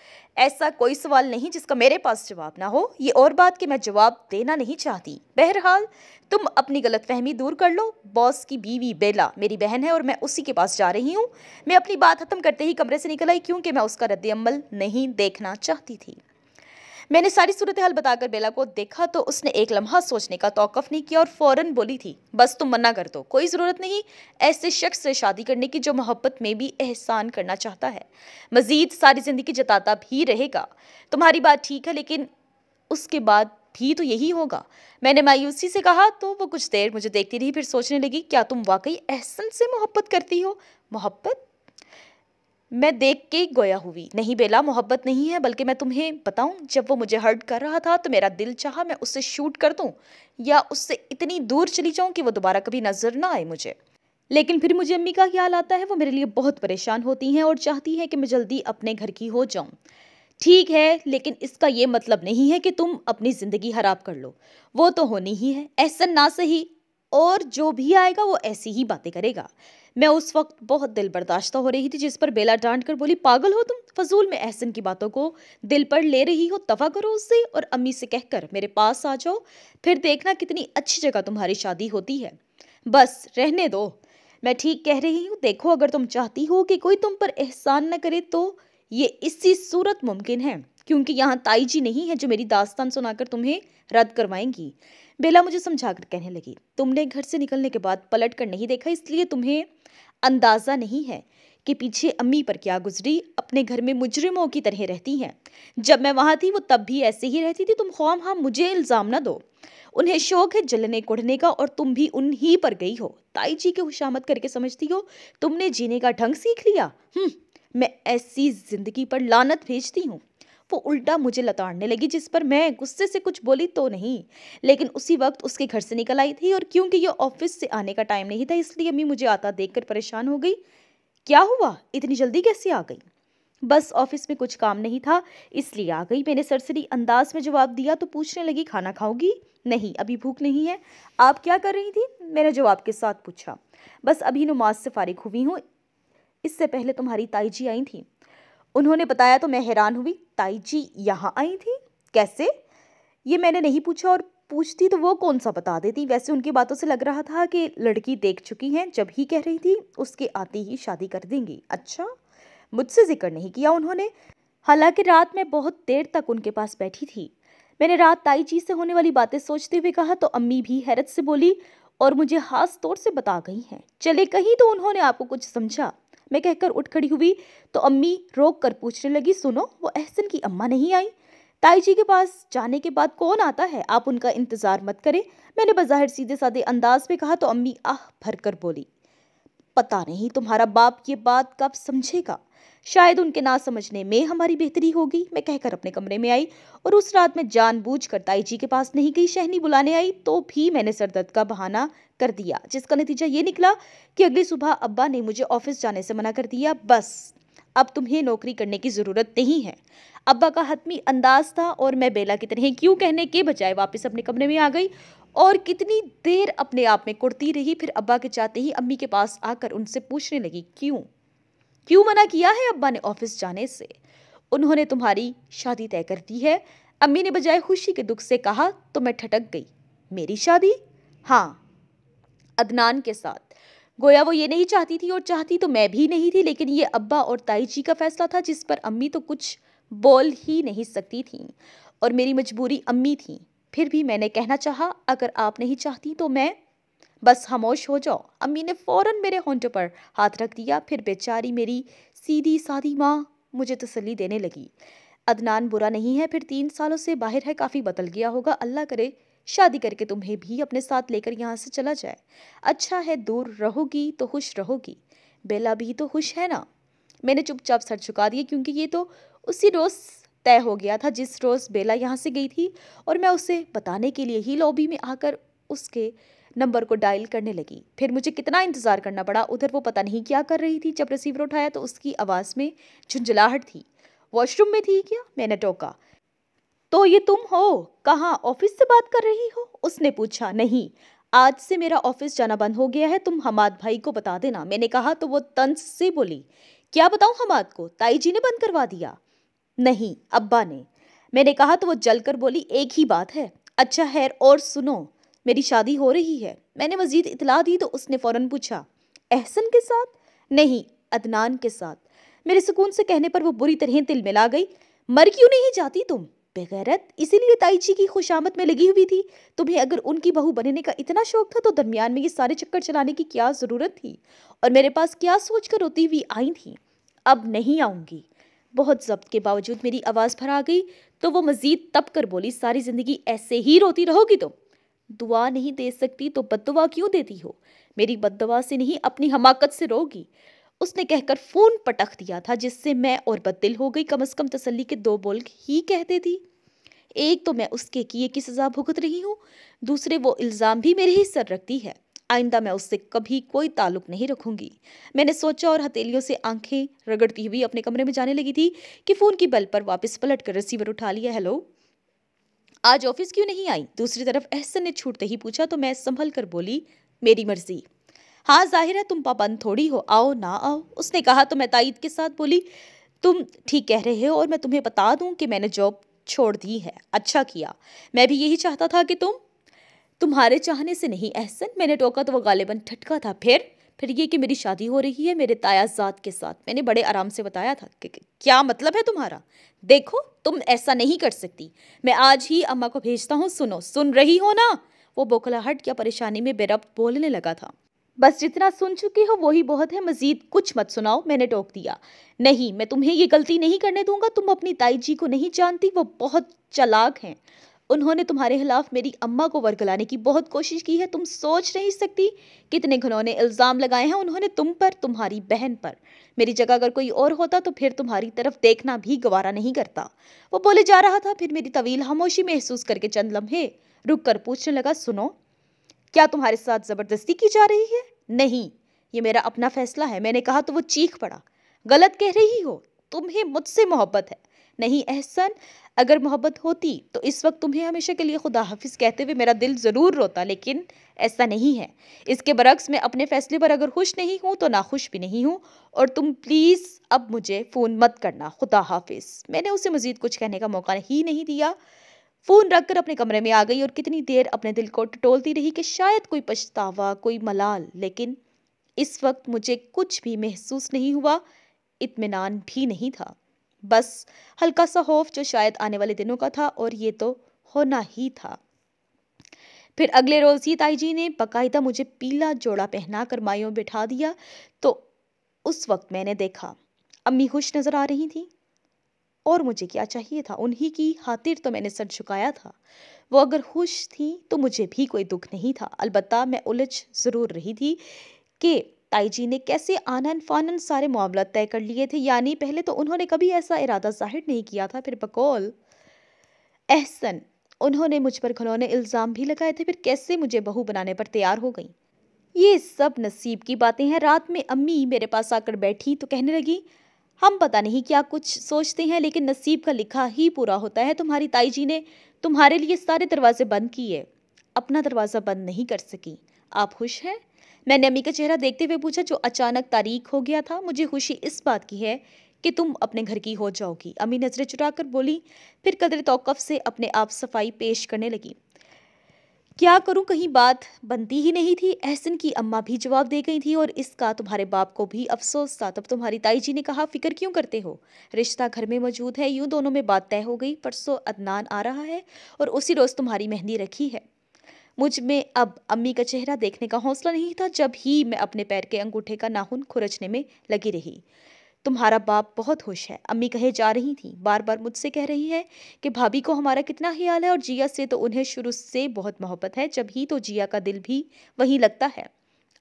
ऐसा कोई सवाल नहीं जिसका मेरे पास जवाब ना हो ये और बात कि मैं जवाब देना नहीं चाहती बहरहाल तुम अपनी गलतफहमी दूर कर लो बॉस की बीवी बेला मेरी बहन है और मैं उसी के पास जा रही हूँ मैं अपनी बात ख़त्म करते ही कमरे से निकल आई क्योंकि मैं उसका रद्द नहीं देखना चाहती थी मैंने सारी सूरत हाल बताकर बेला को देखा तो उसने एक लम्हा सोचने का तोकफ नहीं किया और फौरन बोली थी बस तुम मना कर दो कोई ज़रूरत नहीं ऐसे शख्स से शादी करने की जो मोहब्बत में भी एहसान करना चाहता है मज़ीद सारी ज़िंदगी जताता भी रहेगा तुम्हारी बात ठीक है लेकिन उसके बाद भी तो यही होगा मैंने मायूसी से कहा तो वो कुछ देर मुझे देखती रही फिर सोचने लगी क्या तुम वाकई एहसन से मोहब्बत करती हो मोहब्बत मैं देख के गोया हुई नहीं बेला मोहब्बत नहीं है बल्कि मैं तुम्हें बताऊं जब वो मुझे हर्ट कर रहा था तो मेरा दिल चाहा मैं उससे शूट कर दूं या उससे इतनी दूर चली जाऊं कि वो दोबारा कभी नजर ना आए मुझे लेकिन फिर मुझे अम्मी का ख्याल आता है वो मेरे लिए बहुत परेशान होती हैं और चाहती हैं कि मैं जल्दी अपने घर की हो जाऊं ठीक है लेकिन इसका ये मतलब नहीं है कि तुम अपनी ज़िंदगी खराब कर लो वो तो होनी ही है ऐसा ना सही और जो भी आएगा वो ऐसी ही बातें करेगा मैं उस वक्त बहुत दिल बर्दाश्त हो रही थी जिस पर बेला डांट कर बोली पागल हो तुम फजूल में एहसन की बातों को दिल पर ले रही हो तफा करो उससे और अम्मी से कहकर मेरे पास आ जाओ फिर देखना कितनी अच्छी जगह तुम्हारी शादी होती है बस रहने दो मैं ठीक कह रही हूँ देखो अगर तुम चाहती हो कि कोई तुम पर एहसान न करे तो ये इसी सूरत मुमकिन है क्योंकि यहाँ ताई जी नहीं है जो मेरी दास्तान सुनाकर तुम्हें रद्द करवाएंगी बेला मुझे समझा कर कहने लगी तुमने घर से निकलने के बाद पलट कर नहीं देखा इसलिए तुम्हें अंदाज़ा नहीं है कि पीछे अम्मी पर क्या गुजरी अपने घर में मुजरिमों की तरह रहती हैं जब मैं वहाँ थी वो तब भी ऐसे ही रहती थी तुम खौम हाँ मुझे इल्ज़ाम ना दो उन्हें शौक है जलने कुढ़ने का और तुम भी उन्हीं पर गई हो ताई जी के खुशामद करके समझती हो तुमने जीने का ढंग सीख लिया हम्म, मैं ऐसी ज़िंदगी पर लानत भेजती हूँ वो उल्टा मुझे लताड़ने लगी जिस पर मैं गुस्से से कुछ बोली तो नहीं लेकिन उसी वक्त उसके घर से निकल आई थी और क्योंकि ये ऑफिस से आने का टाइम नहीं था इसलिए अम्मी मुझे आता देख परेशान हो गई क्या हुआ इतनी जल्दी कैसे आ गई बस ऑफिस में कुछ काम नहीं था इसलिए आ गई मैंने सरसरी अंदाज में जवाब दिया तो पूछने लगी खाना खाओगी नहीं अभी भूख नहीं है आप क्या कर रही थी मैंने जवाब के साथ पूछा बस अभी नमाज से फारिग हुई हूँ इससे पहले तुम्हारी ताई जी आई थी उन्होंने बताया तो मैं हैरान हुई ताई जी यहाँ आई थी कैसे ये मैंने नहीं पूछा और पूछती तो वो कौन सा बता देती वैसे उनकी बातों से लग रहा था कि लड़की देख चुकी हैं जब ही कह रही थी उसके आते ही शादी कर देंगी अच्छा मुझसे जिक्र नहीं किया उन्होंने हालांकि रात में बहुत देर तक उनके पास बैठी थी मैंने रात ताई जी से होने वाली बातें सोचते हुए कहा तो अम्मी भी हैरत से बोली और मुझे खास तौर से बता गई हैं चले कहीं तो उन्होंने आपको कुछ समझा मैं कहकर उठ खड़ी हुई तो अम्मी रोक कर पूछने लगी सुनो वो अहसन की अम्मा नहीं आई ताई जी के पास जाने के बाद कौन आता है आप उनका इंतज़ार मत करें मैंने बज़ाहिर सीधे साधे अंदाज में कहा तो अम्मी आह भर कर बोली पता नहीं तुम्हारा बाप ये बात कब समझेगा शायद उनके ना समझने में हमारी बेहतरी होगी मैं कहकर अपने कमरे में आई और उस रात में जानबूझ कर ताई जी के पास नहीं गई शहनी बुलाने आई तो भी मैंने सरदर्द का बहाना कर दिया जिसका नतीजा ये निकला कि अगली सुबह अब्बा ने मुझे ऑफिस जाने से मना कर दिया बस अब तुम्हें नौकरी करने की ज़रूरत नहीं है अब्बा का हतमी अंदाज था और मैं बेला की तरह क्यों कहने के बजाय वापस अपने कमरे में आ गई और कितनी देर अपने आप में कुड़ती रही फिर अब्बा के चाहते ही अम्मी के पास आकर उनसे पूछने लगी क्यों क्यों मना किया है अब्बा ने ऑफिस जाने से उन्होंने तुम्हारी शादी तय कर दी है अम्मी ने बजाय खुशी के दुख से कहा तो मैं ठटक गई मेरी शादी हाँ अदनान के साथ गोया वो ये नहीं चाहती थी और चाहती तो मैं भी नहीं थी लेकिन ये अब्बा और ताई जी का फैसला था जिस पर अम्मी तो कुछ बोल ही नहीं सकती थी और मेरी मजबूरी अम्मी थी फिर भी मैंने कहना चाहा अगर आप नहीं चाहती तो मैं बस खामोश हो जाओ अम्मी ने फ़ौर मेरे होंटों पर हाथ रख दिया फिर बेचारी मेरी सीधी सादी माँ मुझे तसली देने लगी अदनान बुरा नहीं है फिर तीन सालों से बाहर है काफ़ी बदल गया होगा अल्लाह करे शादी करके तुम्हें भी अपने साथ लेकर यहाँ से चला जाए अच्छा है दूर रहोगी तो खुश रहोगी बेला भी तो खुश है ना मैंने चुपचाप सर झुका दिया क्योंकि ये तो उसी रोज़ तय हो गया था जिस रोज़ बेला यहाँ से गई थी और मैं उसे बताने के लिए ही लॉबी में आकर उसके नंबर को डायल करने लगी फिर मुझे कितना इंतज़ार करना पड़ा उधर वो पता नहीं क्या कर रही थी जब रिसीवर उठाया तो उसकी आवाज़ में झुंझलाहट थी वॉशरूम में थी क्या मैंने टोका तो ये तुम हो कहा ऑफिस से बात कर रही हो उसने पूछा नहीं आज से मेरा ऑफिस जाना बंद हो गया है तुम हमाद भाई को बता देना मैंने कहा तो वो तंस से बोली क्या बताऊं हमाद को ताई जी ने बंद करवा दिया नहीं अब्बा ने मैंने कहा तो वो जलकर बोली एक ही बात है अच्छा है और सुनो मेरी शादी हो रही है मैंने मजीद इतला दी तो उसने फ़ौरन पूछा एहसन के साथ नहीं अदनान के साथ मेरे सुकून से कहने पर वो बुरी तरह तिल मिला गई मर क्यों नहीं जाती तुम बेगैरत इसीलिए ताईची की खुशामद में लगी हुई थी तुम्हें अगर उनकी बहू बनने का इतना शौक था तो दरमियान में ये सारे चक्कर चलाने की क्या ज़रूरत थी और मेरे पास क्या सोच कर रोती हुई आई थी अब नहीं आऊँगी बहुत जब्त के बावजूद मेरी आवाज़ भर आ गई तो वो मज़ीद तप कर बोली सारी ज़िंदगी ऐसे ही रोती रहोगी तुम दुआ नहीं दे सकती तो बदवा क्यों देती हो मेरी बदवा से नहीं अपनी हमाकत से रोगी उसने कहकर फ़ोन पटक दिया था जिससे मैं और बदल हो गई कम अज़ कम तसली के दो बोल ही कह देती एक तो मैं उसके किए की सज़ा भुगत रही हूँ दूसरे वो इल्ज़ाम भी मेरे ही सर रखती है आइंदा मैं उससे कभी कोई ताल्लुक नहीं रखूंगी मैंने सोचा और हथेलियों से आंखें रगड़ती हुई अपने कमरे में जाने लगी थी कि फ़ोन की बल पर वापस पलट कर रिसीवर उठा लिया हेलो आज ऑफिस क्यों नहीं आई दूसरी तरफ एहसन ने छूटते ही पूछा तो मैं संभल कर बोली मेरी मर्जी हाँ जाहिर है तुम पाबंद थोड़ी हो आओ ना आओ उसने कहा तो मैं तायद के साथ बोली तुम ठीक कह रहे हो और मैं तुम्हें बता दूं कि मैंने जॉब छोड़ दी है अच्छा किया मैं भी यही चाहता था कि तुम तुम्हारे चाहने से नहीं एहसन मैंने टोका तो वो गालिबन ठटका था फिर फिर ये कि मेरी शादी हो रही है मेरे तायाजात के साथ मैंने बड़े आराम से बताया था कि क्या मतलब है तुम्हारा देखो तुम ऐसा नहीं कर सकती मैं आज ही अम्मा को भेजता हूँ सुनो सुन रही हो ना वो बोखलाहट या परेशानी में बेरब बोलने लगा था बस जितना सुन चुकी हो वही बहुत है मजीद कुछ मत सुनाओ मैंने टोक दिया नहीं मैं तुम्हें ये गलती नहीं करने दूंगा तुम अपनी ताई जी को नहीं जानती वो बहुत चलाक हैं उन्होंने तुम्हारे खिलाफ मेरी अम्मा को वरगलाने की बहुत कोशिश की है तुम सोच नहीं सकती कितने घनौने इल्ज़ाम लगाए हैं उन्होंने तुम पर तुम्हारी बहन पर मेरी जगह अगर कोई और होता तो फिर तुम्हारी तरफ देखना भी गवारा नहीं करता वो बोले जा रहा था फिर मेरी तवील खामोशी महसूस करके चंद लम्हे रुक कर पूछने लगा सुनो क्या तुम्हारे साथ ज़बरदस्ती की जा रही है नहीं ये मेरा अपना फैसला है मैंने कहा तो वो चीख पड़ा गलत कह रही हो तुम्हें मुझसे मोहब्बत है नहीं एहसन अगर मोहब्बत होती तो इस वक्त तुम्हें हमेशा के लिए खुदा हाफिज़ कहते हुए मेरा दिल ज़रूर रोता लेकिन ऐसा नहीं है इसके बरक्स मैं अपने फ़ैसले पर अगर खुश नहीं हूँ तो नाखुश भी नहीं हूँ और तुम प्लीज़ अब मुझे फ़ोन मत करना खुदा हाफिज़ मैंने उसे मज़ीद कुछ कहने का मौका ही नहीं दिया फ़ोन रख कर अपने कमरे में आ गई और कितनी देर अपने दिल को टटोलती रही कि शायद कोई पछतावा कोई मलाल लेकिन इस वक्त मुझे कुछ भी महसूस नहीं हुआ इतमान भी नहीं था बस हल्का सा होफ जो शायद आने वाले दिनों का था और ये तो होना ही था फिर अगले रोज़ ही ताई जी ने बाकायदा मुझे पीला जोड़ा पहना कर मायों बिठा दिया तो उस वक्त मैंने देखा अम्मी खुश नज़र आ रही थी और मुझे क्या चाहिए था उन्हीं की खातिर तो मैंने सर झुकाया था वो अगर खुश थी तो मुझे भी कोई दुख नहीं था अलबत्ता मैं उलझ ज़रूर रही थी कि ताई जी ने कैसे आनन फानन सारे मामला तय कर लिए थे यानी पहले तो उन्होंने कभी ऐसा इरादा जाहिर नहीं किया था फिर बकौल एहसन उन्होंने मुझ पर घनौने इल्ज़ाम भी लगाए थे फिर कैसे मुझे बहू बनाने पर तैयार हो गई ये सब नसीब की बातें हैं रात में अम्मी मेरे पास आकर बैठी तो कहने लगी हम पता नहीं क्या कुछ सोचते हैं लेकिन नसीब का लिखा ही पूरा होता है तुम्हारी ताई जी ने तुम्हारे लिए सारे दरवाजे बंद किए अपना दरवाज़ा बंद नहीं कर सकी आप खुश हैं मैंने अम्मी का चेहरा देखते हुए पूछा जो अचानक तारीख हो गया था मुझे खुशी इस बात की है कि तुम अपने घर की हो जाओगी अम्मी नज़रें चुरा कर बोली फिर कदर तोकफ से अपने आप सफाई पेश करने लगी क्या करूं कहीं बात बनती ही नहीं थी अहसन की अम्मा भी जवाब दे गई थी और इसका तुम्हारे बाप को भी अफसोस था तब तुम्हारी ताई जी ने कहा फिक्र क्यों करते हो रिश्ता घर में मौजूद है यूं दोनों में बात तय हो गई परसों अदनान आ रहा है और उसी रोज़ तुम्हारी मेहंदी रखी है मुझ में अब अम्मी का चेहरा देखने का हौसला नहीं था जब ही मैं अपने पैर के अंगूठे का नाखून खुरचने में लगी रही तुम्हारा बाप बहुत खुश है अम्मी कहे जा रही थी बार बार मुझसे कह रही है कि भाभी को हमारा कितना ख्याल है और जिया से तो उन्हें शुरू से बहुत मोहब्बत है जब ही तो जिया का दिल भी वहीं लगता है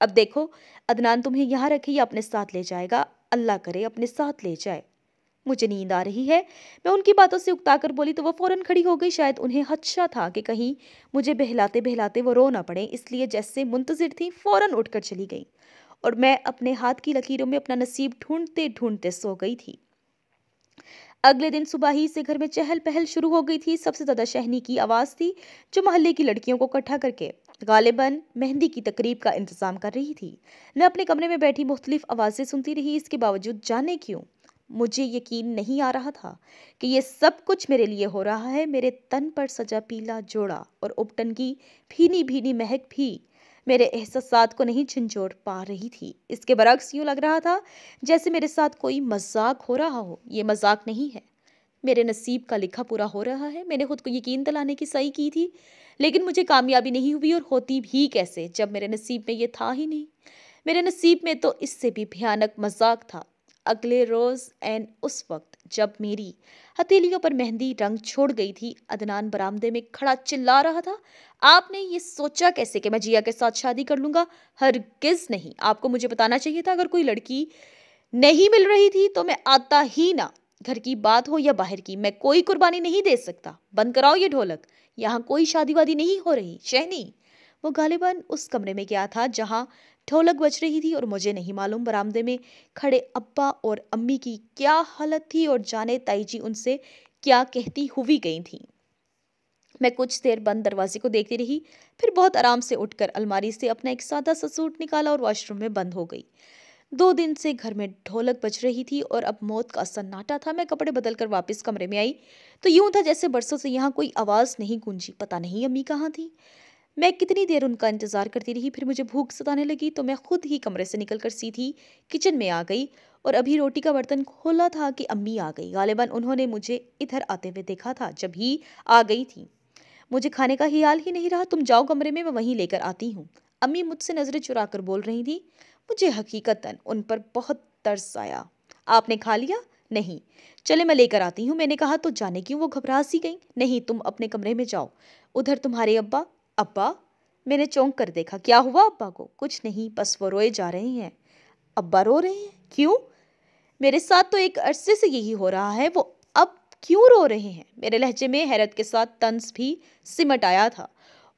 अब देखो अदनान तुम्हें यहाँ रखे या अपने साथ ले जाएगा अल्लाह करे अपने साथ ले जाए मुझे नींद आ रही है मैं उनकी बातों से उकताकर बोली तो वह फ़ौरन खड़ी हो गई शायद उन्हें हदशा था कि कहीं मुझे बहलाते बहलाते वो रो ना पड़े इसलिए जैसे मुंतजर थी फ़ौरन उठकर चली गई और मैं अपने हाथ की लकीरों में अपना नसीब ढूंढते ढूंढते सो गई थी अगले दिन सुबह ही से घर में चहल पहल शुरू हो गई थी सबसे ज़्यादा शहनी की आवाज़ थी जो मोहल्ले की लड़कियों को इकट्ठा करके गालिबन मेहंदी की तकरीब का इंतज़ाम कर रही थी मैं अपने कमरे में बैठी मुख्तलिफ आवाज़ें सुनती रही इसके बावजूद जाने क्यों मुझे यकीन नहीं आ रहा था कि ये सब कुछ मेरे लिए हो रहा है मेरे तन पर सजा पीला जोड़ा और उपटन की भीनी भीनी महक भी मेरे एहसास को नहीं झंझोड़ पा रही थी इसके बरक्स यूँ लग रहा था जैसे मेरे साथ कोई मजाक हो रहा हो ये मजाक नहीं है मेरे नसीब का लिखा पूरा हो रहा है मैंने खुद को यकीन दिलाने की सही की थी लेकिन मुझे कामयाबी नहीं हुई और होती भी कैसे जब मेरे नसीब में ये था ही नहीं मेरे नसीब में तो इससे भी भयानक मजाक था अगले रोज़ एन उस वक्त जब मेरी हथेलियों पर मेहंदी रंग छोड़ गई थी अदनान बरामदे में खड़ा चिल्ला रहा था आपने ये सोचा कैसे कि मैं जिया के साथ शादी कर हर हरगिज़ नहीं आपको मुझे बताना चाहिए था अगर कोई लड़की नहीं मिल रही थी तो मैं आता ही ना घर की बात हो या बाहर की मैं कोई कुर्बानी नहीं दे सकता बंद कराओ ये ढोलक यहाँ कोई शादी वादी नहीं हो रही शहनी वो गालिबा उस कमरे में गया था जहाँ ढोलक बज रही थी और मुझे नहीं मालूम बरामदे में खड़े अब्बा और अम्मी की क्या हालत थी और जाने ताई जी उनसे क्या कहती हुई गई थी मैं कुछ देर बंद दरवाजे को देखती रही फिर बहुत आराम से उठकर अलमारी से अपना एक सादा सा सूट निकाला और वॉशरूम में बंद हो गई दो दिन से घर में ढोलक बज रही थी और अब मौत का सन्नाटा था मैं कपड़े बदलकर वापस कमरे में आई तो यूं था जैसे बरसों से यहाँ कोई आवाज़ नहीं गूंजी पता नहीं अम्मी कहाँ थी मैं कितनी देर उनका इंतज़ार करती रही फिर मुझे भूख सताने लगी तो मैं खुद ही कमरे से निकल कर सीधी किचन में आ गई और अभी रोटी का बर्तन खोला था कि अम्मी आ गई गालिबा उन्होंने मुझे इधर आते हुए देखा था जब ही आ गई थी मुझे खाने का ख्याल ही नहीं रहा तुम जाओ कमरे में मैं वहीं लेकर आती हूँ अम्मी मुझसे नज़रें चुरा कर बोल रही थी मुझे हकीकतन उन पर बहुत तरस आया आपने खा लिया नहीं चले मैं लेकर आती हूँ मैंने कहा तो जाने क्यों वो घबरा सी गई नहीं तुम अपने कमरे में जाओ उधर तुम्हारे अब्बा अब्बा मैंने चौंक कर देखा क्या हुआ अब्बा को कुछ नहीं बस वो रोए जा रहे हैं अब्बा रो रहे हैं क्यों मेरे साथ तो एक अरसे से यही हो रहा है वो अब क्यों रो रहे हैं मेरे लहजे में हैरत के साथ तंस भी सिमट आया था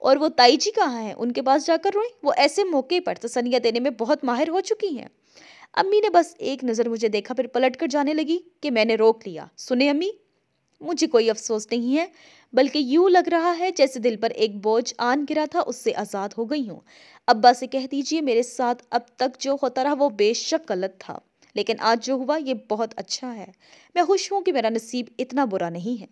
और वो ताई जी कहाँ हैं उनके पास जाकर रोए वो ऐसे मौके पर तसनिया देने में बहुत माहिर हो चुकी हैं अम्मी ने बस एक नज़र मुझे देखा फिर पलट कर जाने लगी कि मैंने रोक लिया सुने अम्मी मुझे कोई अफसोस नहीं है बल्कि यूं लग रहा है जैसे दिल पर एक बोझ आन गिरा था उससे आज़ाद हो गई हूँ अब्बा से कह दीजिए मेरे साथ अब तक जो होता रहा वो बेशक गलत था लेकिन आज जो हुआ ये बहुत अच्छा है मैं खुश हूँ कि मेरा नसीब इतना बुरा नहीं है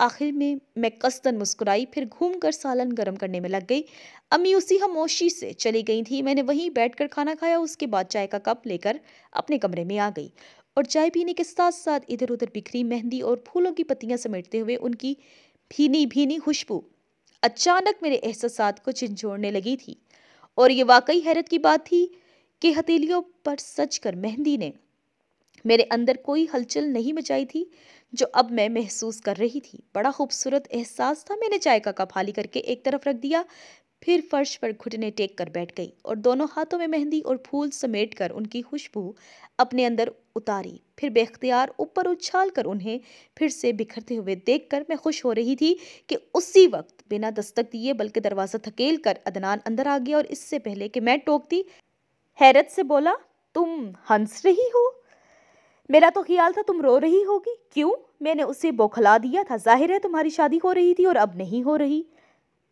आखिर में मैं कस्तन मुस्कुराई फिर घूम कर सालन गर्म करने में लग गई अम्मी उसी हमोशी से चली गई थी मैंने वहीं बैठकर खाना खाया उसके बाद चाय का कप लेकर अपने कमरे में आ गई और चाय पीने के साथ साथ इधर उधर बिखरी मेहंदी और फूलों की पत्तियां समेटते हुए उनकी भीनी भीनी खुशबू अचानक मेरे एहसास को झिझोड़ने लगी थी और ये वाकई हैरत की बात थी कि हथेलियों पर सच कर मेहंदी ने मेरे अंदर कोई हलचल नहीं मचाई थी जो अब मैं महसूस कर रही थी बड़ा खूबसूरत एहसास था मैंने चाय का हाली करके एक तरफ रख दिया फिर फर्श पर घुटने टेक कर बैठ गई और दोनों हाथों में मेहंदी और फूल समेट कर उनकी खुशबू अपने अंदर उतारी फिर बेख्तियार ऊपर उछाल कर उन्हें फिर से बिखरते हुए देखकर मैं खुश हो रही थी कि उसी वक्त बिना दस्तक दिए बल्कि दरवाज़ा थकेल कर अदनान अंदर आ गया और इससे पहले कि मैं टोकती हैरत से बोला तुम हंस रही हो मेरा तो ख्याल था तुम रो रही होगी क्यों मैंने उसे बौखला दिया था जाहिर है तुम्हारी शादी हो रही थी और अब नहीं हो रही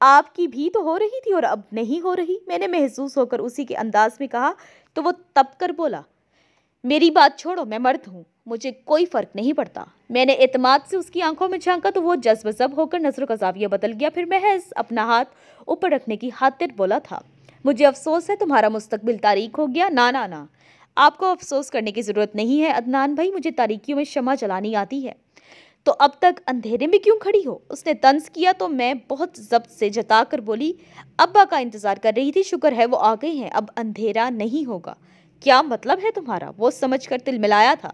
आपकी भी तो हो रही थी और अब नहीं हो रही मैंने महसूस होकर उसी के अंदाज में कहा तो वो तब कर बोला मेरी बात छोड़ो मैं मर्द हूँ मुझे कोई फ़र्क नहीं पड़ता मैंने एतमाद से उसकी आंखों में झांका तो वो जब होकर नजरों का जाविया बदल गया फिर महज अपना हाथ ऊपर रखने की हातिर बोला था मुझे अफसोस है तुम्हारा मुस्तबिल तारीख हो गया ना ना ना आपको अफसोस करने की ज़रूरत नहीं है अदनान भाई मुझे तारीखियों में शमा जलानी आती है तो अब तक अंधेरे में क्यों खड़ी हो उसने तंज किया तो मैं बहुत जब्त से जता कर बोली अब्बा का इंतज़ार कर रही थी शुक्र है वो आ गए हैं अब अंधेरा नहीं होगा क्या मतलब है तुम्हारा वो समझ कर तिल मिलाया था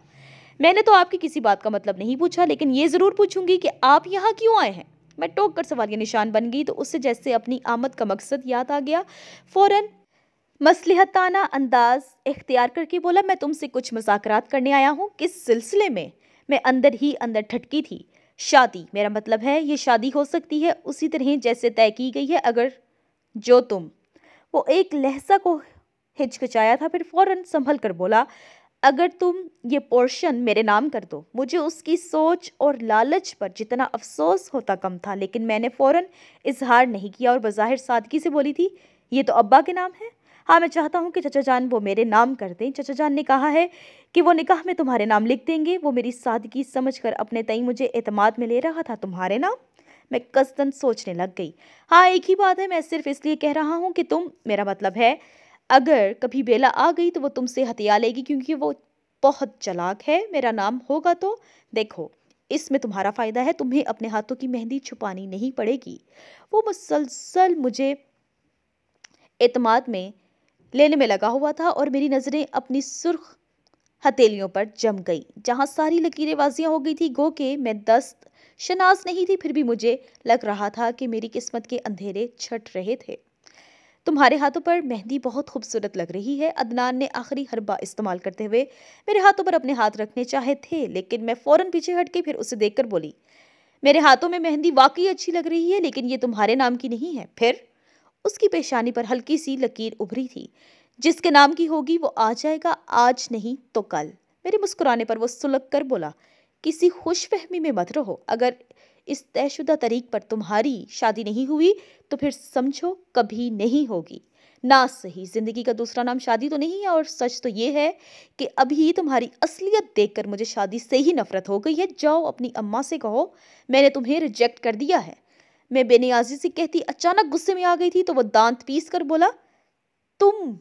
मैंने तो आपकी किसी बात का मतलब नहीं पूछा लेकिन ये ज़रूर पूछूंगी कि आप यहाँ क्यों आए हैं मैं टोक कर सवाल निशान बन गई तो उससे जैसे अपनी आमद का मकसद याद आ गया फ़ौरन मसलहताना अंदाज इख्तियार करके बोला मैं तुमसे कुछ मजाकरात करने आया हूँ किस सिलसिले में मैं अंदर ही अंदर ठटकी थी शादी मेरा मतलब है ये शादी हो सकती है उसी तरह जैसे तय की गई है अगर जो तुम वो एक लहसा को हिचकिचाया था फिर फौरन संभल कर बोला अगर तुम ये पोर्शन मेरे नाम कर दो मुझे उसकी सोच और लालच पर जितना अफसोस होता कम था लेकिन मैंने फ़ौरन इजहार नहीं किया और बाहिर सादगी से बोली थी ये तो अब्बा के नाम है हाँ मैं चाहता हूँ कि चचा जान वो मेरे नाम कर दें चचा जान ने कहा है कि वो निकाह में तुम्हारे नाम लिख देंगे वो मेरी सादगी समझ कर अपने तई मुझे अतमाद में ले रहा था तुम्हारे नाम मैं कसदन सोचने लग गई हाँ एक ही बात है मैं सिर्फ इसलिए कह रहा हूँ कि तुम मेरा मतलब है अगर कभी बेला आ गई तो वो तुमसे हथिया लेगी क्योंकि वो बहुत चलाक है मेरा नाम होगा तो देखो इसमें तुम्हारा फ़ायदा है तुम्हें अपने हाथों की मेहंदी छुपानी नहीं पड़ेगी वो मुसलसल मुझे एतमाद में लेने में लगा हुआ था और मेरी नज़रें अपनी सुर्ख हथेलियों पर जम गई जहाँ सारी लकीरेबाजियाँ हो गई थी गो के मैं दस्त शनाज नहीं थी फिर भी मुझे लग रहा था कि मेरी किस्मत के अंधेरे छट रहे थे तुम्हारे हाथों पर मेहंदी बहुत खूबसूरत लग रही है अदनान ने आखिरी हरबा इस्तेमाल करते हुए मेरे हाथों पर अपने हाथ रखने चाहे थे लेकिन मैं फ़ौरन पीछे हट के फिर उसे देखकर बोली मेरे हाथों में मेहंदी वाकई अच्छी लग रही है लेकिन ये तुम्हारे नाम की नहीं है फिर उसकी पेशानी पर हल्की सी लकीर उभरी थी जिसके नाम की होगी वो आ जाएगा आज नहीं तो कल मेरे मुस्कुराने पर वो सुलग कर बोला किसी खुशफहमी में मत रहो अगर इस तयशुदा तरीक पर तुम्हारी शादी नहीं हुई तो फिर समझो कभी नहीं होगी ना सही ज़िंदगी का दूसरा नाम शादी तो नहीं है और सच तो ये है कि अभी तुम्हारी असलियत देखकर मुझे शादी से ही नफरत हो गई है जाओ अपनी अम्मा से कहो मैंने तुम्हें रिजेक्ट कर दिया है मैं बेनियाजी से कहती अचानक गुस्से में आ गई थी तो वो दांत पीस कर बोला तुम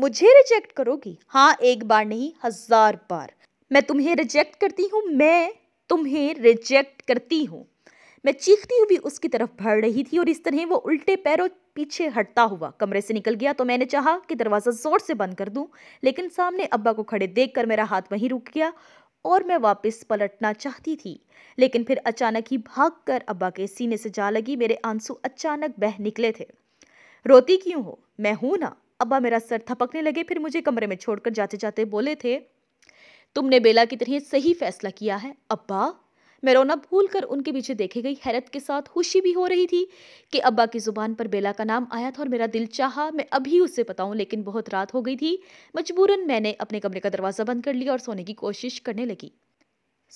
मुझे रिजेक्ट करोगी हाँ एक बार नहीं हज़ार बार मैं तुम्हें रिजेक्ट करती हूँ मैं तुम्हें रिजेक्ट करती हूँ मैं चीखती हुई उसकी तरफ भर रही थी और इस तरह वो उल्टे पैरों पीछे हटता हुआ कमरे से निकल गया तो मैंने चाहा कि दरवाज़ा ज़ोर से बंद कर दूं लेकिन सामने अब्बा को खड़े देखकर मेरा हाथ वहीं रुक गया और मैं वापस पलटना चाहती थी लेकिन फिर अचानक ही भाग कर अब्बा के सीने से जा लगी मेरे आंसू अचानक बह निकले थे रोती क्यों हो मैं हूं ना अब्बा मेरा सर थपकने लगे फिर मुझे कमरे में छोड़कर जाते जाते बोले थे तुमने बेला की तरह सही फैसला किया है अब्बा મેરોના ભૂલકર ઉનકે પીછે દેખી ગઈ હૈરત કે સાથ ખુશી ભી હો રહી થી કે અબ્બા કી Zુબાન પર બેલા કા નામ આયા થા ઓર મેરા દિલ ચાહા મે અભી ઉસે પતાહું લેકિન બહોત રાત હો ગઈ થી મજબૂરન મેને અપને કમરે કા દરવાજા બંધ કર લીયા ઓર સોને કી કોશિશ કરને લગી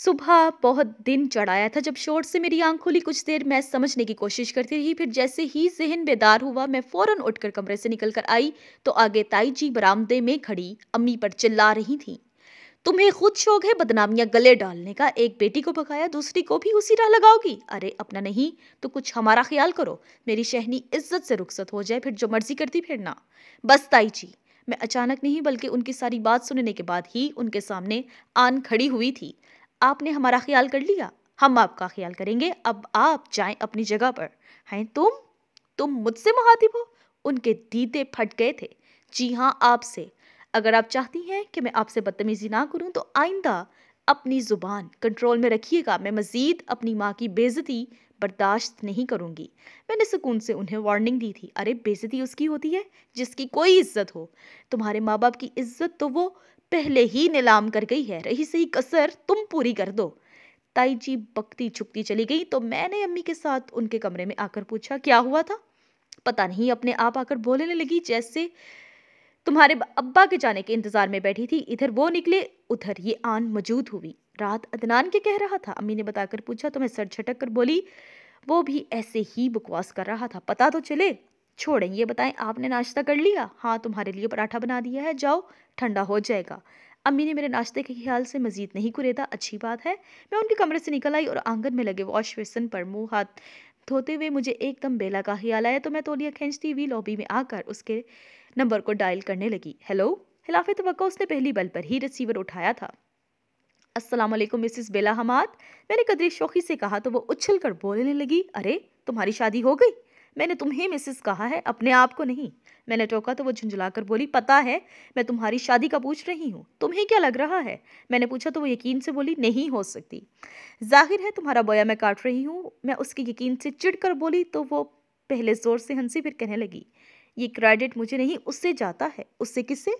સુબહ બહોત દિન ચડાયા થા જબ શોર્ટ સે મેરી આંખ ખુલી કુછ देर મેં સમજને કી કોશિશ કરતી રહી ફિર જૈસે હી ઝિહન બેદાર હુઆ મે ફૉરન ઉઠકર કમરે સે નિકલકર આઈ તો આગે તાઈજી બરામદે મેં ખડી અમ્મી પર ચિલા રહી થી तुम्हें खुद शौक है बदनामियां गले डालने का एक बेटी को भगाया दूसरी को भी उसी राह लगाओगी अरे अपना नहीं तो कुछ हमारा ख्याल करो मेरी शहनी इज्जत से रुखसत हो जाए फिर जो मर्जी करती फिर ना बस ताई जी मैं अचानक नहीं बल्कि उनकी सारी बात सुनने के बाद ही उनके सामने आन खड़ी हुई थी आपने हमारा ख्याल कर लिया हम आपका ख्याल करेंगे अब आप जाएं अपनी जगह पर हैं तुम तुम मुझसे मुहातिब हो उनके दीदे फट गए थे जी हाँ आपसे अगर आप चाहती हैं कि मैं आपसे बदतमीज़ी ना करूं तो आइंदा अपनी ज़ुबान कंट्रोल में रखिएगा मैं मज़ीद अपनी माँ की बेज़ती बर्दाश्त नहीं करूंगी मैंने सुकून से उन्हें वार्निंग दी थी अरे बेज़ती उसकी होती है जिसकी कोई इज्जत हो तुम्हारे माँ बाप की इज्जत तो वो पहले ही नीलाम कर गई है रही सही कसर तुम पूरी कर दो ताई जी बकती छुकती चली गई तो मैंने अम्मी के साथ उनके कमरे में आकर पूछा क्या हुआ था पता नहीं अपने आप आकर बोलने लगी जैसे तुम्हारे अब्बा के जाने के इंतज़ार में बैठी थी इधर वो निकले उधर ये आन मौजूद हुई रात अदनान के कह रहा था अम्मी ने बताकर पूछा तो मैं सर झटक कर बोली वो भी ऐसे ही बकवास कर रहा था पता तो चले छोड़ें ये बताएं आपने नाश्ता कर लिया हाँ तुम्हारे लिए पराठा बना दिया है जाओ ठंडा हो जाएगा अम्मी ने मेरे नाश्ते के ख्याल से मजीद नहीं कुरेदा अच्छी बात है मैं उनके कमरे से निकल आई और आंगन में लगे वॉश बेसन पर मुंह हाथ धोते हुए मुझे एकदम बेला का ख्याल आया तो मैं तोलिया खींचती हुई लॉबी में आकर उसके नंबर को डायल करने लगी हेलो हिलाफ तो उसने पहली बल पर ही रिसीवर उठाया था अस्सलाम वालेकुम मिसिस बेला हमाद मैंने कदरी शौकी से कहा तो वो उछल कर बोलने लगी अरे तुम्हारी शादी हो गई मैंने तुम्हें मिसिस कहा है अपने आप को नहीं मैंने टोका तो वो झुंझुलाकर बोली पता है मैं तुम्हारी शादी का पूछ रही हूँ तुम्हें क्या लग रहा है मैंने पूछा तो वो यकीन से बोली नहीं हो सकती जाहिर है तुम्हारा बोया मैं काट रही हूँ मैं उसके यकीन से चिड़ कर बोली तो वो पहले ज़ोर से हंसी फिर कहने लगी ये क्रेडिट मुझे नहीं उससे जाता है उससे किससे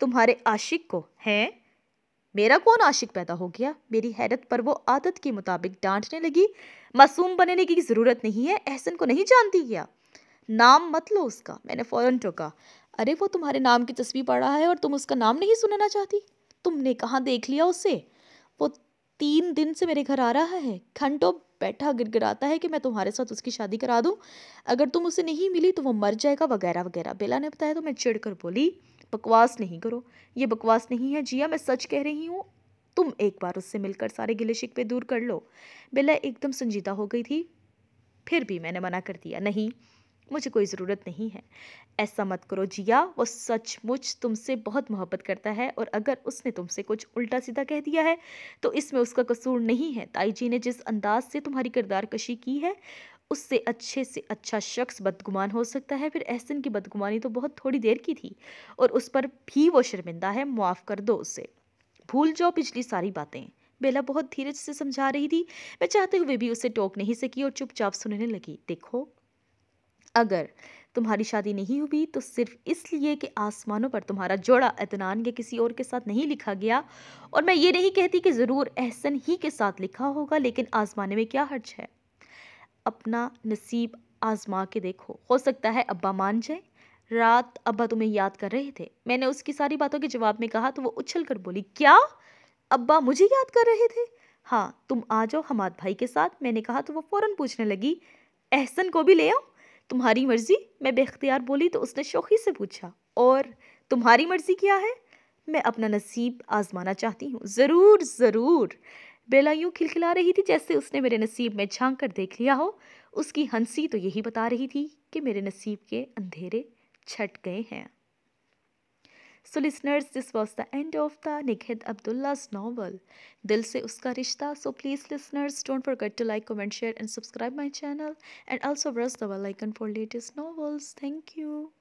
तुम्हारे आशिक को हैं मेरा कौन आशिक पैदा हो गया मेरी हैरत पर वो आदत के मुताबिक डांटने लगी मासूम बनने की ज़रूरत नहीं है एहसन को नहीं जानती क्या नाम मत लो उसका मैंने फ़ौरन टोका अरे वो तुम्हारे नाम की तस्वीर पढ़ा है और तुम उसका नाम नहीं सुनना चाहती तुमने कहाँ देख लिया उसे वो तीन दिन से मेरे घर आ रहा है घंटों बैठा गिड़गिड़ाता है कि मैं तुम्हारे साथ उसकी शादी करा दूँ अगर तुम उसे नहीं मिली तो वो मर जाएगा वगैरह वगैरह बेला ने बताया तो मैं चिड़ कर बोली बकवास नहीं करो ये बकवास नहीं है जिया मैं सच कह रही हूँ तुम एक बार उससे मिलकर सारे गिले शिकवे दूर कर लो बेला एकदम संजीदा हो गई थी फिर भी मैंने मना कर दिया नहीं मुझे कोई ज़रूरत नहीं है ऐसा मत करो जिया वो सचमुच तुमसे बहुत मोहब्बत करता है और अगर उसने तुमसे कुछ उल्टा सीधा कह दिया है तो इसमें उसका कसूर नहीं है ताई जी ने जिस अंदाज से तुम्हारी किरदार कशी की है उससे अच्छे से अच्छा शख्स बदगुमान हो सकता है फिर एहसन की बदगुमानी तो बहुत थोड़ी देर की थी और उस पर भी वो शर्मिंदा है मुआफ़ कर दो उसे भूल जाओ पिछली सारी बातें बेला बहुत धीरज से समझा रही थी मैं चाहते हुए भी उसे टोक नहीं सकी और चुपचाप सुनने लगी देखो अगर तुम्हारी शादी नहीं हुई तो सिर्फ इसलिए कि आसमानों पर तुम्हारा जोड़ा अतनान के किसी और के साथ नहीं लिखा गया और मैं ये नहीं कहती कि ज़रूर एहसन ही के साथ लिखा होगा लेकिन आजमाने में क्या हर्ज है अपना नसीब आजमा के देखो हो सकता है अब्बा मान जाए रात अब्बा तुम्हें याद कर रहे थे मैंने उसकी सारी बातों के जवाब में कहा तो वो उछल कर बोली क्या अब्बा मुझे याद कर रहे थे हाँ तुम आ जाओ हमाद भाई के साथ मैंने कहा तो वो फ़ौरन पूछने लगी एहसन को भी ले आओ तुम्हारी मर्ज़ी मैं बेख्तियार बोली तो उसने शौक़ी से पूछा और तुम्हारी मर्ज़ी क्या है मैं अपना नसीब आजमाना चाहती हूँ ज़रूर ज़रूर बेला यूँ खिलखिला रही थी जैसे उसने मेरे नसीब में झांक कर देख लिया हो उसकी हंसी तो यही बता रही थी कि मेरे नसीब के अंधेरे छट गए हैं So listeners, this was the end of the Nikhid Abdullah's novel, Dil Se Uska Rishta. So please listeners, don't forget to like, comment, share and subscribe my channel. And also press the bell icon for latest novels. Thank you.